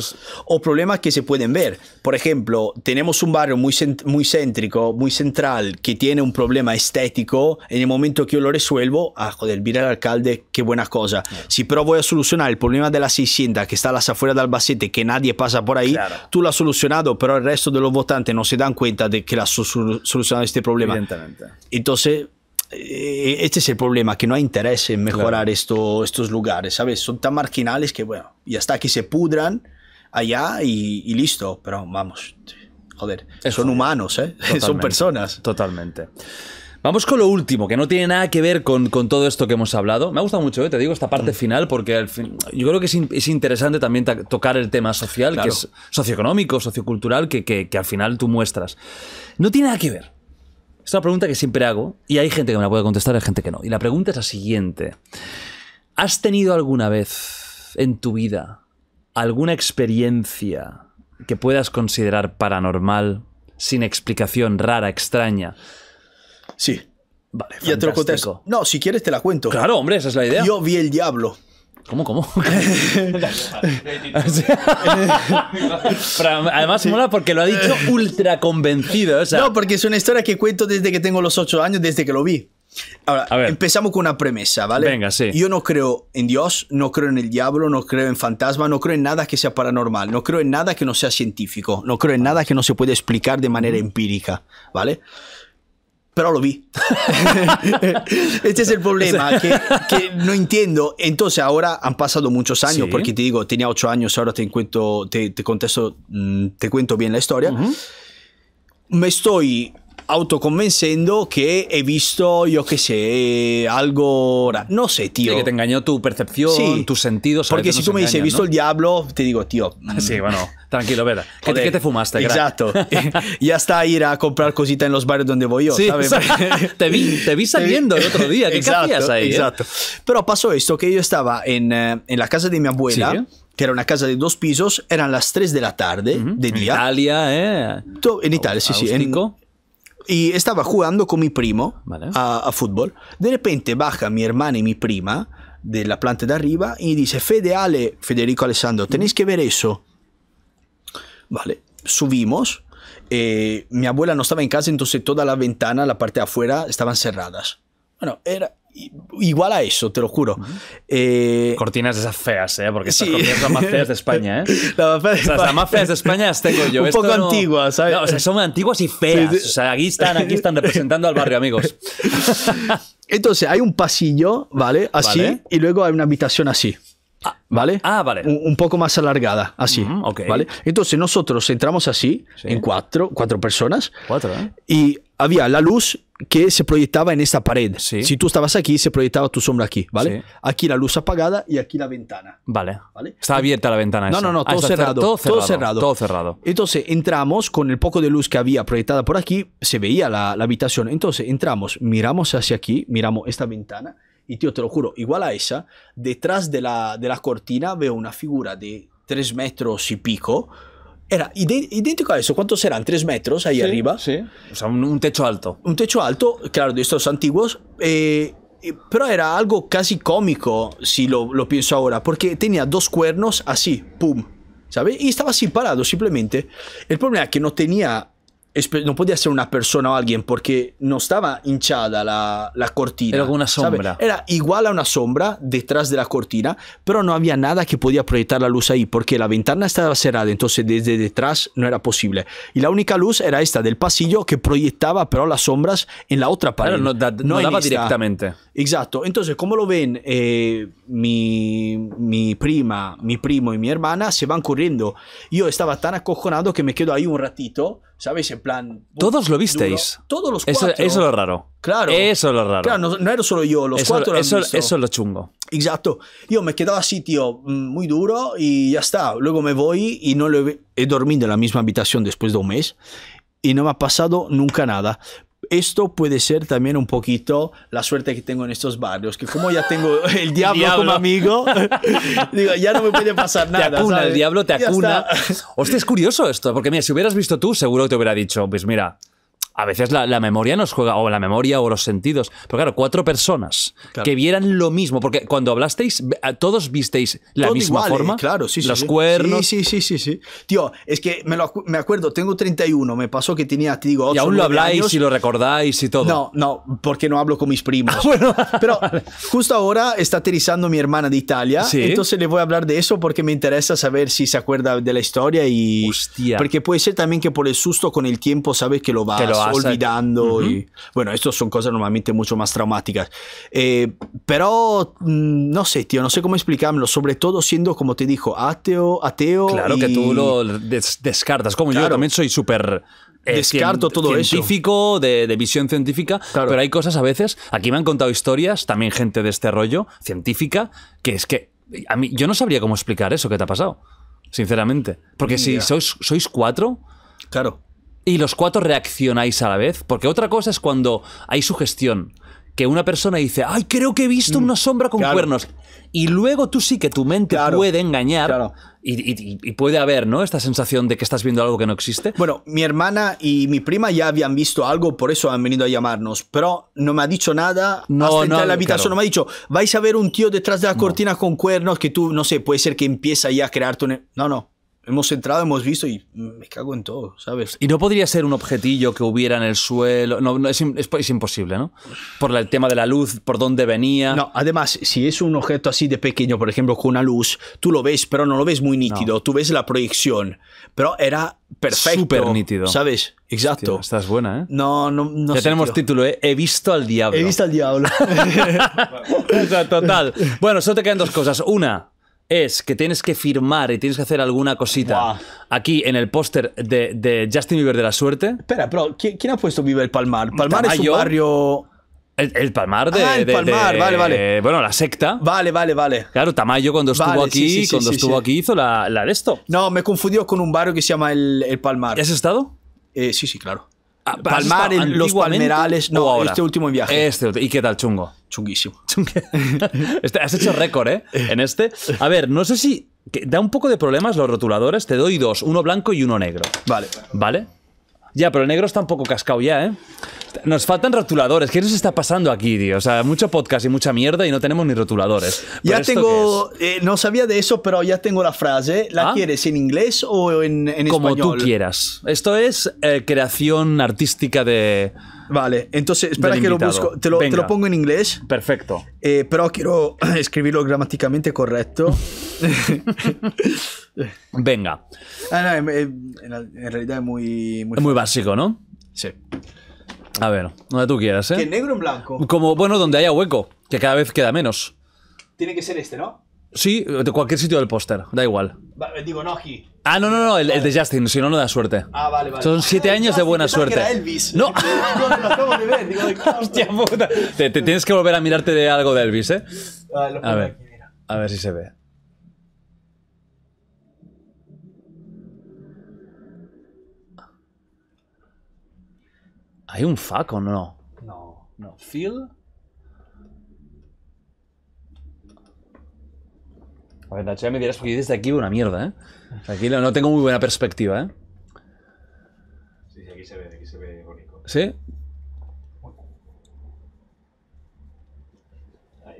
O problemas que se pueden ver. Por ejemplo, tenemos un barrio muy, muy céntrico, muy central, que tiene un problema estético. En el momento que yo lo resuelvo, ah, joder, mira al alcalde, qué buena cosa. Si pero voy a solucionar el problema de la 600 que está a las afueras de Albacete, que nadie pasa por ahí, tú lo has solucionado, pero el resto de los votantes no se dan cuenta de que la solucionado este problema. Entonces, eh, este es el problema, que no hay interés en mejorar estos lugares, ¿sabes? Son tan marginales que, bueno, y hasta aquí se pudran allá y, listo, pero vamos, joder, son humanos, ¿eh? son personas. Totalmente. Vamos con lo último, que no tiene nada que ver con, con todo esto que hemos hablado. Me ha gustado mucho, ¿eh? te digo, esta parte mm. final, porque al yo creo que es, interesante también tocar el tema social, que es socioeconómico, sociocultural, que, que al final tú muestras. No tiene nada que ver es una pregunta que siempre hago y hay gente que me la puede contestar y hay gente que no. Y la pregunta es la siguiente. ¿Has tenido alguna vez en tu vida alguna experiencia que puedas considerar paranormal, sin explicación, rara, extraña? Sí. Vale, ya te lo No, si quieres te la cuento. Claro, hombre, esa es la idea. Yo vi el diablo. ¿Cómo, cómo? además mola porque lo ha dicho ultra convencido. No, porque es una historia que cuento desde que tengo los ocho años, desde que lo vi. Ahora, empezamos con una premisa, ¿vale? Venga, sí. Yo no creo en Dios, no creo en el diablo, no creo en fantasmas, no creo en nada que sea paranormal, no creo en nada que no sea científico, no creo en nada que no se pueda explicar de manera empírica, ¿vale? pero lo vi. este es el problema que, no entiendo. Entonces ahora han pasado muchos años, porque te digo, tenía ocho años, ahora te, cuento te, contesto, mm, te cuento bien la historia. Me estoy autoconvenciendo que he visto, yo qué sé, algo... No sé, tío. que te engañó tu percepción, tus sentidos. Porque si tú me dices, he visto el diablo, te digo, tío... Mm. Sí, bueno, tranquilo, ¿verdad? ¿Qué, te fumaste? Exacto. ya está ir a comprar cositas en los bares donde voy yo, ¿sabes? te, vi, te vi saliendo el otro día, ¿qué hacías ahí? Eh? Exacto. Pero pasó esto, que yo estaba en, eh, la casa de mi abuela. que era una casa de dos pisos, eran las 3 de la tarde, de día. Italia, ¿eh? en Italia, sí, sí. Y estaba jugando con mi primo a, fútbol. De repente baja mi hermana y mi prima de la planta de arriba y dice, Fede, Ale, Federico Alessandro, tenéis que ver eso. Vale, subimos. Eh, mi abuela no estaba en casa, entonces toda la ventana, la parte de afuera, estaban cerradas. Bueno, era, igual a eso, te lo juro. Eh, cortinas esas feas, ¿eh? Porque estas cortinas son las más feas de España, ¿eh? las más feas de España las tengo yo. Un poco antiguas, ¿sabes? No, son antiguas y feas. O sea, aquí están, aquí están representando al barrio, amigos. Entonces, hay un pasillo, ¿vale? Así, y luego hay una habitación así. Ah, ¿Vale? Ah, vale. Un, poco más alargada, así. ¿Vale? Entonces nosotros entramos así, en cuatro, cuatro personas. Cuatro, ¿eh? Y había la luz que se proyectaba en esta pared. Si tú estabas aquí, se proyectaba tu sombra aquí, ¿vale? Aquí la luz apagada y aquí la ventana. Vale. Está abierta la ventana. No, no, no, ah, todo, cerrado, todo, cerrado, todo cerrado. Entonces entramos con el poco de luz que había proyectada por aquí, se veía la, la habitación. Entonces entramos, miramos hacia aquí, miramos esta ventana. Y tío, te lo juro, igual a esa, detrás de la, de la cortina veo una figura de tres metros y pico, era idéntico a eso. ¿Cuántos serán ¿Tres metros ahí arriba? Sí. O sea, un, techo alto. Un techo alto, claro, de estos antiguos. Eh, eh, pero era algo casi cómico, si lo, lo, pienso ahora, porque tenía dos cuernos así, pum, ¿sabes? Y estaba así parado simplemente. El problema es que no tenía no podía ser una persona o alguien porque no estaba hinchada la, cortina. Era una sombra. Era igual a una sombra detrás de la cortina, pero no había nada que podía proyectar la luz ahí porque la ventana estaba cerrada, entonces desde detrás no era posible. Y la única luz era esta del pasillo que proyectaba pero las sombras en la otra pared. no, daba directamente. Exacto. Entonces, como lo ven, eh, mi, mi prima, mi primo y mi hermana se van corriendo. Yo estaba tan acojonado que me quedo ahí un ratito ¿sabéis? En plan. Todos lo visteis. Todos los cuatro. Eso, es lo raro. Claro. Eso es lo raro. Claro, no, era solo yo, los eso, cuatro lo eso, eso es lo chungo. Exacto. Yo me quedaba así, tío, mm, muy duro y ya está. Luego me voy y no lo he, he dormido en la misma habitación después de un mes y no me ha pasado nunca nada esto puede ser también un poquito la suerte que tengo en estos barrios, que como ya tengo el diablo, como amigo, digo, ya no me puede pasar nada. Te el diablo te acuna. Hostia, es curioso esto, porque mira, si hubieras visto tú, seguro te hubiera dicho, pues mira, a veces la, memoria nos juega, o la memoria o los sentidos. Pero claro, cuatro personas que vieran lo mismo, porque cuando hablasteis, todos visteis la misma forma. claro, sí, sí. Los cuernos. Sí, sí, sí, sí, Tío, es que me, lo, me acuerdo, tengo 31, me pasó que tenía, te digo, Y aún lo habláis y lo recordáis y todo. No, no, porque no hablo con mis primos. Ah, bueno, pero justo ahora está aterrizando mi hermana de Italia, entonces le voy a hablar de eso porque me interesa saber si se acuerda de la historia y... Porque puede ser también que por el susto con el tiempo sabes que lo va a olvidando. y, bueno, estos son cosas normalmente mucho más traumáticas. Eh, pero mm, no sé, tío, no sé cómo explicármelo. Sobre todo siendo, como te dijo, ateo, ateo. Claro que tú lo descartas. Como yo también soy súper. Eh, Descarto todo científico, eso. De, de, visión científica, pero hay cosas a veces. Aquí me han contado historias, también gente de este rollo, científica, que es que a mí, yo no sabría cómo explicar eso que te ha pasado, sinceramente. Porque si sois, sois cuatro, claro y los cuatro reaccionáis a la vez. Porque otra cosa es cuando hay sugestión. Que una persona dice, ay, creo que he visto mm, una sombra con cuernos. Y luego tú sí que tu mente puede engañar. Y, puede haber, ¿no? Esta sensación de que estás viendo algo que no existe. Bueno, mi hermana y mi prima ya habían visto algo, por eso han venido a llamarnos. Pero no me ha dicho nada. No, hasta no, la habitación no me ha dicho, vais a ver un tío detrás de la cortina con cuernos que tú, no sé, puede ser que empieza ya a crear tu... E-". No, no hemos entrado, hemos visto y me cago en todo, ¿sabes? Y no podría ser un objetillo que hubiera en el suelo. No, es, imposible, ¿no? Por el tema de la luz, por dónde venía. No, además, si es un objeto así de pequeño, por ejemplo, con una luz, tú lo ves, pero no lo ves muy nítido. Tú ves la proyección, pero era perfecto. Súper nítido. ¿Sabes? Exacto. estás buena, ¿eh? No, no, no. Ya tenemos título, ¿eh? He visto al diablo. He visto al diablo. Total. Bueno, solo te quedan dos cosas. Una, es que tienes que firmar y tienes que hacer alguna cosita aquí en el póster de, Justin Bieber de la suerte. Espera, pero ¿quién, ha puesto Bieber Palmar? Palmar es ah, un barrio... El, Palmar de. Ah, el Palmar, vale, vale. Eh, bueno, la secta. Vale, vale, vale. Claro, Tamayo cuando estuvo aquí, cuando estuvo aquí hizo la, la, de esto. No, me confundió con un barrio que se llama El, Palmar. ¿Has estado? Eh, sí, sí, claro. Ah, Palmar, en los palmerales. No, este último viaje. Este, ¿Y qué tal, chungo? Chunguísimo. Este, has hecho récord, ¿eh? En este. A ver, no sé si. Da un poco de problemas los rotuladores. Te doy dos, uno blanco y uno negro. Vale. ¿Vale? Ya, pero el negro está un poco cascado ya, ¿eh? Nos faltan rotuladores. ¿Qué nos está pasando aquí, tío? O sea, mucho podcast y mucha mierda y no tenemos ni rotuladores. Ya tengo. Eh, no sabía de eso, pero ya tengo la frase. ¿La ah. quieres en inglés o en, Como español? Como tú quieras. Esto es eh, creación artística de. Vale, entonces espera que lo busco. Te lo, pongo en inglés. Perfecto. Eh, pero quiero escribirlo gramáticamente correcto. Venga. Ah, en, realidad es muy, básico, ¿no? Sí. A ver, donde tú quieras, ¿eh? Que negro en blanco. Como, bueno, donde haya hueco, que cada vez queda menos. Tiene que ser este, ¿no? Sí, de cualquier sitio del póster, da igual. digo, no Ah, no, no, no, el, de Justin, si no, no da suerte. Ah, vale, vale. Son siete ah, años de buena suerte. Elvis. No, hostia Te, tienes que volver a mirarte de algo de Elvis, ¿eh? A ver, a ver si se ve. ¿Hay un faco no? No. No. Phil. A ver, Nacho, ya me dirás porque desde aquí una mierda, ¿eh? Aquí no, tengo muy buena perspectiva, ¿eh? Sí, aquí se ve, aquí se ve bonito. ¿Sí?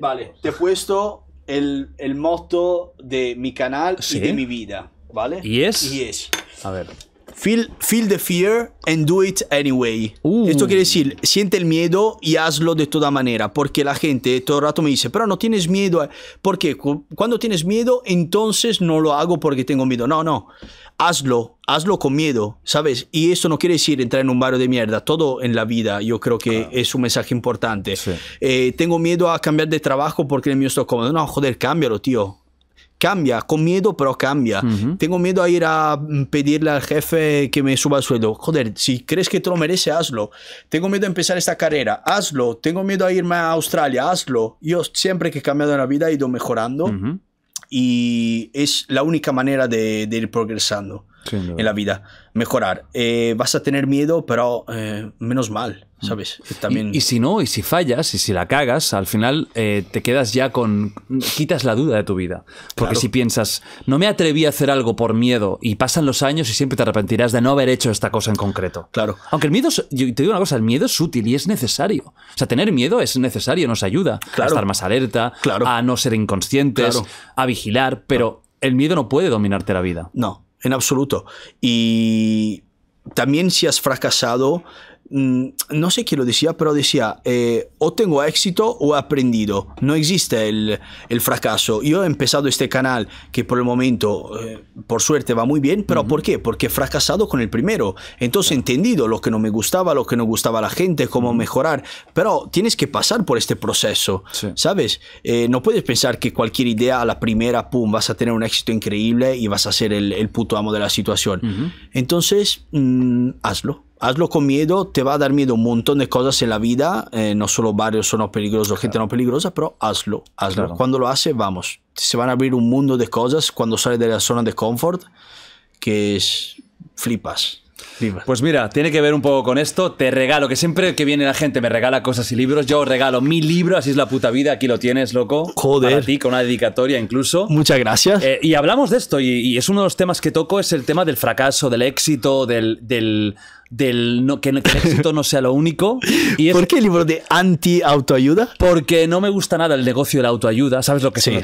Vale, te he puesto el, el motto de mi canal y de mi vida, ¿vale? ¿Y es? Y es. A ver. Feel, the fear and do it anyway. Uh. Esto quiere decir, siente el miedo y hazlo de toda manera. Porque la gente todo el rato me dice, pero no tienes miedo. ¿Por qué? Cuando tienes miedo, entonces no lo hago porque tengo miedo. No, no. Hazlo, hazlo con miedo, ¿sabes? Y eso no quiere decir entrar en un barrio de mierda. Todo en la vida yo creo que es un mensaje importante. Eh, tengo miedo a cambiar de trabajo porque el mío está cómodo. No, joder, cámbialo, tío cambia, con miedo, pero cambia. Tengo miedo a ir a mm, pedirle al jefe que me suba el sueldo. Joder, si crees que te lo merece, hazlo. Tengo miedo a empezar esta carrera, hazlo. Tengo miedo a irme a Australia, hazlo. Yo siempre que he cambiado en la vida he ido mejorando y es la única manera de ir progresando en la vida, mejorar. Eh, vas a tener miedo, pero eh, menos mal, mm. ¿sabes? Eh, también... Y, si no, y si fallas, y si la cagas, al final te quedas ya con... quitas la duda de tu vida. Porque si piensas, no me atreví a hacer algo por miedo, y pasan los años y siempre te arrepentirás de no haber hecho esta cosa en concreto. Claro. Aunque el miedo, te digo una cosa, el miedo es útil y es necesario. O sea, tener miedo es necesario, nos ayuda a estar más alerta, claro. a no ser inconscientes, a vigilar, pero ah. el miedo no puede dominarte la vida. No en absoluto. Y también si has fracasado, Mm, no sé quién lo decía, pero decía, eh, o tengo éxito o he aprendido. No existe el, fracaso. Yo he empezado este canal que por el momento, eh, por suerte, va muy bien, pero ¿por qué? Porque he fracasado con el primero. Entonces he entendido lo que no me gustaba, lo que no gustaba a la gente, cómo mejorar. Pero tienes que pasar por este proceso, ¿sabes? Eh, no puedes pensar que cualquier idea a la primera, pum, vas a tener un éxito increíble y vas a ser el, el puto amo de la situación. Entonces, mm, hazlo hazlo con miedo, te va a dar miedo un montón de cosas en la vida, eh, no solo barrios son peligrosos, gente no peligrosa, pero hazlo, hazlo. Cuando lo haces, vamos, se van a abrir un mundo de cosas cuando sales de la zona de confort que es flipas. Pues mira, tiene que ver un poco con esto. Te regalo, que siempre que viene la gente me regala cosas y libros. Yo regalo mi libro, así es la puta vida. Aquí lo tienes, loco. Joder. Para ti, con una dedicatoria incluso. Muchas gracias. Eh, y hablamos de esto, y, es uno de los temas que toco: es el tema del fracaso, del éxito, del del no, que, el éxito no sea lo único. ¿Por qué el libro de anti-autoayuda? Porque no me gusta nada el negocio de la autoayuda. ¿Sabes lo que sí, son los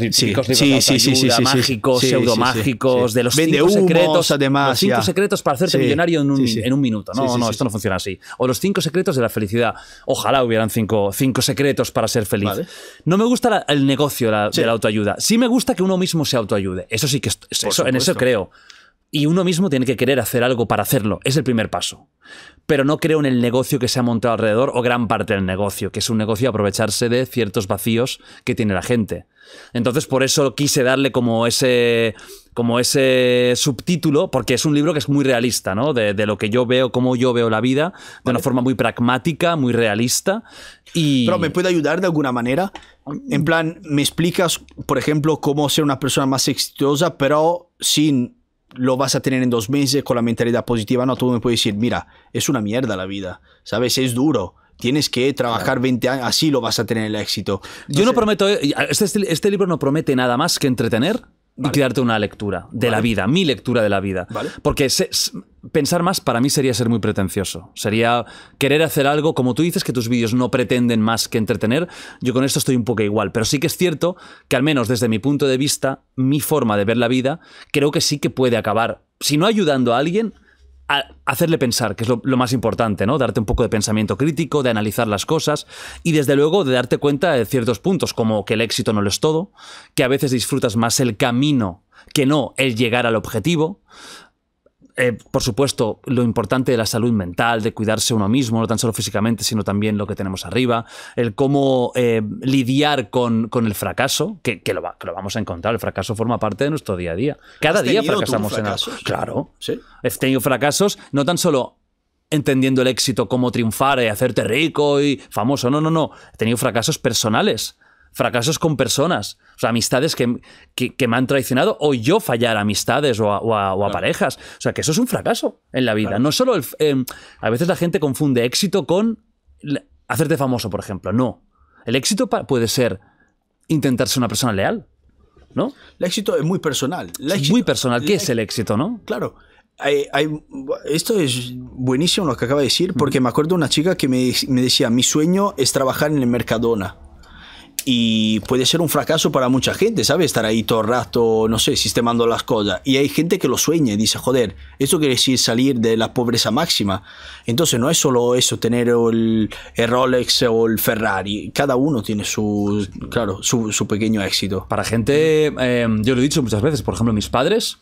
sí, sí, de autoayuda, mágicos, pseudomágicos, de los cinco secretos? Además, los cinco secretos para hacerte millonario en un, minuto. No, no, esto no funciona así. O los cinco secretos de la felicidad. Ojalá hubieran cinco, cinco secretos para ser feliz. No me gusta el negocio de la autoayuda. Sí me gusta que uno mismo se autoayude. Eso sí que eso, en eso creo. Y uno mismo tiene que querer hacer algo para hacerlo. Es el primer paso. Pero no creo en el negocio que se ha montado alrededor o gran parte del negocio, que es un negocio aprovecharse de ciertos vacíos que tiene la gente. Entonces, por eso quise darle como ese, como ese subtítulo, porque es un libro que es muy realista, ¿no? De, lo que yo veo, cómo yo veo la vida, de una forma muy pragmática, muy realista. Y... Pero me puede ayudar de alguna manera. En plan, me explicas, por ejemplo, cómo ser una persona más exitosa, pero sin lo vas a tener en dos meses con la mentalidad positiva. No, tú me puedes decir, mira, es una mierda la vida, ¿sabes? Es duro. Tienes que trabajar 20 años, así lo vas a tener el éxito. Yo no prometo, eh, este, este libro no promete nada más que entretener y darte una lectura de la vida, mi lectura de la vida. Porque pensar más para mí sería ser muy pretencioso. Sería querer hacer algo, como tú dices, que tus vídeos no pretenden más que entretener. Yo con esto estoy un poco igual. Pero sí que es cierto que al menos desde mi punto de vista, mi forma de ver la vida, creo que sí que puede acabar, si no ayudando a alguien, hacerle pensar, que es lo, más importante, ¿no? Darte un poco de pensamiento crítico, de analizar las cosas y desde luego de darte cuenta de ciertos puntos, como que el éxito no lo es todo, que a veces disfrutas más el camino que no el llegar al objetivo. Eh, por supuesto, lo importante de la salud mental, de cuidarse uno mismo, no tan solo físicamente, sino también lo que tenemos arriba, el cómo eh, lidiar con, el fracaso, que, lo lo vamos a encontrar, el fracaso forma parte de nuestro día a día. Cada día fracasamos en algo. Claro. He tenido fracasos, no tan solo entendiendo el éxito cómo triunfar y eh, hacerte rico y famoso, no, no, no, he tenido fracasos personales, fracasos con personas, o sea, amistades que, me han traicionado o yo fallar a amistades o a, parejas. O sea, que eso es un fracaso en la vida. No solo em, a veces la gente confunde éxito con hacerte famoso, por ejemplo. No. El éxito puede ser intentarse una persona leal. ¿No? El éxito es muy personal. es muy personal. ¿Qué es el éxito, no? Claro. esto es buenísimo lo que acaba de decir, porque me acuerdo de una chica que me, me decía, mi sueño es trabajar en el Mercadona y puede ser un fracaso para mucha gente, ¿sabes? Estar ahí todo el rato, no sé, sistemando las cosas. Y hay gente que lo sueña y dice, joder, esto quiere decir salir de la pobreza máxima. Entonces no es solo eso, tener el, el Rolex o el Ferrari. Cada uno tiene su, claro, su, su pequeño éxito. Para gente, eh, yo lo he dicho muchas veces, por ejemplo, mis padres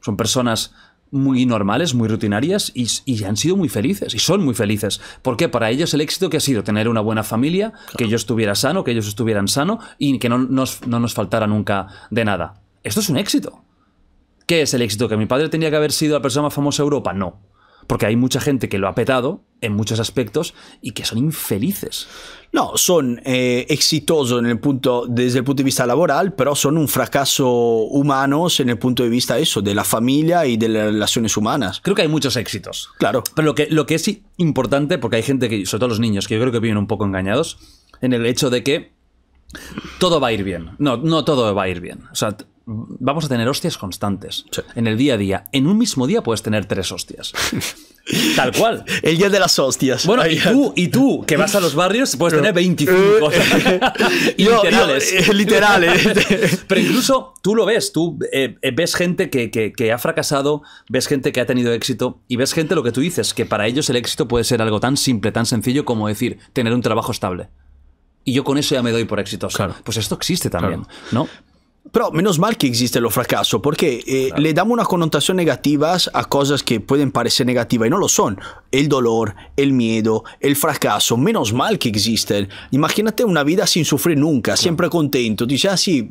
son personas muy normales, muy rutinarias y, han sido muy felices y son muy felices. Porque para ellos el éxito que ha sido tener una buena familia, que yo estuviera sano, que ellos estuvieran sano y que no nos, no nos faltara nunca de nada. Esto es un éxito. ¿Qué es el éxito? ¿Que mi padre tenía que haber sido la persona más famosa de Europa? No porque hay mucha gente que lo ha petado en muchos aspectos y que son infelices. No, son eh, exitosos en el punto, desde el punto de vista laboral, pero son un fracaso humanos en el punto de vista eso, de la familia y de las relaciones humanas. Creo que hay muchos éxitos. Claro. Pero lo que, lo que es importante, porque hay gente que, sobre todo los niños, que yo creo que viven un poco engañados, en el hecho de que todo va a ir bien. No, no todo va a ir bien. O sea, vamos a tener hostias constantes en el día a día. En un mismo día puedes tener tres hostias. Tal cual. El día de las hostias. Bueno, y tú, y tú, que vas a los barrios, puedes tener 25. Eh, eh, yo, literales. Eh, literales. Pero incluso tú lo ves, tú ves gente que, ha fracasado, ves gente que ha tenido éxito y ves gente, lo que tú dices, que para ellos el éxito puede ser algo tan simple, tan sencillo como decir, tener un trabajo estable. Y yo con eso ya me doy por exitoso. Pues esto existe también, ¿no? Pero menos mal que existe lo fracaso, porque eh, le damos una connotación negativa a cosas que pueden parecer negativas y no lo son. El dolor, el miedo, el fracaso, menos mal que existen. Imagínate una vida sin sufrir nunca, siempre contento. Dices, ah, sí,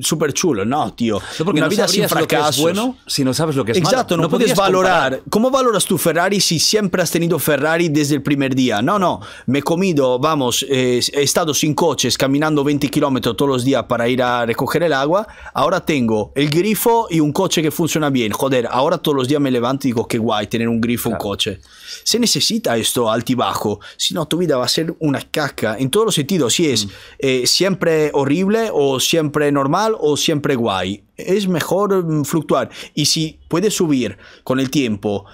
súper chulo. No, tío. porque una vida sin fracaso. bueno si no sabes lo que es malo. no, puedes valorar. ¿Cómo valoras tu Ferrari si siempre has tenido Ferrari desde el primer día? No, no. Me he comido, vamos, eh, he estado sin coches, caminando 20 kilómetros todos los días para ir a recoger el agua ahora tengo el grifo y un coche que funciona bien. Joder, ahora todos los días me levanto y digo, qué guay tener un grifo, un coche. Se necesita esto altibajo, si no tu vida va a ser una caca en todos los sentidos, si es mm. eh, siempre horrible o siempre normal o siempre guay. Es mejor mm, fluctuar. Y si puedes subir con el tiempo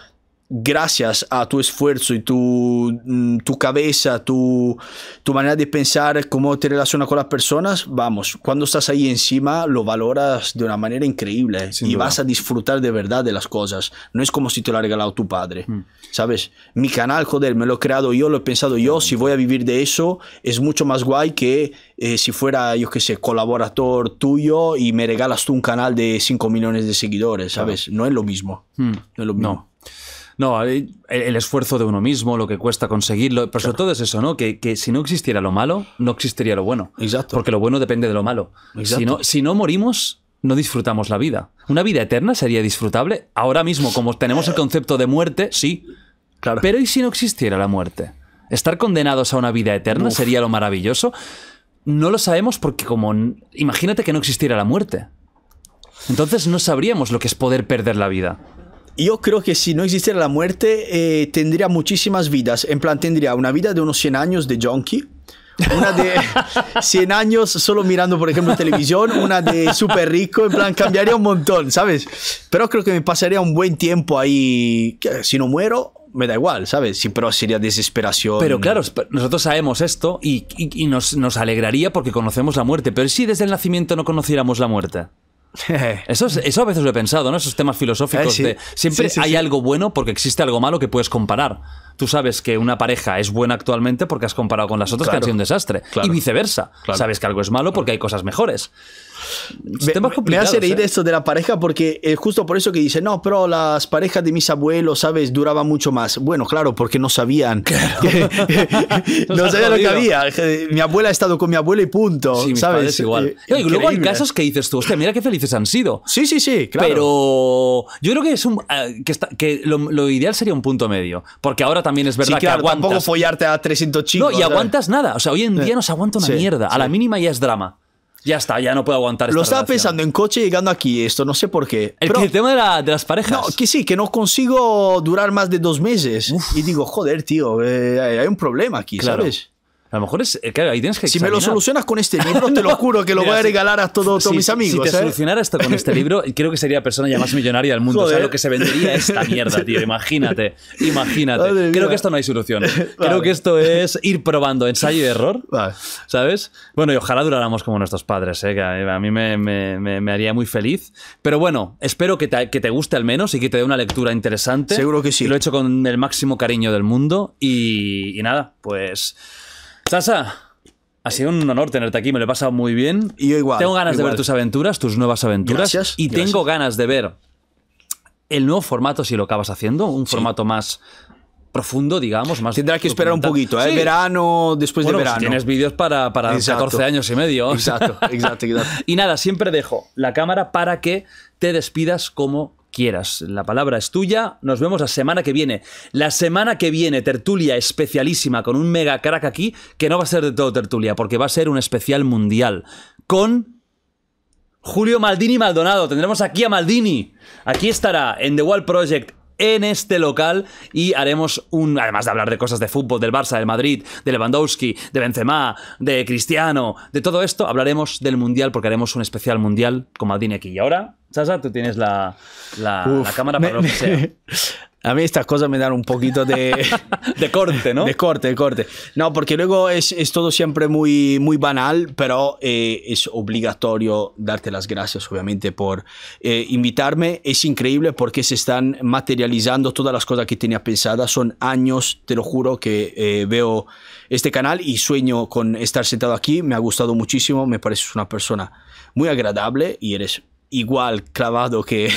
gracias a tu esfuerzo y tu, mm, tu cabeza, tu, tu, manera de pensar, cómo te relacionas con las personas, vamos, cuando estás ahí encima lo valoras de una manera increíble y vas a disfrutar de verdad de las cosas. No es como si te lo ha regalado tu padre, mm. ¿sabes? Mi canal, joder, me lo he creado yo, lo he pensado yo, si voy a vivir de eso, es mucho más guay que eh, si fuera, yo qué sé, colaborador tuyo y me regalas tú un canal de 5 millones de seguidores, ¿sabes? Mm. No es lo mismo. No es lo mismo. No. No, eh, el, esfuerzo de uno mismo, lo que cuesta conseguirlo, pero sobre todo es eso, ¿no? Que, si no existiera lo malo, no existiría lo bueno. Exacto. Porque lo bueno depende de lo malo. Si no, morimos, no disfrutamos la vida. ¿Una vida eterna sería disfrutable? Ahora mismo, como tenemos el concepto de muerte, sí. Pero ¿y si no existiera la muerte? ¿Estar condenados a una vida eterna sería lo maravilloso? No lo sabemos porque como... Imagínate que no existiera la muerte. Entonces no sabríamos lo que es poder perder la vida yo creo que si no existiera la muerte, eh, tendría muchísimas vidas. En plan, tendría una vida de unos 100 años de junkie. Una de 100 años solo mirando, por ejemplo, televisión. Una de súper rico. En plan, cambiaría un montón, ¿sabes? Pero creo que me pasaría un buen tiempo ahí. Si no muero, me da igual, ¿sabes? Sí, pero sería desesperación. Pero claro, nosotros sabemos esto y, nos alegraría porque conocemos la muerte. Pero si desde el nacimiento no conociéramos la muerte. Eso, eso a veces lo he pensado, ¿no? Esos temas filosóficos siempre hay algo bueno porque existe algo malo que puedes comparar. Tú sabes que una pareja es buena actualmente porque has comparado con las otras que han sido un desastre. y viceversa. sabes que algo es malo porque hay cosas mejores me, hace reír ¿eh? esto de la pareja porque es eh, justo por eso que dice, no, pero las parejas de mis abuelos, ¿sabes? Duraban mucho más. Bueno, claro, porque no sabían. no sabían lo que había. Mi abuela ha estado con mi abuelo y punto. Sí, ¿sabes? Igual. Eh, y luego hay casos que dices tú, mira qué felices han sido. Sí, sí, sí, claro. Pero yo creo que es un, que, que lo, ideal sería un punto medio. Porque ahora también es verdad que aguantas. Tampoco follarte a 300 chicos. No, y aguantas nada. O sea, hoy en día no se aguanta una mierda. A la mínima ya es drama ya está, ya no puedo aguantar. Esta Lo estaba pensando en coche llegando aquí, esto, no sé por qué. El, el tema de, las parejas. No, que sí, que no consigo durar más de dos meses. Y digo, joder, tío, eh, hay un problema aquí, ¿sabes? A lo mejor es. Eh, claro, ahí tienes que. Si me lo solucionas con este libro, te lo juro que lo voy a regalar a todos mis amigos. Si te ¿eh? solucionara esto con este libro, creo que sería la persona ya más millonaria del mundo. sea, lo que se vendería esta mierda, tío? Imagínate, imagínate. creo que esto no hay solución. Creo que esto es ir probando ensayo y error. ¿Sabes? Bueno, y ojalá duráramos como nuestros padres, ¿eh? a mí me, haría muy feliz. Pero bueno, espero que te, guste al menos y que te dé una lectura interesante. Seguro que sí. Lo he hecho con el máximo cariño del mundo. y nada, pues. Sasa, ha sido un honor tenerte aquí, me lo he pasado muy bien. Y yo igual. Tengo ganas de ver tus aventuras, tus nuevas aventuras. y tengo ganas de ver el nuevo formato, si lo acabas haciendo, un formato más profundo, digamos, más. Tendrás que esperar un poquito, ¿eh? Verano, después de verano. tienes vídeos para, 14 años y medio. Exacto, exacto, exacto. y nada, siempre dejo la cámara para que te despidas como quieras. La palabra es tuya. Nos vemos la semana que viene. La semana que viene, tertulia especialísima con un mega crack aquí, que no va a ser de todo tertulia, porque va a ser un especial mundial. Con Julio Maldini Maldonado. Tendremos aquí a Maldini. Aquí estará en The Wall Project en este local y haremos un, además de hablar de cosas de fútbol, del Barça, del Madrid, de Lewandowski, de Benzema, de Cristiano, de todo esto, hablaremos del Mundial porque haremos un especial Mundial con Maldini aquí. Y ahora Sasa, tú tienes la, cámara para lo que sea. A mí estas cosas me dan un poquito de... corte, ¿no? De corte, de corte. No, porque luego es, todo siempre muy, muy banal, pero eh, es obligatorio darte las gracias, obviamente, por eh, invitarme. Es increíble porque se están materializando todas las cosas que tenía pensadas. Son años, te lo juro, que eh, veo este canal y sueño con estar sentado aquí. Me ha gustado muchísimo, me pareces una persona muy agradable y eres igual clavado que,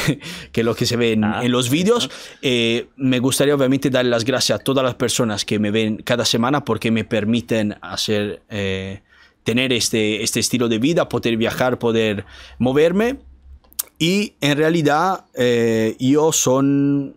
lo que se ve en, ah, los vídeos. Eh, me gustaría obviamente dar las gracias a todas las personas que me ven cada semana porque me permiten hacer, eh, tener este, este estilo de vida, poder viajar, poder moverme. Y en realidad eh, yo son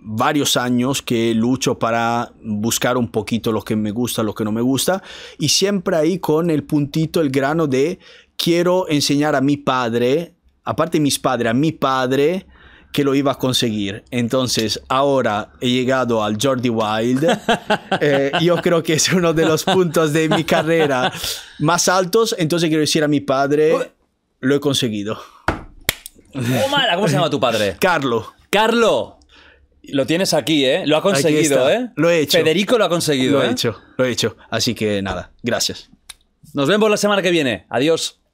varios años que lucho para buscar un poquito lo que me gusta, lo que no me gusta, y siempre ahí con el puntito, el grano de quiero enseñar a mi padre aparte mis padres, a mi padre que lo iba a conseguir. Entonces, ahora he llegado al Jordi Wild. Eh, yo creo que es uno de los puntos de mi carrera más altos. Entonces, quiero decir a mi padre, oh. lo he conseguido. ¿Cómo se llama tu padre? Carlo. Carlo. Lo tienes aquí, ¿eh? Lo ha conseguido, ¿eh? Lo he hecho. Federico lo ha conseguido. Lo he ¿eh? hecho, lo he hecho. Así que nada, gracias. Nos vemos la semana que viene. Adiós.